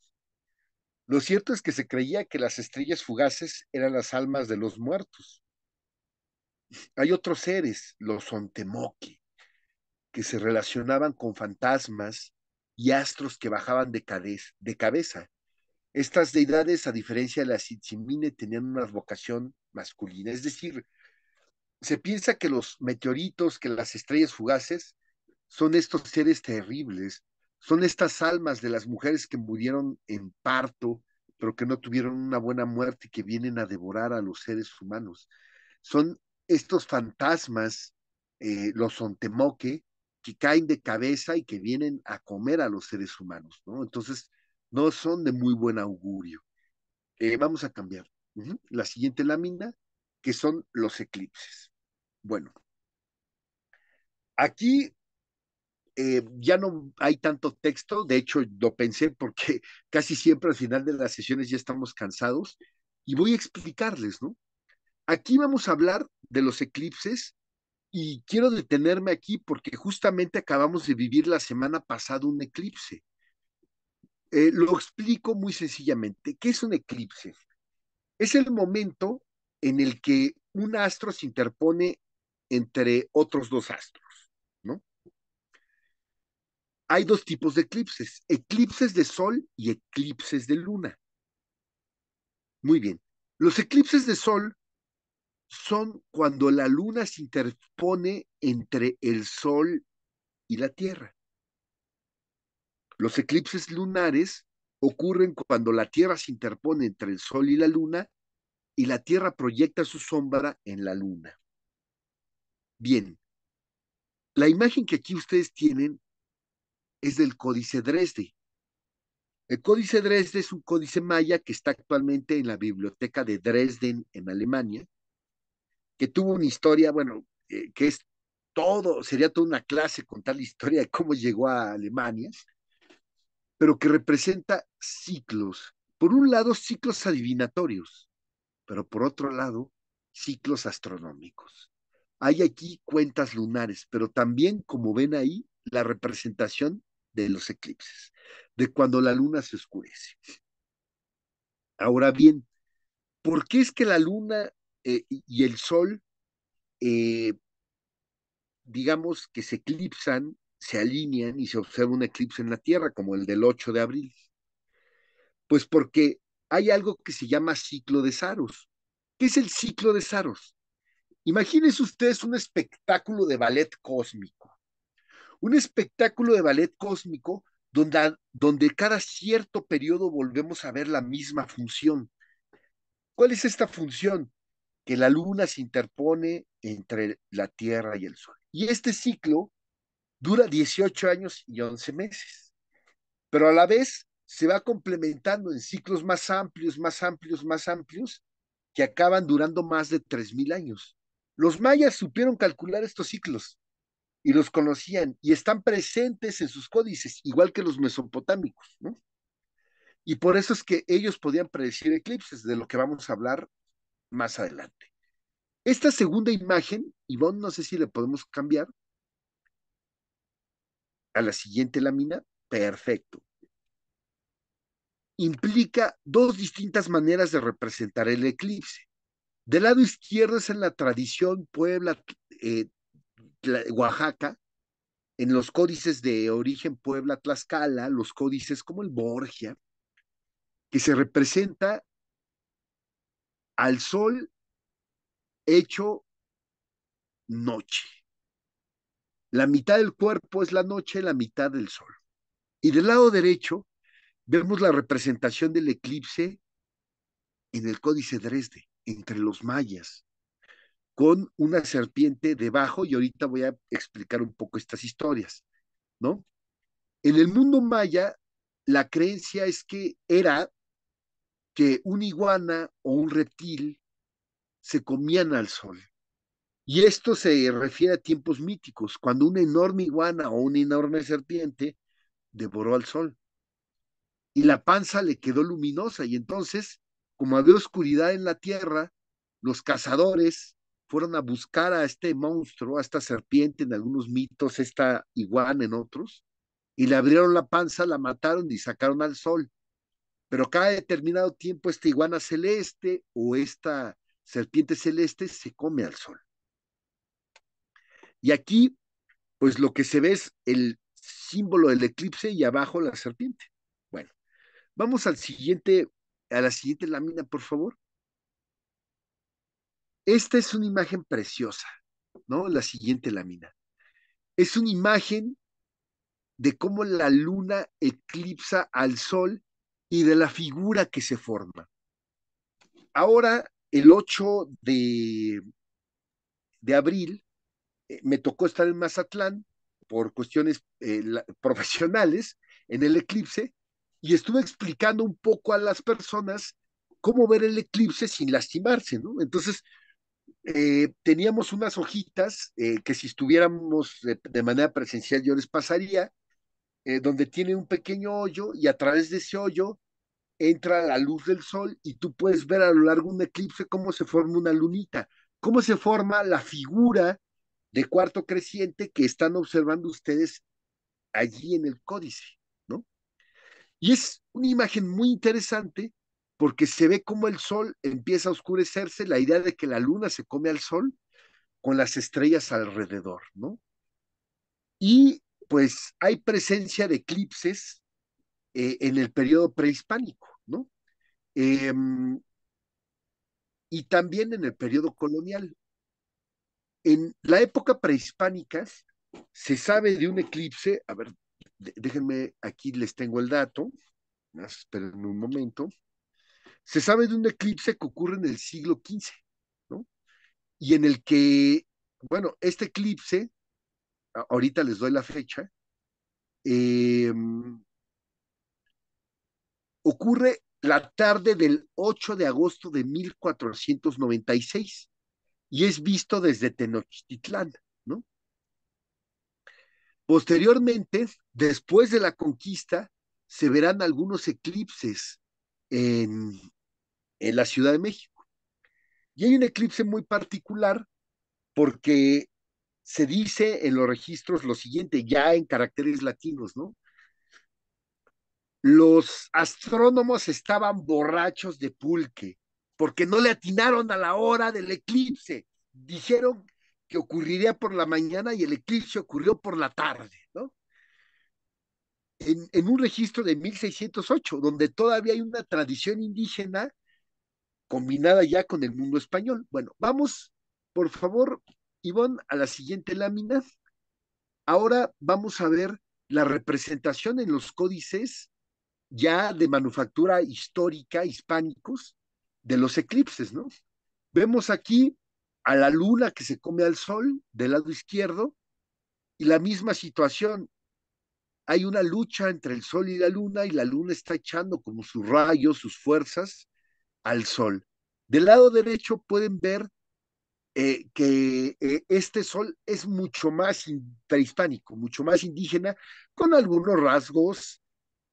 Lo cierto es que se creía que las estrellas fugaces eran las almas de los muertos. Hay otros seres, los ontemoque, que se relacionaban con fantasmas y astros que bajaban de, de cabeza estas deidades, a diferencia de las Itzimine, tenían una vocación masculina, es decir, se piensa que los meteoritos, que las estrellas fugaces, son estos seres terribles, son estas almas de las mujeres que murieron en parto, pero que no tuvieron una buena muerte, y que vienen a devorar a los seres humanos. Son estos fantasmas, eh, los ontemoque, que caen de cabeza y que vienen a comer a los seres humanos, ¿no? Entonces, no son de muy buen augurio. Eh, vamos a cambiar. La siguiente lámina, que son los eclipses. Bueno, aquí eh, ya no hay tanto texto, de hecho lo pensé porque casi siempre al final de las sesiones ya estamos cansados y voy a explicarles, ¿no? Aquí vamos a hablar de los eclipses y quiero detenerme aquí porque justamente acabamos de vivir la semana pasada un eclipse. Eh, lo explico muy sencillamente. ¿Qué es un eclipse? Es el momento en el que un astro se interpone entre otros dos astros, ¿no? Hay dos tipos de eclipses, eclipses de sol y eclipses de luna. Muy bien. Los eclipses de sol son cuando la luna se interpone entre el sol y la tierra. Los eclipses lunares ocurren cuando la Tierra se interpone entre el Sol y la Luna y la Tierra proyecta su sombra en la Luna. Bien, la imagen que aquí ustedes tienen es del Códice Dresde. El Códice Dresde es un códice maya que está actualmente en la biblioteca de Dresden, en Alemania, que tuvo una historia, bueno, eh, que es todo, sería toda una clase contar la historia de cómo llegó a Alemania, pero que representa ciclos. Por un lado, ciclos adivinatorios, pero por otro lado, ciclos astronómicos. Hay aquí cuentas lunares, pero también, como ven ahí, la representación de los eclipses, de cuando la luna se oscurece. Ahora bien, ¿por qué es que la luna eh, y el sol, eh, digamos que se eclipsan se alinean y se observa un eclipse en la Tierra, como el del 8 de abril? Pues porque hay algo que se llama ciclo de Saros. ¿Qué es el ciclo de Saros? Imagínense ustedes un espectáculo de ballet cósmico. Un espectáculo de ballet cósmico donde, donde cada cierto periodo volvemos a ver la misma función. ¿Cuál es esta función? Que la luna se interpone entre la Tierra y el Sol. Y este ciclo dura 18 años y 11 meses, pero a la vez se va complementando en ciclos más amplios, más amplios, más amplios, que acaban durando más de 3.000 años. Los mayas supieron calcular estos ciclos y los conocían y están presentes en sus códices, igual que los mesopotámicos. Y por eso es que ellos podían predecir eclipses, de lo que vamos a hablar más adelante. Esta segunda imagen, Ivonne, no sé si le podemos cambiar, a la siguiente lámina, perfecto. Implica dos distintas maneras de representar el eclipse. Del lado izquierdo es en la tradición Puebla, eh, Oaxaca, en los códices de origen Puebla, Tlaxcala, los códices como el Borgia, que se representa al sol hecho noche. La mitad del cuerpo es la noche, la mitad del sol. Y del lado derecho vemos la representación del eclipse en el Códice Dresde, entre los mayas, con una serpiente debajo, y ahorita voy a explicar un poco estas historias, ¿no? En el mundo maya, la creencia es que era que un iguana o un reptil se comían al sol y esto se refiere a tiempos míticos, cuando una enorme iguana o una enorme serpiente devoró al sol. Y la panza le quedó luminosa y entonces, como había oscuridad en la tierra, los cazadores fueron a buscar a este monstruo, a esta serpiente en algunos mitos, esta iguana en otros, y le abrieron la panza, la mataron y sacaron al sol. Pero cada determinado tiempo esta iguana celeste o esta serpiente celeste se come al sol. Y aquí, pues lo que se ve es el símbolo del eclipse y abajo la serpiente. Bueno, vamos al siguiente, a la siguiente lámina, por favor. Esta es una imagen preciosa, ¿no? La siguiente lámina. Es una imagen de cómo la luna eclipsa al sol y de la figura que se forma. Ahora, el 8 de, de abril, eh, me tocó estar en Mazatlán por cuestiones eh, profesionales en el eclipse y estuve explicando un poco a las personas cómo ver el eclipse sin lastimarse, ¿no? Entonces, eh, teníamos unas hojitas que si estuviéramos de, manera presencial yo les pasaría, donde tiene un pequeño hoyo y a través de ese hoyo entra la luz del sol y tú puedes ver a lo largo de un eclipse cómo se forma una lunita, cómo se forma la figura de cuarto creciente que están observando ustedes allí en el códice, ¿no? Y es una imagen muy interesante porque se ve cómo el sol empieza a oscurecerse, la idea de que la luna se come al sol con las estrellas alrededor, ¿no? Y pues hay presencia de eclipses eh, en el periodo prehispánico, ¿no? Em, y también en el periodo colonial. En la época prehispánica se sabe de un eclipse, a ver, déjenme, aquí les tengo el dato, esperen un momento, se sabe de un eclipse que ocurre en el siglo XV, ¿no? Y en el que, bueno, este eclipse, ahorita les doy la fecha, em, ocurre la tarde del 8 de agosto de 1496 y es visto desde Tenochtitlán, ¿no? Posteriormente, después de la conquista, se verán algunos eclipses en, en la Ciudad de México. Y hay un eclipse muy particular porque se dice en los registros lo siguiente, ya en caracteres latinos, ¿no? Los astrónomos estaban borrachos de pulque porque no le atinaron a la hora del eclipse. Dijeron que ocurriría por la mañana y el eclipse ocurrió por la tarde, ¿no? En, un registro de 1608, donde todavía hay una tradición indígena combinada ya con el mundo español. Bueno, vamos, por favor, Ivonne, a la siguiente lámina. Ahora vamos a ver la representación en los códices ya de manufactura histórica hispánicos de los eclipses, ¿no? Vemos aquí a la luna que se come al sol del lado izquierdo y la misma situación. Hay una lucha entre el sol y la luna y la luna está echando como sus rayos, sus fuerzas al sol. Del lado derecho pueden ver eh, que eh, este sol es mucho más interhispánico, mucho más indígena, con algunos rasgos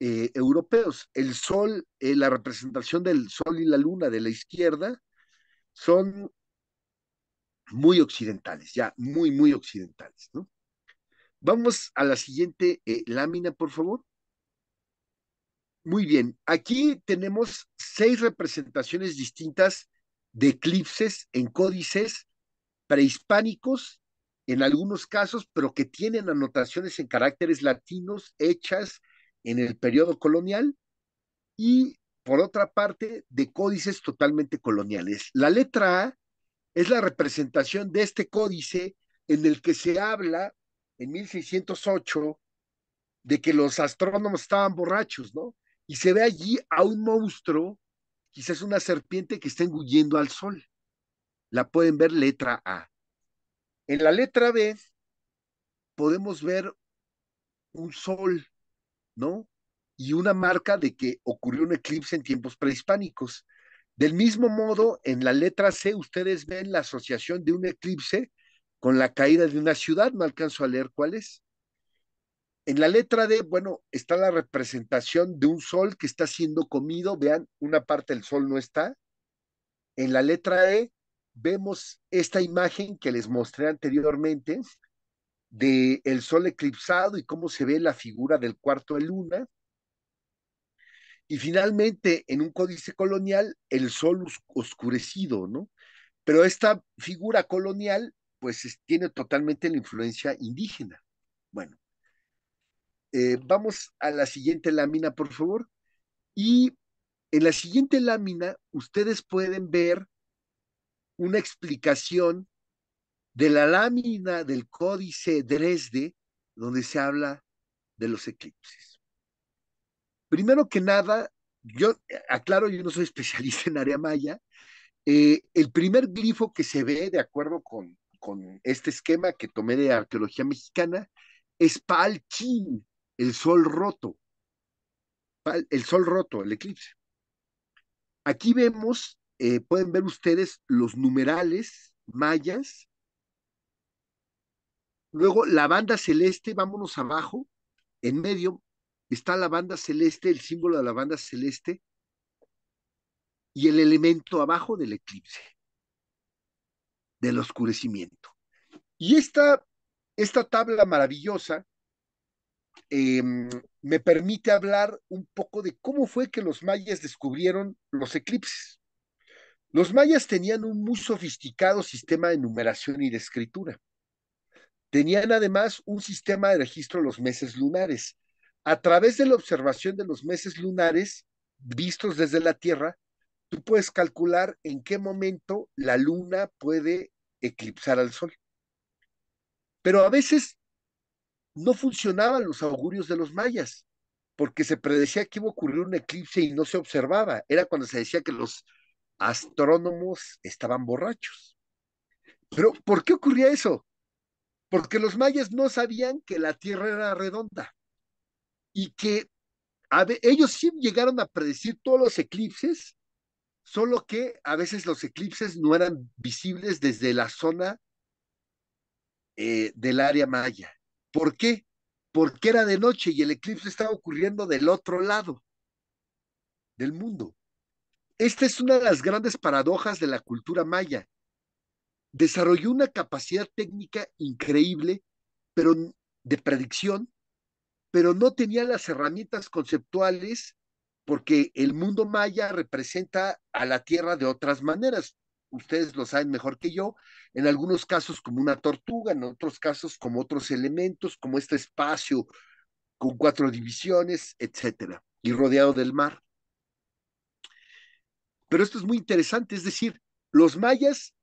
eh, europeos. El sol, eh, la representación del sol y la luna de la izquierda son muy occidentales, ya muy, muy occidentales, Vamos a la siguiente eh, lámina, por favor. Muy bien, aquí tenemos seis representaciones distintas de eclipses en códices prehispánicos, en algunos casos, pero que tienen anotaciones en caracteres latinos hechas en el periodo colonial y, por otra parte, de códices totalmente coloniales. La letra A es la representación de este códice en el que se habla en 1608 de que los astrónomos estaban borrachos, ¿no? Y se ve allí a un monstruo, quizás una serpiente que está engullendo al sol. La pueden ver letra A. En la letra B podemos ver un sol ¿no? Y una marca de que ocurrió un eclipse en tiempos prehispánicos. Del mismo modo, en la letra C ustedes ven la asociación de un eclipse con la caída de una ciudad, no alcanzo a leer cuál es. En la letra D, bueno, está la representación de un sol que está siendo comido, vean, una parte del sol no está. En la letra E vemos esta imagen que les mostré anteriormente, de el sol eclipsado y cómo se ve la figura del cuarto de luna. Y finalmente, en un códice colonial, el sol oscurecido, ¿no? Pero esta figura colonial, pues tiene totalmente la influencia indígena. Bueno, eh, vamos a la siguiente lámina, por favor. Y en la siguiente lámina, ustedes pueden ver una explicación de la lámina del códice Dresde, donde se habla de los eclipses. Primero que nada, yo aclaro, yo no soy especialista en área maya. Eh, el primer glifo que se ve, de acuerdo con, con este esquema que tomé de arqueología mexicana, es Palchín, el sol roto. el sol roto, el eclipse. Aquí vemos, eh, pueden ver ustedes los numerales mayas Luego la banda celeste, vámonos abajo, en medio está la banda celeste, el símbolo de la banda celeste y el elemento abajo del eclipse, del oscurecimiento. Y esta, esta tabla maravillosa em, me permite hablar un poco de cómo fue que los mayas descubrieron los eclipses. Los mayas tenían un muy sofisticado sistema de numeración y de escritura. Tenían además un sistema de registro de los meses lunares. A través de la observación de los meses lunares vistos desde la Tierra, tú puedes calcular en qué momento la luna puede eclipsar al sol. Pero a veces no funcionaban los augurios de los mayas, porque se predecía que iba a ocurrir un eclipse y no se observaba. Era cuando se decía que los astrónomos estaban borrachos. Pero, ¿por qué ocurría eso? porque los mayas no sabían que la Tierra era redonda y que ellos sí llegaron a predecir todos los eclipses, solo que a veces los eclipses no eran visibles desde la zona eh, del área maya. ¿Por qué? Porque era de noche y el eclipse estaba ocurriendo del otro lado del mundo. Esta es una de las grandes paradojas de la cultura maya, desarrolló una capacidad técnica increíble, pero de predicción, pero no tenía las herramientas conceptuales porque el mundo maya representa a la Tierra de otras maneras. Ustedes lo saben mejor que yo, en algunos casos como una tortuga, en otros casos como otros elementos, como este espacio con cuatro divisiones, etcétera, y rodeado del mar. Pero esto es muy interesante, es decir, los mayas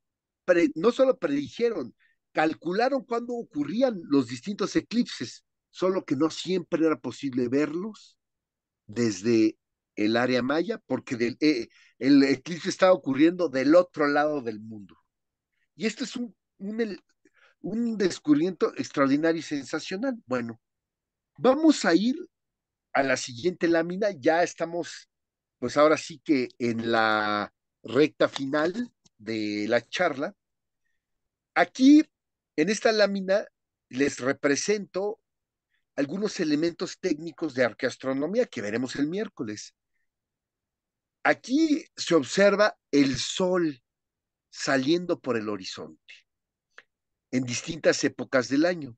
no solo predijeron, calcularon cuándo ocurrían los distintos eclipses, solo que no siempre era posible verlos desde el área maya, porque eh, el eclipse estaba ocurriendo del otro lado del mundo. Y este es un, un, un descubrimiento extraordinario y sensacional. Bueno, vamos a ir a la siguiente lámina, ya estamos, pues ahora sí que en la recta final, de la charla. Aquí, en esta lámina, les represento algunos elementos técnicos de arqueastronomía que veremos el miércoles. Aquí se observa el sol saliendo por el horizonte en distintas épocas del año.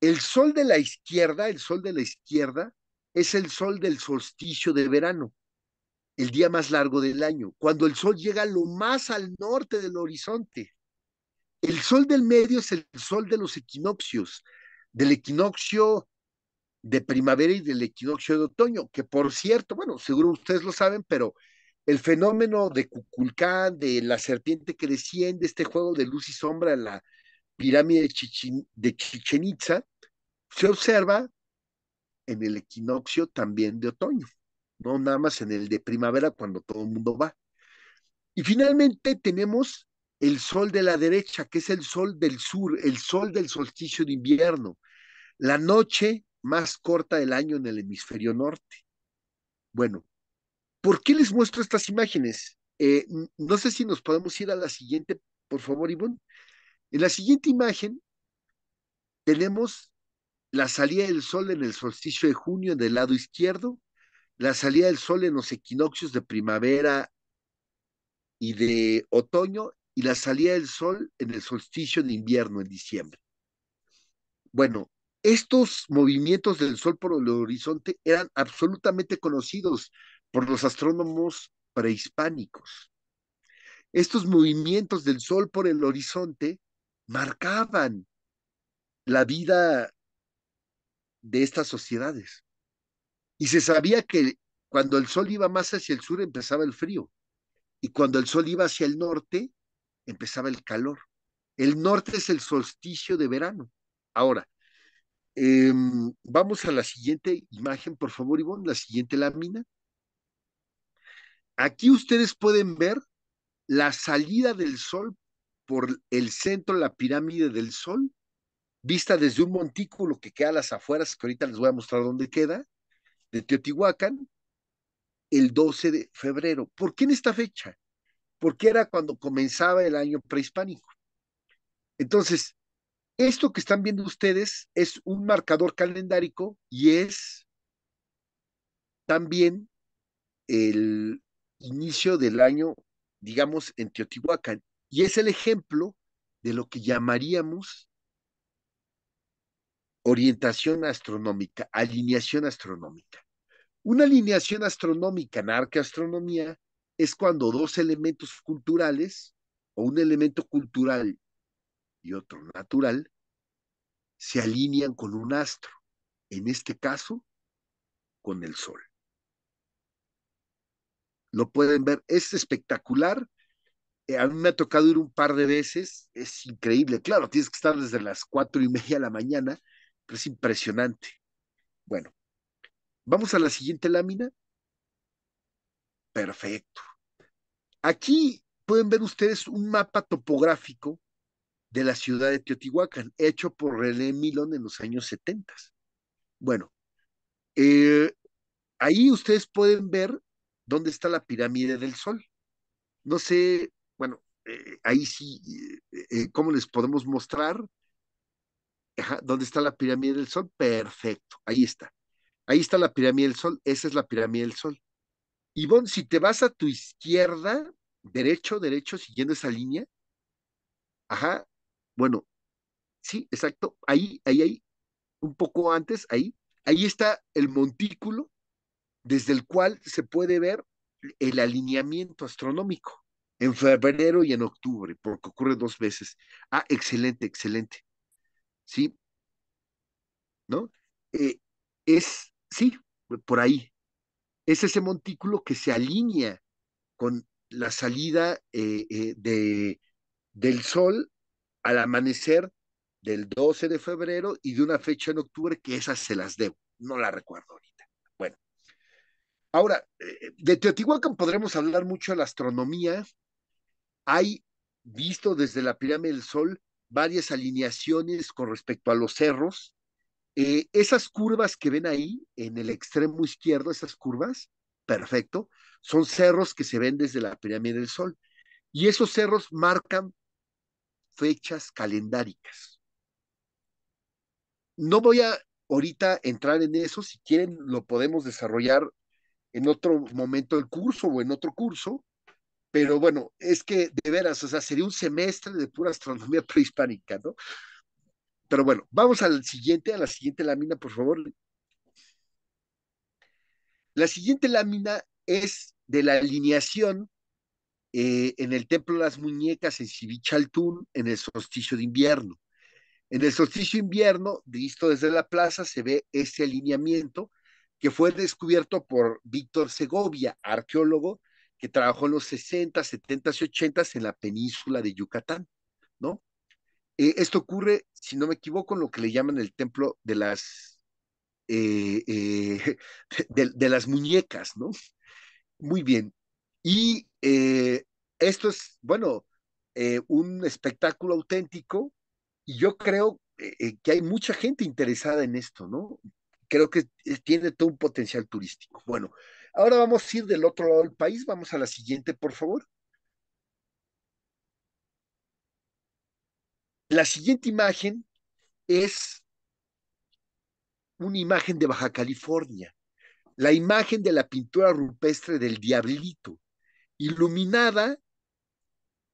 El sol de la izquierda, el sol de la izquierda, es el sol del solsticio de verano el día más largo del año, cuando el sol llega lo más al norte del horizonte. El sol del medio es el sol de los equinoccios, del equinoccio de primavera y del equinoccio de otoño, que por cierto, bueno, seguro ustedes lo saben, pero el fenómeno de Cuculcán, de la serpiente que desciende, este juego de luz y sombra en la pirámide de, Chichen, de Itza, se observa en el equinoccio también de otoño no nada más en el de primavera cuando todo el mundo va. Y finalmente tenemos el sol de la derecha, que es el sol del sur, el sol del solsticio de invierno, la noche más corta del año en el hemisferio norte. Bueno, ¿por qué les muestro estas imágenes? Eh, no sé si nos podemos ir a la siguiente, por favor, Ivonne. En la siguiente imagen tenemos la salida del sol en el solsticio de junio del lado izquierdo la salida del sol en los equinoccios de primavera y de otoño y la salida del sol en el solsticio de invierno en diciembre. Bueno, estos movimientos del sol por el horizonte eran absolutamente conocidos por los astrónomos prehispánicos. Estos movimientos del sol por el horizonte marcaban la vida de estas sociedades. Y se sabía que cuando el sol iba más hacia el sur empezaba el frío. Y cuando el sol iba hacia el norte empezaba el calor. El norte es el solsticio de verano. Ahora, em, vamos a la siguiente imagen, por favor, Ivonne, la siguiente lámina. Aquí ustedes pueden ver la salida del sol por el centro, la pirámide del sol, vista desde un montículo que queda a las afueras, que ahorita les voy a mostrar dónde queda, de Teotihuacán el 12 de febrero. ¿Por qué en esta fecha? Porque era cuando comenzaba el año prehispánico. Entonces, esto que están viendo ustedes es un marcador calendárico y es también el inicio del año, digamos, en Teotihuacán. Y es el ejemplo de lo que llamaríamos orientación astronómica, alineación astronómica. Una alineación astronómica en arqueastronomía es cuando dos elementos culturales o un elemento cultural y otro natural se alinean con un astro, en este caso con el Sol. Lo pueden ver, es espectacular. Eh, a mí me ha tocado ir un par de veces, es increíble. Claro, tienes que estar desde las cuatro y media de la mañana, es impresionante. Bueno, vamos a la siguiente lámina. Perfecto. Aquí pueden ver ustedes un mapa topográfico de la ciudad de Teotihuacán, hecho por René Milón en los años 70. Bueno, eh, ahí ustedes pueden ver dónde está la pirámide del Sol. No sé, bueno, eh, ahí sí, eh, ¿cómo les podemos mostrar? ¿dónde está la pirámide del Sol? Perfecto, ahí está. Ahí está la pirámide del Sol, esa es la pirámide del Sol. Ivonne, si te vas a tu izquierda, derecho, derecho, siguiendo esa línea, ajá, bueno, sí, exacto, ahí, ahí, ahí, un poco antes, ahí, ahí está el montículo desde el cual se puede ver el alineamiento astronómico en febrero y en octubre, porque ocurre dos veces. Ah, excelente, excelente. ¿sí? ¿No? Eh, es, sí, por ahí. Es ese montículo que se alinea con la salida eh, eh, de, del sol al amanecer del 12 de febrero y de una fecha en octubre que esas se las debo. No la recuerdo ahorita. Bueno, ahora, de Teotihuacán podremos hablar mucho de la astronomía. Hay, visto desde la pirámide del Sol, varias alineaciones con respecto a los cerros. Eh, esas curvas que ven ahí, en el extremo izquierdo, esas curvas, perfecto, son cerros que se ven desde la pirámide del Sol. Y esos cerros marcan fechas calendáricas. No voy a ahorita entrar en eso, si quieren lo podemos desarrollar en otro momento del curso o en otro curso, pero bueno, es que de veras, o sea, sería un semestre de pura astronomía prehispánica, ¿no? Pero bueno, vamos al siguiente, a la siguiente lámina, por favor. La siguiente lámina es de la alineación eh, en el Templo de las Muñecas en Civichaltún en el solsticio de invierno. En el solsticio de invierno, visto desde la plaza, se ve este alineamiento que fue descubierto por Víctor Segovia, arqueólogo, que trabajó en los 60, 70 y 80 en la península de Yucatán, ¿no? Eh, esto ocurre, si no me equivoco, en lo que le llaman el templo de las, eh, eh, de, las muñecas, ¿no? Muy bien. Y esto es, bueno, un espectáculo auténtico y yo creo que hay mucha gente interesada en esto, ¿no? Creo que tiene todo un potencial turístico. Bueno, Ahora vamos a ir del otro lado del país. Vamos a la siguiente, por favor. La siguiente imagen es una imagen de Baja California, la imagen de la pintura rupestre del diablito, iluminada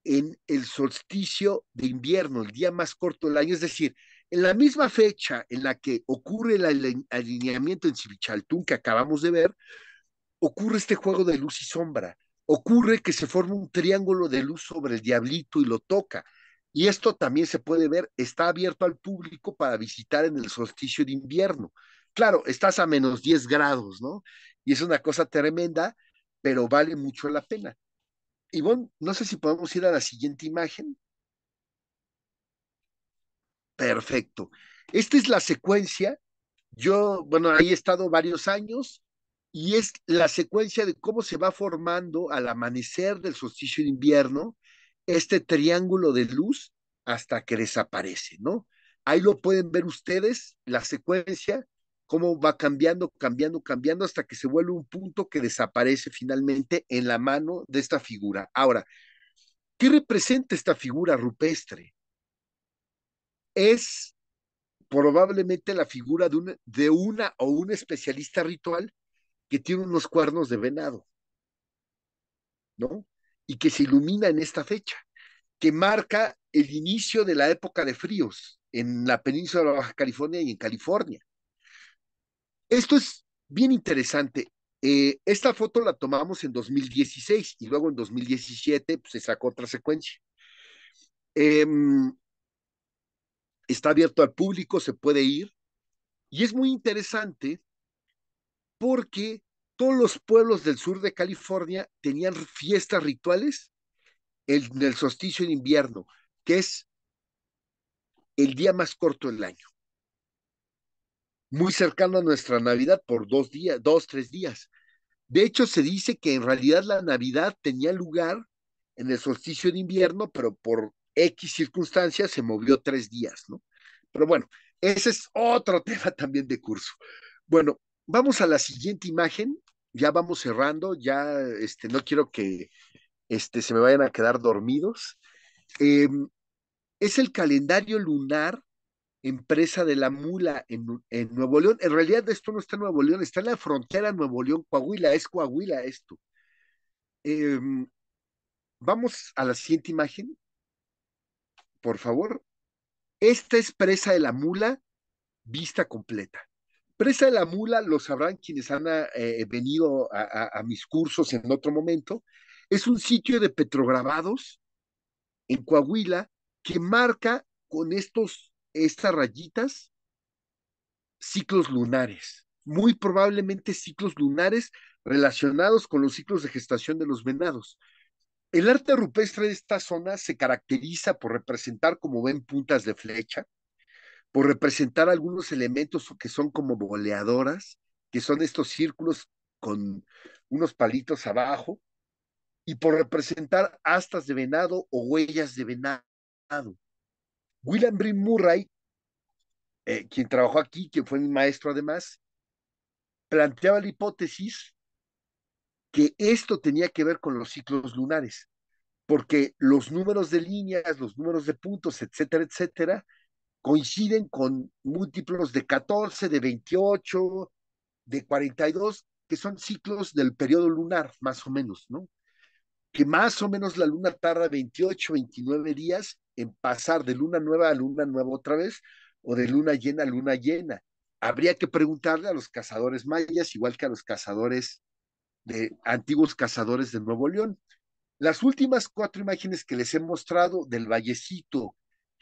en el solsticio de invierno, el día más corto del año, es decir, en la misma fecha en la que ocurre el alineamiento en Civichaltún que acabamos de ver, ocurre este juego de luz y sombra. Ocurre que se forma un triángulo de luz sobre el diablito y lo toca. Y esto también se puede ver, está abierto al público para visitar en el solsticio de invierno. Claro, estás a menos 10 grados, ¿no? Y es una cosa tremenda, pero vale mucho la pena. Ivonne, no sé si podemos ir a la siguiente imagen. Perfecto. Esta es la secuencia. Yo, bueno, ahí he estado varios años y es la secuencia de cómo se va formando al amanecer del solsticio de invierno este triángulo de luz hasta que desaparece, ¿no? Ahí lo pueden ver ustedes, la secuencia, cómo va cambiando, cambiando, cambiando hasta que se vuelve un punto que desaparece finalmente en la mano de esta figura. Ahora, ¿qué representa esta figura rupestre? Es probablemente la figura de, de una o un especialista ritual que tiene unos cuernos de venado, ¿no? Y que se ilumina en esta fecha, que marca el inicio de la época de fríos en la península de Baja California y en California. Esto es bien interesante. Eh, esta foto la tomamos en 2016 y luego en 2017 pues, se sacó otra secuencia. Em, está abierto al público, se puede ir. Y es muy interesante porque todos los pueblos del sur de California tenían fiestas rituales en el solsticio de invierno, que es el día más corto del año. Muy cercano a nuestra Navidad por dos días, dos, tres días. De hecho, se dice que en realidad la Navidad tenía lugar en el solsticio de invierno, pero por X circunstancias se movió tres días, ¿no? Pero bueno, ese es otro tema también de curso. Bueno, Vamos a la siguiente imagen, ya vamos cerrando, ya este, no quiero que este, se me vayan a quedar dormidos. Em, es el calendario lunar empresa de la mula en, Nuevo León. En realidad esto no está en Nuevo León, está en la frontera Nuevo León-Coahuila, es Coahuila esto. Em, vamos a la siguiente imagen, por favor. Esta es presa de la mula, vista completa. Presa de la mula, lo sabrán quienes han ah, eh, venido a, mis cursos en otro momento, es un sitio de petrograbados en Coahuila que marca con estos, estas rayitas ciclos lunares, muy probablemente ciclos lunares relacionados con los ciclos de gestación de los venados. El arte rupestre de esta zona se caracteriza por representar, como ven, puntas de flecha, por representar algunos elementos que son como boleadoras, que son estos círculos con unos palitos abajo, y por representar astas de venado o huellas de venado. William Brin Murray, eh, quien trabajó aquí, quien fue mi maestro además, planteaba la hipótesis que esto tenía que ver con los ciclos lunares, porque los números de líneas, los números de puntos, etcétera, etcétera, coinciden con múltiplos de 14, de 28, de 42, que son ciclos del periodo lunar, más o menos, ¿no? Que más o menos la luna tarda 28, 29 días en pasar de luna nueva a luna nueva otra vez, o de luna llena a luna llena. Habría que preguntarle a los cazadores mayas, igual que a los cazadores de antiguos cazadores de Nuevo León. Las últimas cuatro imágenes que les he mostrado del vallecito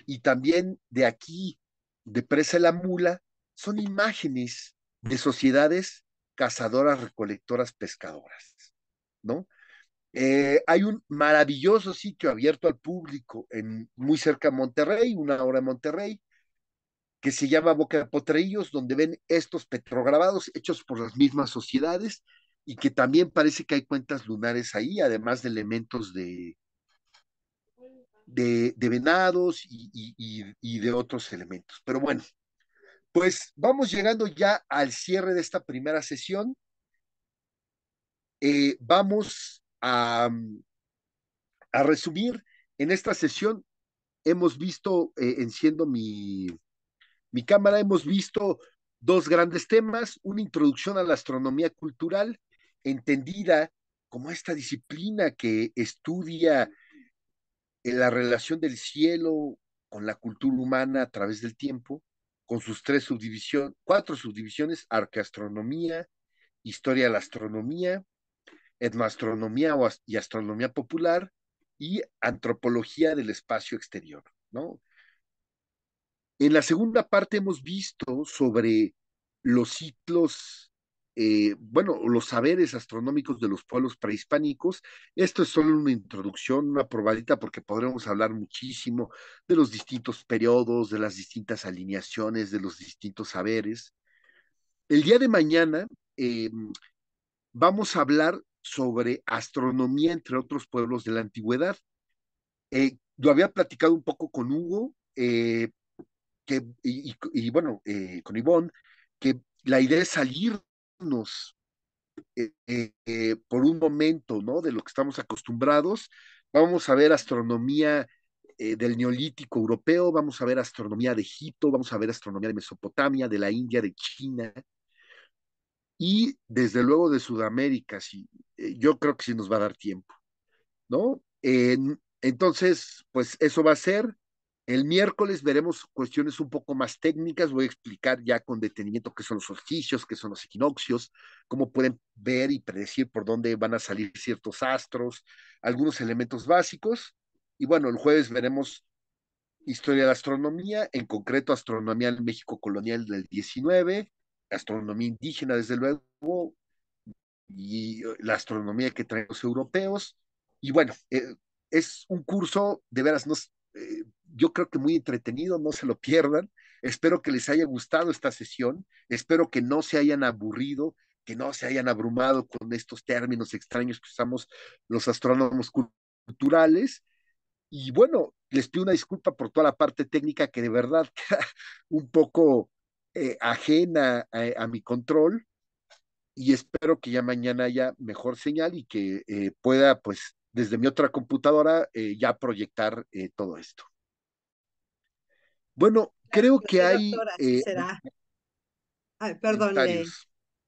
y también de aquí, de Presa la Mula, son imágenes de sociedades cazadoras, recolectoras, pescadoras, ¿no? Eh, hay un maravilloso sitio abierto al público en, muy cerca de Monterrey, una hora de Monterrey, que se llama Boca de Potrellos, donde ven estos petrograbados hechos por las mismas sociedades y que también parece que hay cuentas lunares ahí, además de elementos de, de, venados y, de otros elementos. Pero bueno, pues vamos llegando ya al cierre de esta primera sesión. Eh, vamos a, mm, a, resumir. En esta sesión hemos visto, eh, enciendo mi, mi cámara, hemos visto dos grandes temas, una introducción a la astronomía cultural, entendida como esta disciplina que estudia la relación del cielo con la cultura humana a través del tiempo, con sus tres subdivisiones, cuatro subdivisiones, arqueastronomía, historia de la astronomía, etnoastronomía y astronomía popular y antropología del espacio exterior, ¿no? En la segunda parte hemos visto sobre los ciclos eh, bueno, los saberes astronómicos de los pueblos prehispánicos. Esto es solo una introducción, una probadita, porque podremos hablar muchísimo de los distintos periodos, de las distintas alineaciones, de los distintos saberes. El día de mañana em, vamos a hablar sobre astronomía entre otros pueblos de la antigüedad. Eh, lo había platicado un poco con Hugo eh, que, y, bueno, con Ivonne, que la idea es salir eh, eh, eh, por un momento, ¿no? De lo que estamos acostumbrados. Vamos a ver astronomía del neolítico europeo, vamos a ver astronomía de Egipto, vamos a ver astronomía de Mesopotamia, de la India, de China. Y desde luego de Sudamérica, sí, yo creo que sí nos va a dar tiempo, ¿no? entonces, pues eso va a ser el miércoles veremos cuestiones un poco más técnicas, voy a explicar ya con detenimiento qué son los solsticios, qué son los equinoccios, cómo pueden ver y predecir por dónde van a salir ciertos astros, algunos elementos básicos. Y bueno, el jueves veremos historia de la astronomía, en concreto astronomía en México colonial del 19, astronomía indígena desde luego, y la astronomía que traen los europeos. Y bueno, eh, es un curso, de veras, no, eh, yo creo que muy entretenido, no se lo pierdan. Espero que les haya gustado esta sesión, espero que no se hayan aburrido, que no se hayan abrumado con estos términos extraños que usamos los astrónomos culturales. Y bueno, les pido una disculpa por toda la parte técnica que de verdad queda un poco eh, ajena a, mi control. Y espero que ya mañana haya mejor señal y que eh, pueda, pues, desde mi otra computadora eh, ya proyectar todo esto. Bueno, creo que hay... Eh, perdón,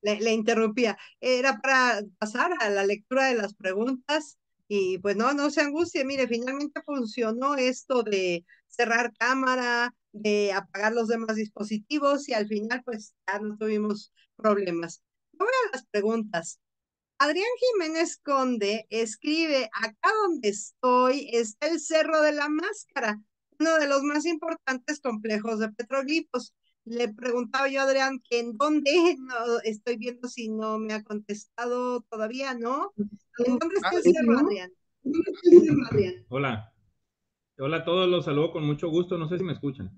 le, interrumpía. Era para pasar a la lectura de las preguntas y pues no, no se angustie. Mire, finalmente funcionó esto de cerrar cámara, de apagar los demás dispositivos y al final pues ya no tuvimos problemas. Voy a las preguntas. Adrián Jiménez Conde escribe, acá donde estoy está el Cerro de la Máscara uno de los más importantes complejos de petroglifos. Le preguntaba yo a Adrián que en dónde, estoy viendo si no me ha contestado todavía, ¿no? ¿En ah, dónde está Adrián? Hola. Hola a todos, los saludo con mucho gusto. No sé si me escuchan.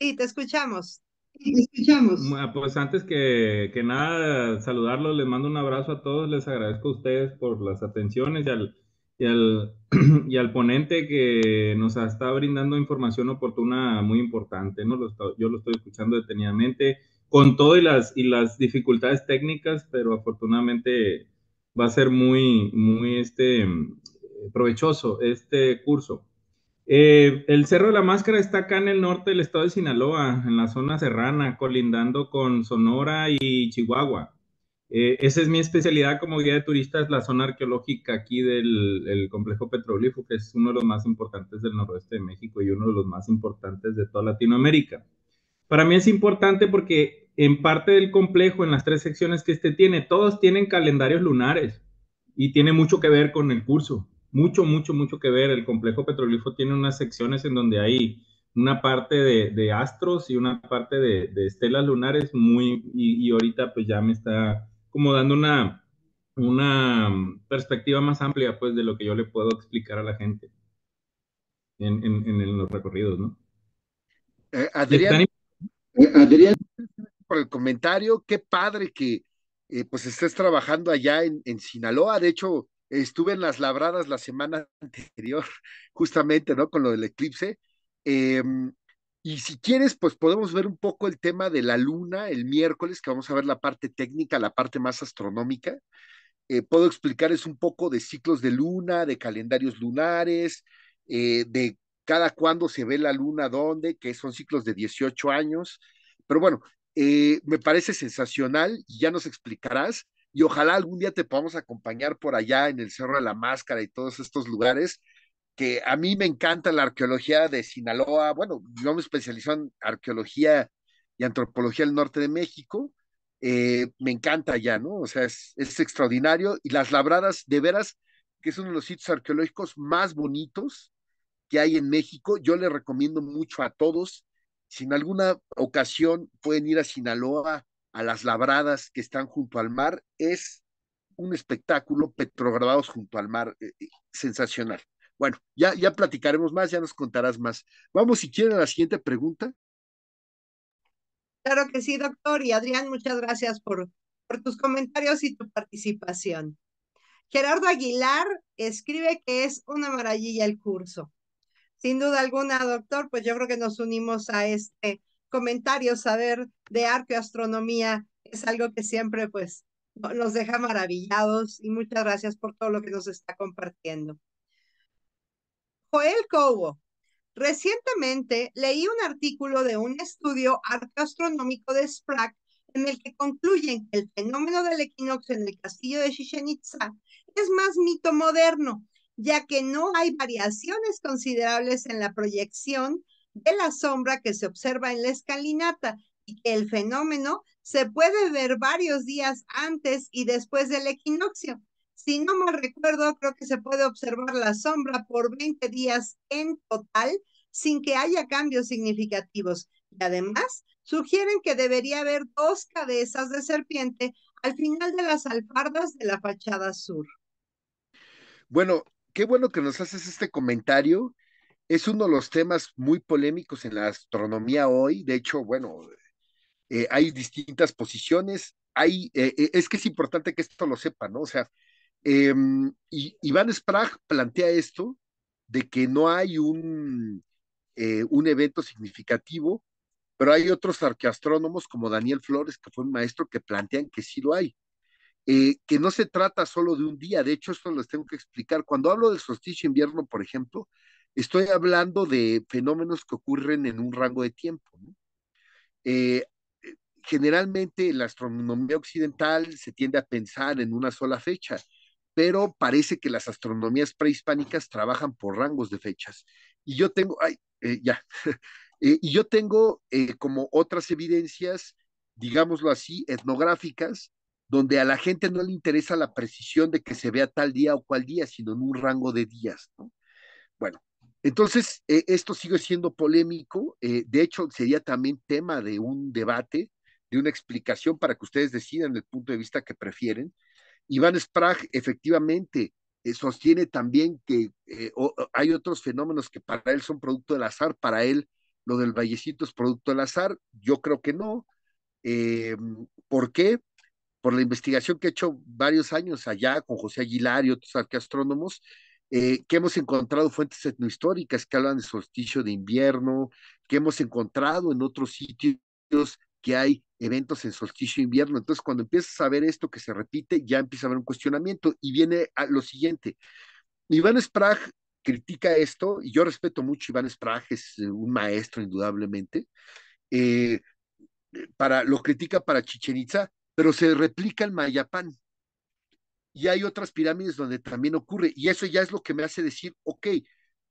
Sí, te escuchamos. te escuchamos. Pues antes que, que, nada, saludarlos, les mando un abrazo a todos, les agradezco a ustedes por las atenciones y al, y al, ponente que nos está brindando información oportuna muy importante, ¿no? yo lo estoy escuchando detenidamente, con todas y las, y las dificultades técnicas, pero afortunadamente va a ser muy, muy este, provechoso este curso. Eh, el Cerro de la Máscara está acá en el norte del estado de Sinaloa, en la zona serrana, colindando con Sonora y Chihuahua. Eh, esa es mi especialidad como guía de turistas, la zona arqueológica aquí del complejo petroglifo, que es uno de los más importantes del noroeste de México y uno de los más importantes de toda Latinoamérica. Para mí es importante porque en parte del complejo, en las tres secciones que este tiene, todos tienen calendarios lunares y tiene mucho que ver con el curso, mucho, mucho, mucho que ver. El complejo petroglifo tiene unas secciones en donde hay una parte de, astros y una parte de, estelas lunares muy, y, y ahorita pues ya me está como dando una, una mm, perspectiva más amplia, pues, de lo que yo le puedo explicar a la gente en, los recorridos, ¿no? Eh, Adrián, eh, Adrián, por el comentario, qué padre que eh, pues estés trabajando allá en, Sinaloa, de hecho, estuve en las labradas la semana anterior, justamente, ¿no? Con lo del eclipse. Eh, y si quieres, pues podemos ver un poco el tema de la luna el miércoles, que vamos a ver la parte técnica, la parte más astronómica. Eh, puedo explicarles un poco de ciclos de luna, de calendarios lunares, eh, de cada cuándo se ve la luna, dónde, que son ciclos de 18 años. Pero bueno, eh, me parece sensacional y ya nos explicarás. Y ojalá algún día te podamos acompañar por allá en el Cerro de la Máscara y todos estos lugares que a mí me encanta la arqueología de Sinaloa. Bueno, yo me especializo en arqueología y antropología del norte de México. Eh, me encanta allá, ¿no? O sea, es, extraordinario. Y Las Labradas, de veras, que es uno de los sitios arqueológicos más bonitos que hay en México. Yo le recomiendo mucho a todos. Si en alguna ocasión pueden ir a Sinaloa, a Las Labradas, que están junto al mar, es un espectáculo petrogradados junto al mar, eh, eh, sensacional. Bueno, ya, ya platicaremos más, ya nos contarás más. Vamos, si quieren, a la siguiente pregunta. Claro que sí, doctor. Y Adrián, muchas gracias por, por tus comentarios y tu participación. Gerardo Aguilar escribe que es una maravilla el curso. Sin duda alguna, doctor, pues yo creo que nos unimos a este comentario. Saber de arqueoastronomía es algo que siempre pues nos deja maravillados y muchas gracias por todo lo que nos está compartiendo. Joel Cobo. Recientemente leí un artículo de un estudio astronómico de Sprague en el que concluyen que el fenómeno del equinoccio en el castillo de Chichen Itza es más mito moderno, ya que no hay variaciones considerables en la proyección de la sombra que se observa en la escalinata y que el fenómeno se puede ver varios días antes y después del equinoccio, si no me recuerdo, creo que se puede observar la sombra por 20 días en total sin que haya cambios significativos. Y además, sugieren que debería haber dos cabezas de serpiente al final de las alfardas de la fachada sur. Bueno, qué bueno que nos haces este comentario. Es uno de los temas muy polémicos en la astronomía hoy. De hecho, bueno, eh, hay distintas posiciones. Hay, eh, eh, es que es importante que esto lo sepa, ¿no? O sea, Em, y Iván Sprague plantea esto de que no hay un, eh, un evento significativo, pero hay otros arqueastrónomos como Daniel Flores, que fue un maestro, que plantean que sí lo hay. Eh, que no se trata solo de un día, de hecho esto les tengo que explicar. Cuando hablo del solsticio invierno, por ejemplo, estoy hablando de fenómenos que ocurren en un rango de tiempo. Eh, generalmente la astronomía occidental se tiende a pensar en una sola fecha pero parece que las astronomías prehispánicas trabajan por rangos de fechas. Y yo tengo, ay, eh, ya, eh, y yo tengo eh, como otras evidencias, digámoslo así, etnográficas, donde a la gente no le interesa la precisión de que se vea tal día o cual día, sino en un rango de días, Bueno, entonces, esto sigue siendo polémico. de hecho, sería también tema de un debate, de una explicación para que ustedes decidan el punto de vista que prefieren. Iván Sprague efectivamente eh, sostiene también que eh, hay otros fenómenos que para él son producto del azar, para él lo del vallecito es producto del azar, yo creo que no. Em, ¿Por qué? Por la investigación que he hecho varios años allá con José Aguilar y otros arqueastrónomos, eh, que hemos encontrado fuentes etnohistóricas que hablan de solsticio de invierno, que hemos encontrado en otros sitios que hay eventos en solsticio invierno. Entonces, cuando empiezas a ver esto que se repite, ya empieza a haber un cuestionamiento y viene a lo siguiente. Iván Sprague critica esto, y yo respeto mucho a Iván Sprague, es eh, un maestro indudablemente, eh, para, lo critica para Chichen Itza, pero se replica el Mayapán. Y hay otras pirámides donde también ocurre, y eso ya es lo que me hace decir, ok,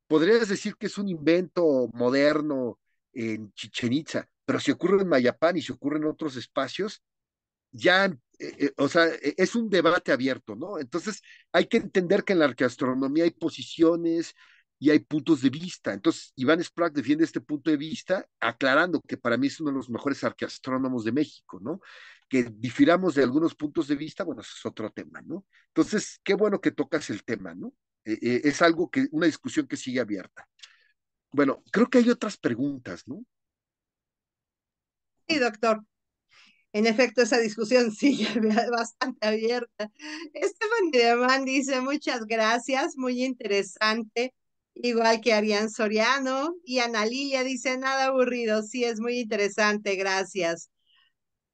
podrías decir que es un invento moderno, en Chichen Itza, pero si ocurre en Mayapán y si ocurre en otros espacios, ya, eh, eh, o sea, e, es un debate abierto, ¿no? Entonces, hay que entender que en la arqueastronomía hay posiciones y hay puntos de vista. Entonces, Iván Sprague defiende este punto de vista, aclarando que para mí es uno de los mejores arqueastrónomos de México, ¿no? Que difiramos de algunos puntos de vista, bueno, eso es otro tema, ¿no? Entonces, qué bueno que tocas el tema, ¿no? E, e, es algo que, una discusión que sigue abierta. Bueno, creo que hay otras preguntas, ¿no? Sí, doctor. En efecto, esa discusión sigue bastante abierta. Esteban Demán dice, muchas gracias, muy interesante. Igual que Arián Soriano y Ana Lilia dice, nada aburrido, sí, es muy interesante, gracias.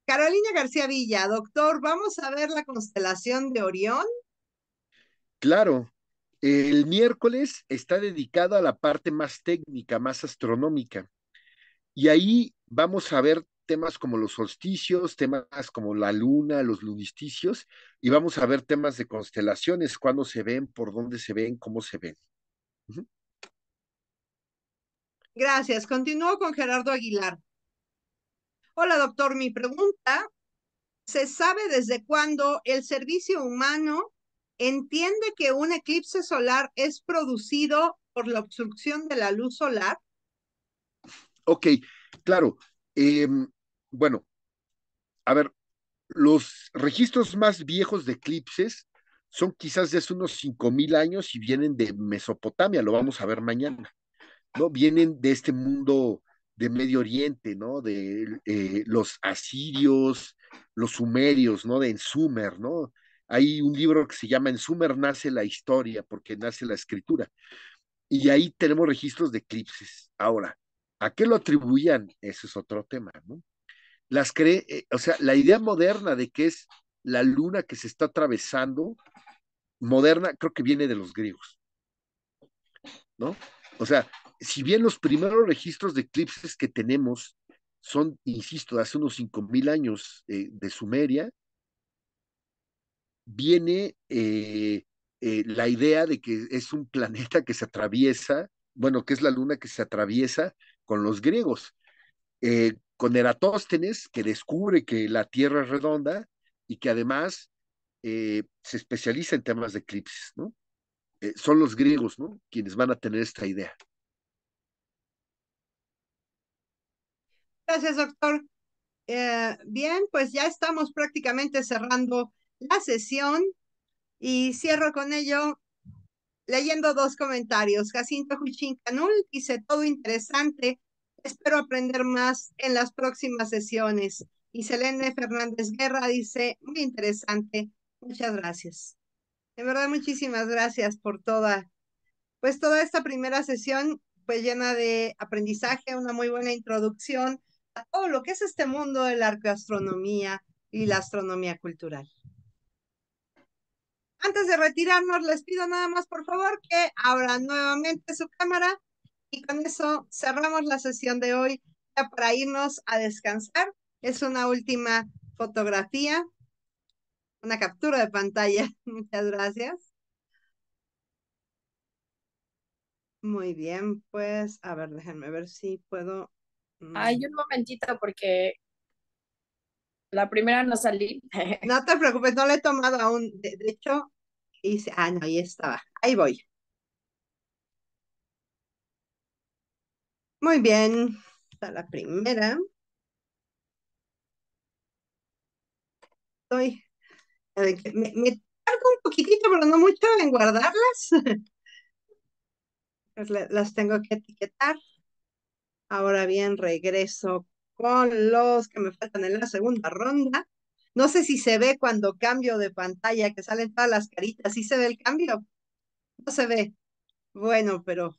Carolina García Villa, doctor, ¿vamos a ver la constelación de Orión? Claro, el miércoles está dedicado a la parte más técnica, más astronómica. Y ahí vamos a ver temas como los solsticios, temas como la luna, los lunisticios, y vamos a ver temas de constelaciones, cuándo se ven, por dónde se ven, cómo se ven. Gracias. Continúo con Gerardo Aguilar. Hola, doctor. Mi pregunta, ¿se sabe desde cuándo el servicio humano entiende que un eclipse solar es producido por la obstrucción de la luz solar? Ok, claro. Em, bueno, a ver, los registros más viejos de eclipses son quizás de hace unos 5.000 años y vienen de Mesopotamia, lo vamos a ver mañana, ¿no? Vienen de este mundo de Medio Oriente, ¿no? De eh, los asirios, los sumerios, ¿no? De ¿no? Hay un libro que se llama En Sumer nace la historia, porque nace la escritura. Y ahí tenemos registros de eclipses. Ahora, ¿a qué lo atribuían? Ese es otro tema, ¿no? Las cree, eh, o sea, la idea moderna de que es la luna que se está atravesando, moderna, creo que viene de los griegos, ¿no? O sea, si bien los primeros registros de eclipses que tenemos son, insisto, hace unos 5.000 años eh, de Sumeria, viene eh, eh, la idea de que es un planeta que se atraviesa, bueno, que es la luna que se atraviesa con los griegos. Eh, con Eratóstenes, que descubre que la Tierra es redonda y que además se especializa en temas de eclipses, ¿no? son los griegos, ¿no? Quienes van a tener esta idea. Gracias, doctor. bien, pues ya estamos prácticamente cerrando la sesión y cierro con ello leyendo dos comentarios. Jacinto Juchín Canul dice, todo interesante, espero aprender más en las próximas sesiones. Y Selene Fernández Guerra dice, muy interesante, muchas gracias. De verdad, muchísimas gracias por toda, pues toda esta primera sesión, pues llena de aprendizaje, una muy buena introducción a todo lo que es este mundo de la arqueoastronomía y la astronomía cultural. Antes de retirarnos, les pido nada más, por favor, que abran nuevamente su cámara y con eso cerramos la sesión de hoy ya para irnos a descansar. Es una última fotografía, una captura de pantalla. Muchas gracias. Muy bien, pues, a ver, déjenme ver si puedo. Hay mm. un momentito porque la primera no salí. No te preocupes, no la he tomado aún. de hecho, dice, ah, no, ahí estaba. Ahí voy. Muy bien. Está la primera. Estoy. me, un poquitito, pero no mucho en guardarlas. Pues las tengo que etiquetar. Ahora bien, regreso con los que me faltan en la segunda ronda. No sé si se ve cuando cambio de pantalla, que salen todas las caritas. ¿Sí se ve el cambio? No se ve. Bueno, pero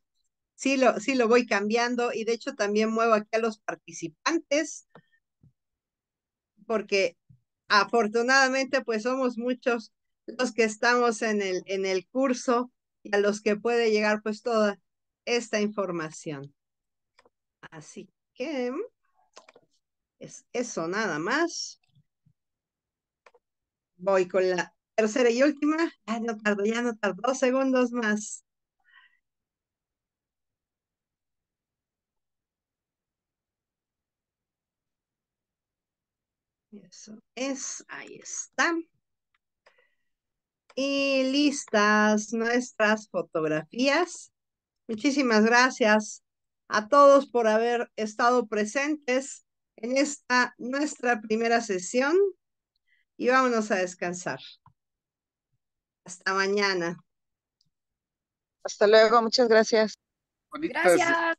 sí lo, sí lo voy cambiando y de hecho también muevo aquí a los participantes porque afortunadamente pues somos muchos los que estamos en el, en el curso y a los que puede llegar pues toda esta información. Así que mm, es eso nada más. Voy con la tercera y última. ya no tardo, ya no tardo. Dos segundos más. Eso es, ahí está. Y listas nuestras fotografías. Muchísimas gracias a todos por haber estado presentes en esta nuestra primera sesión y vámonos a descansar. Hasta mañana. Hasta luego, muchas gracias. gracias.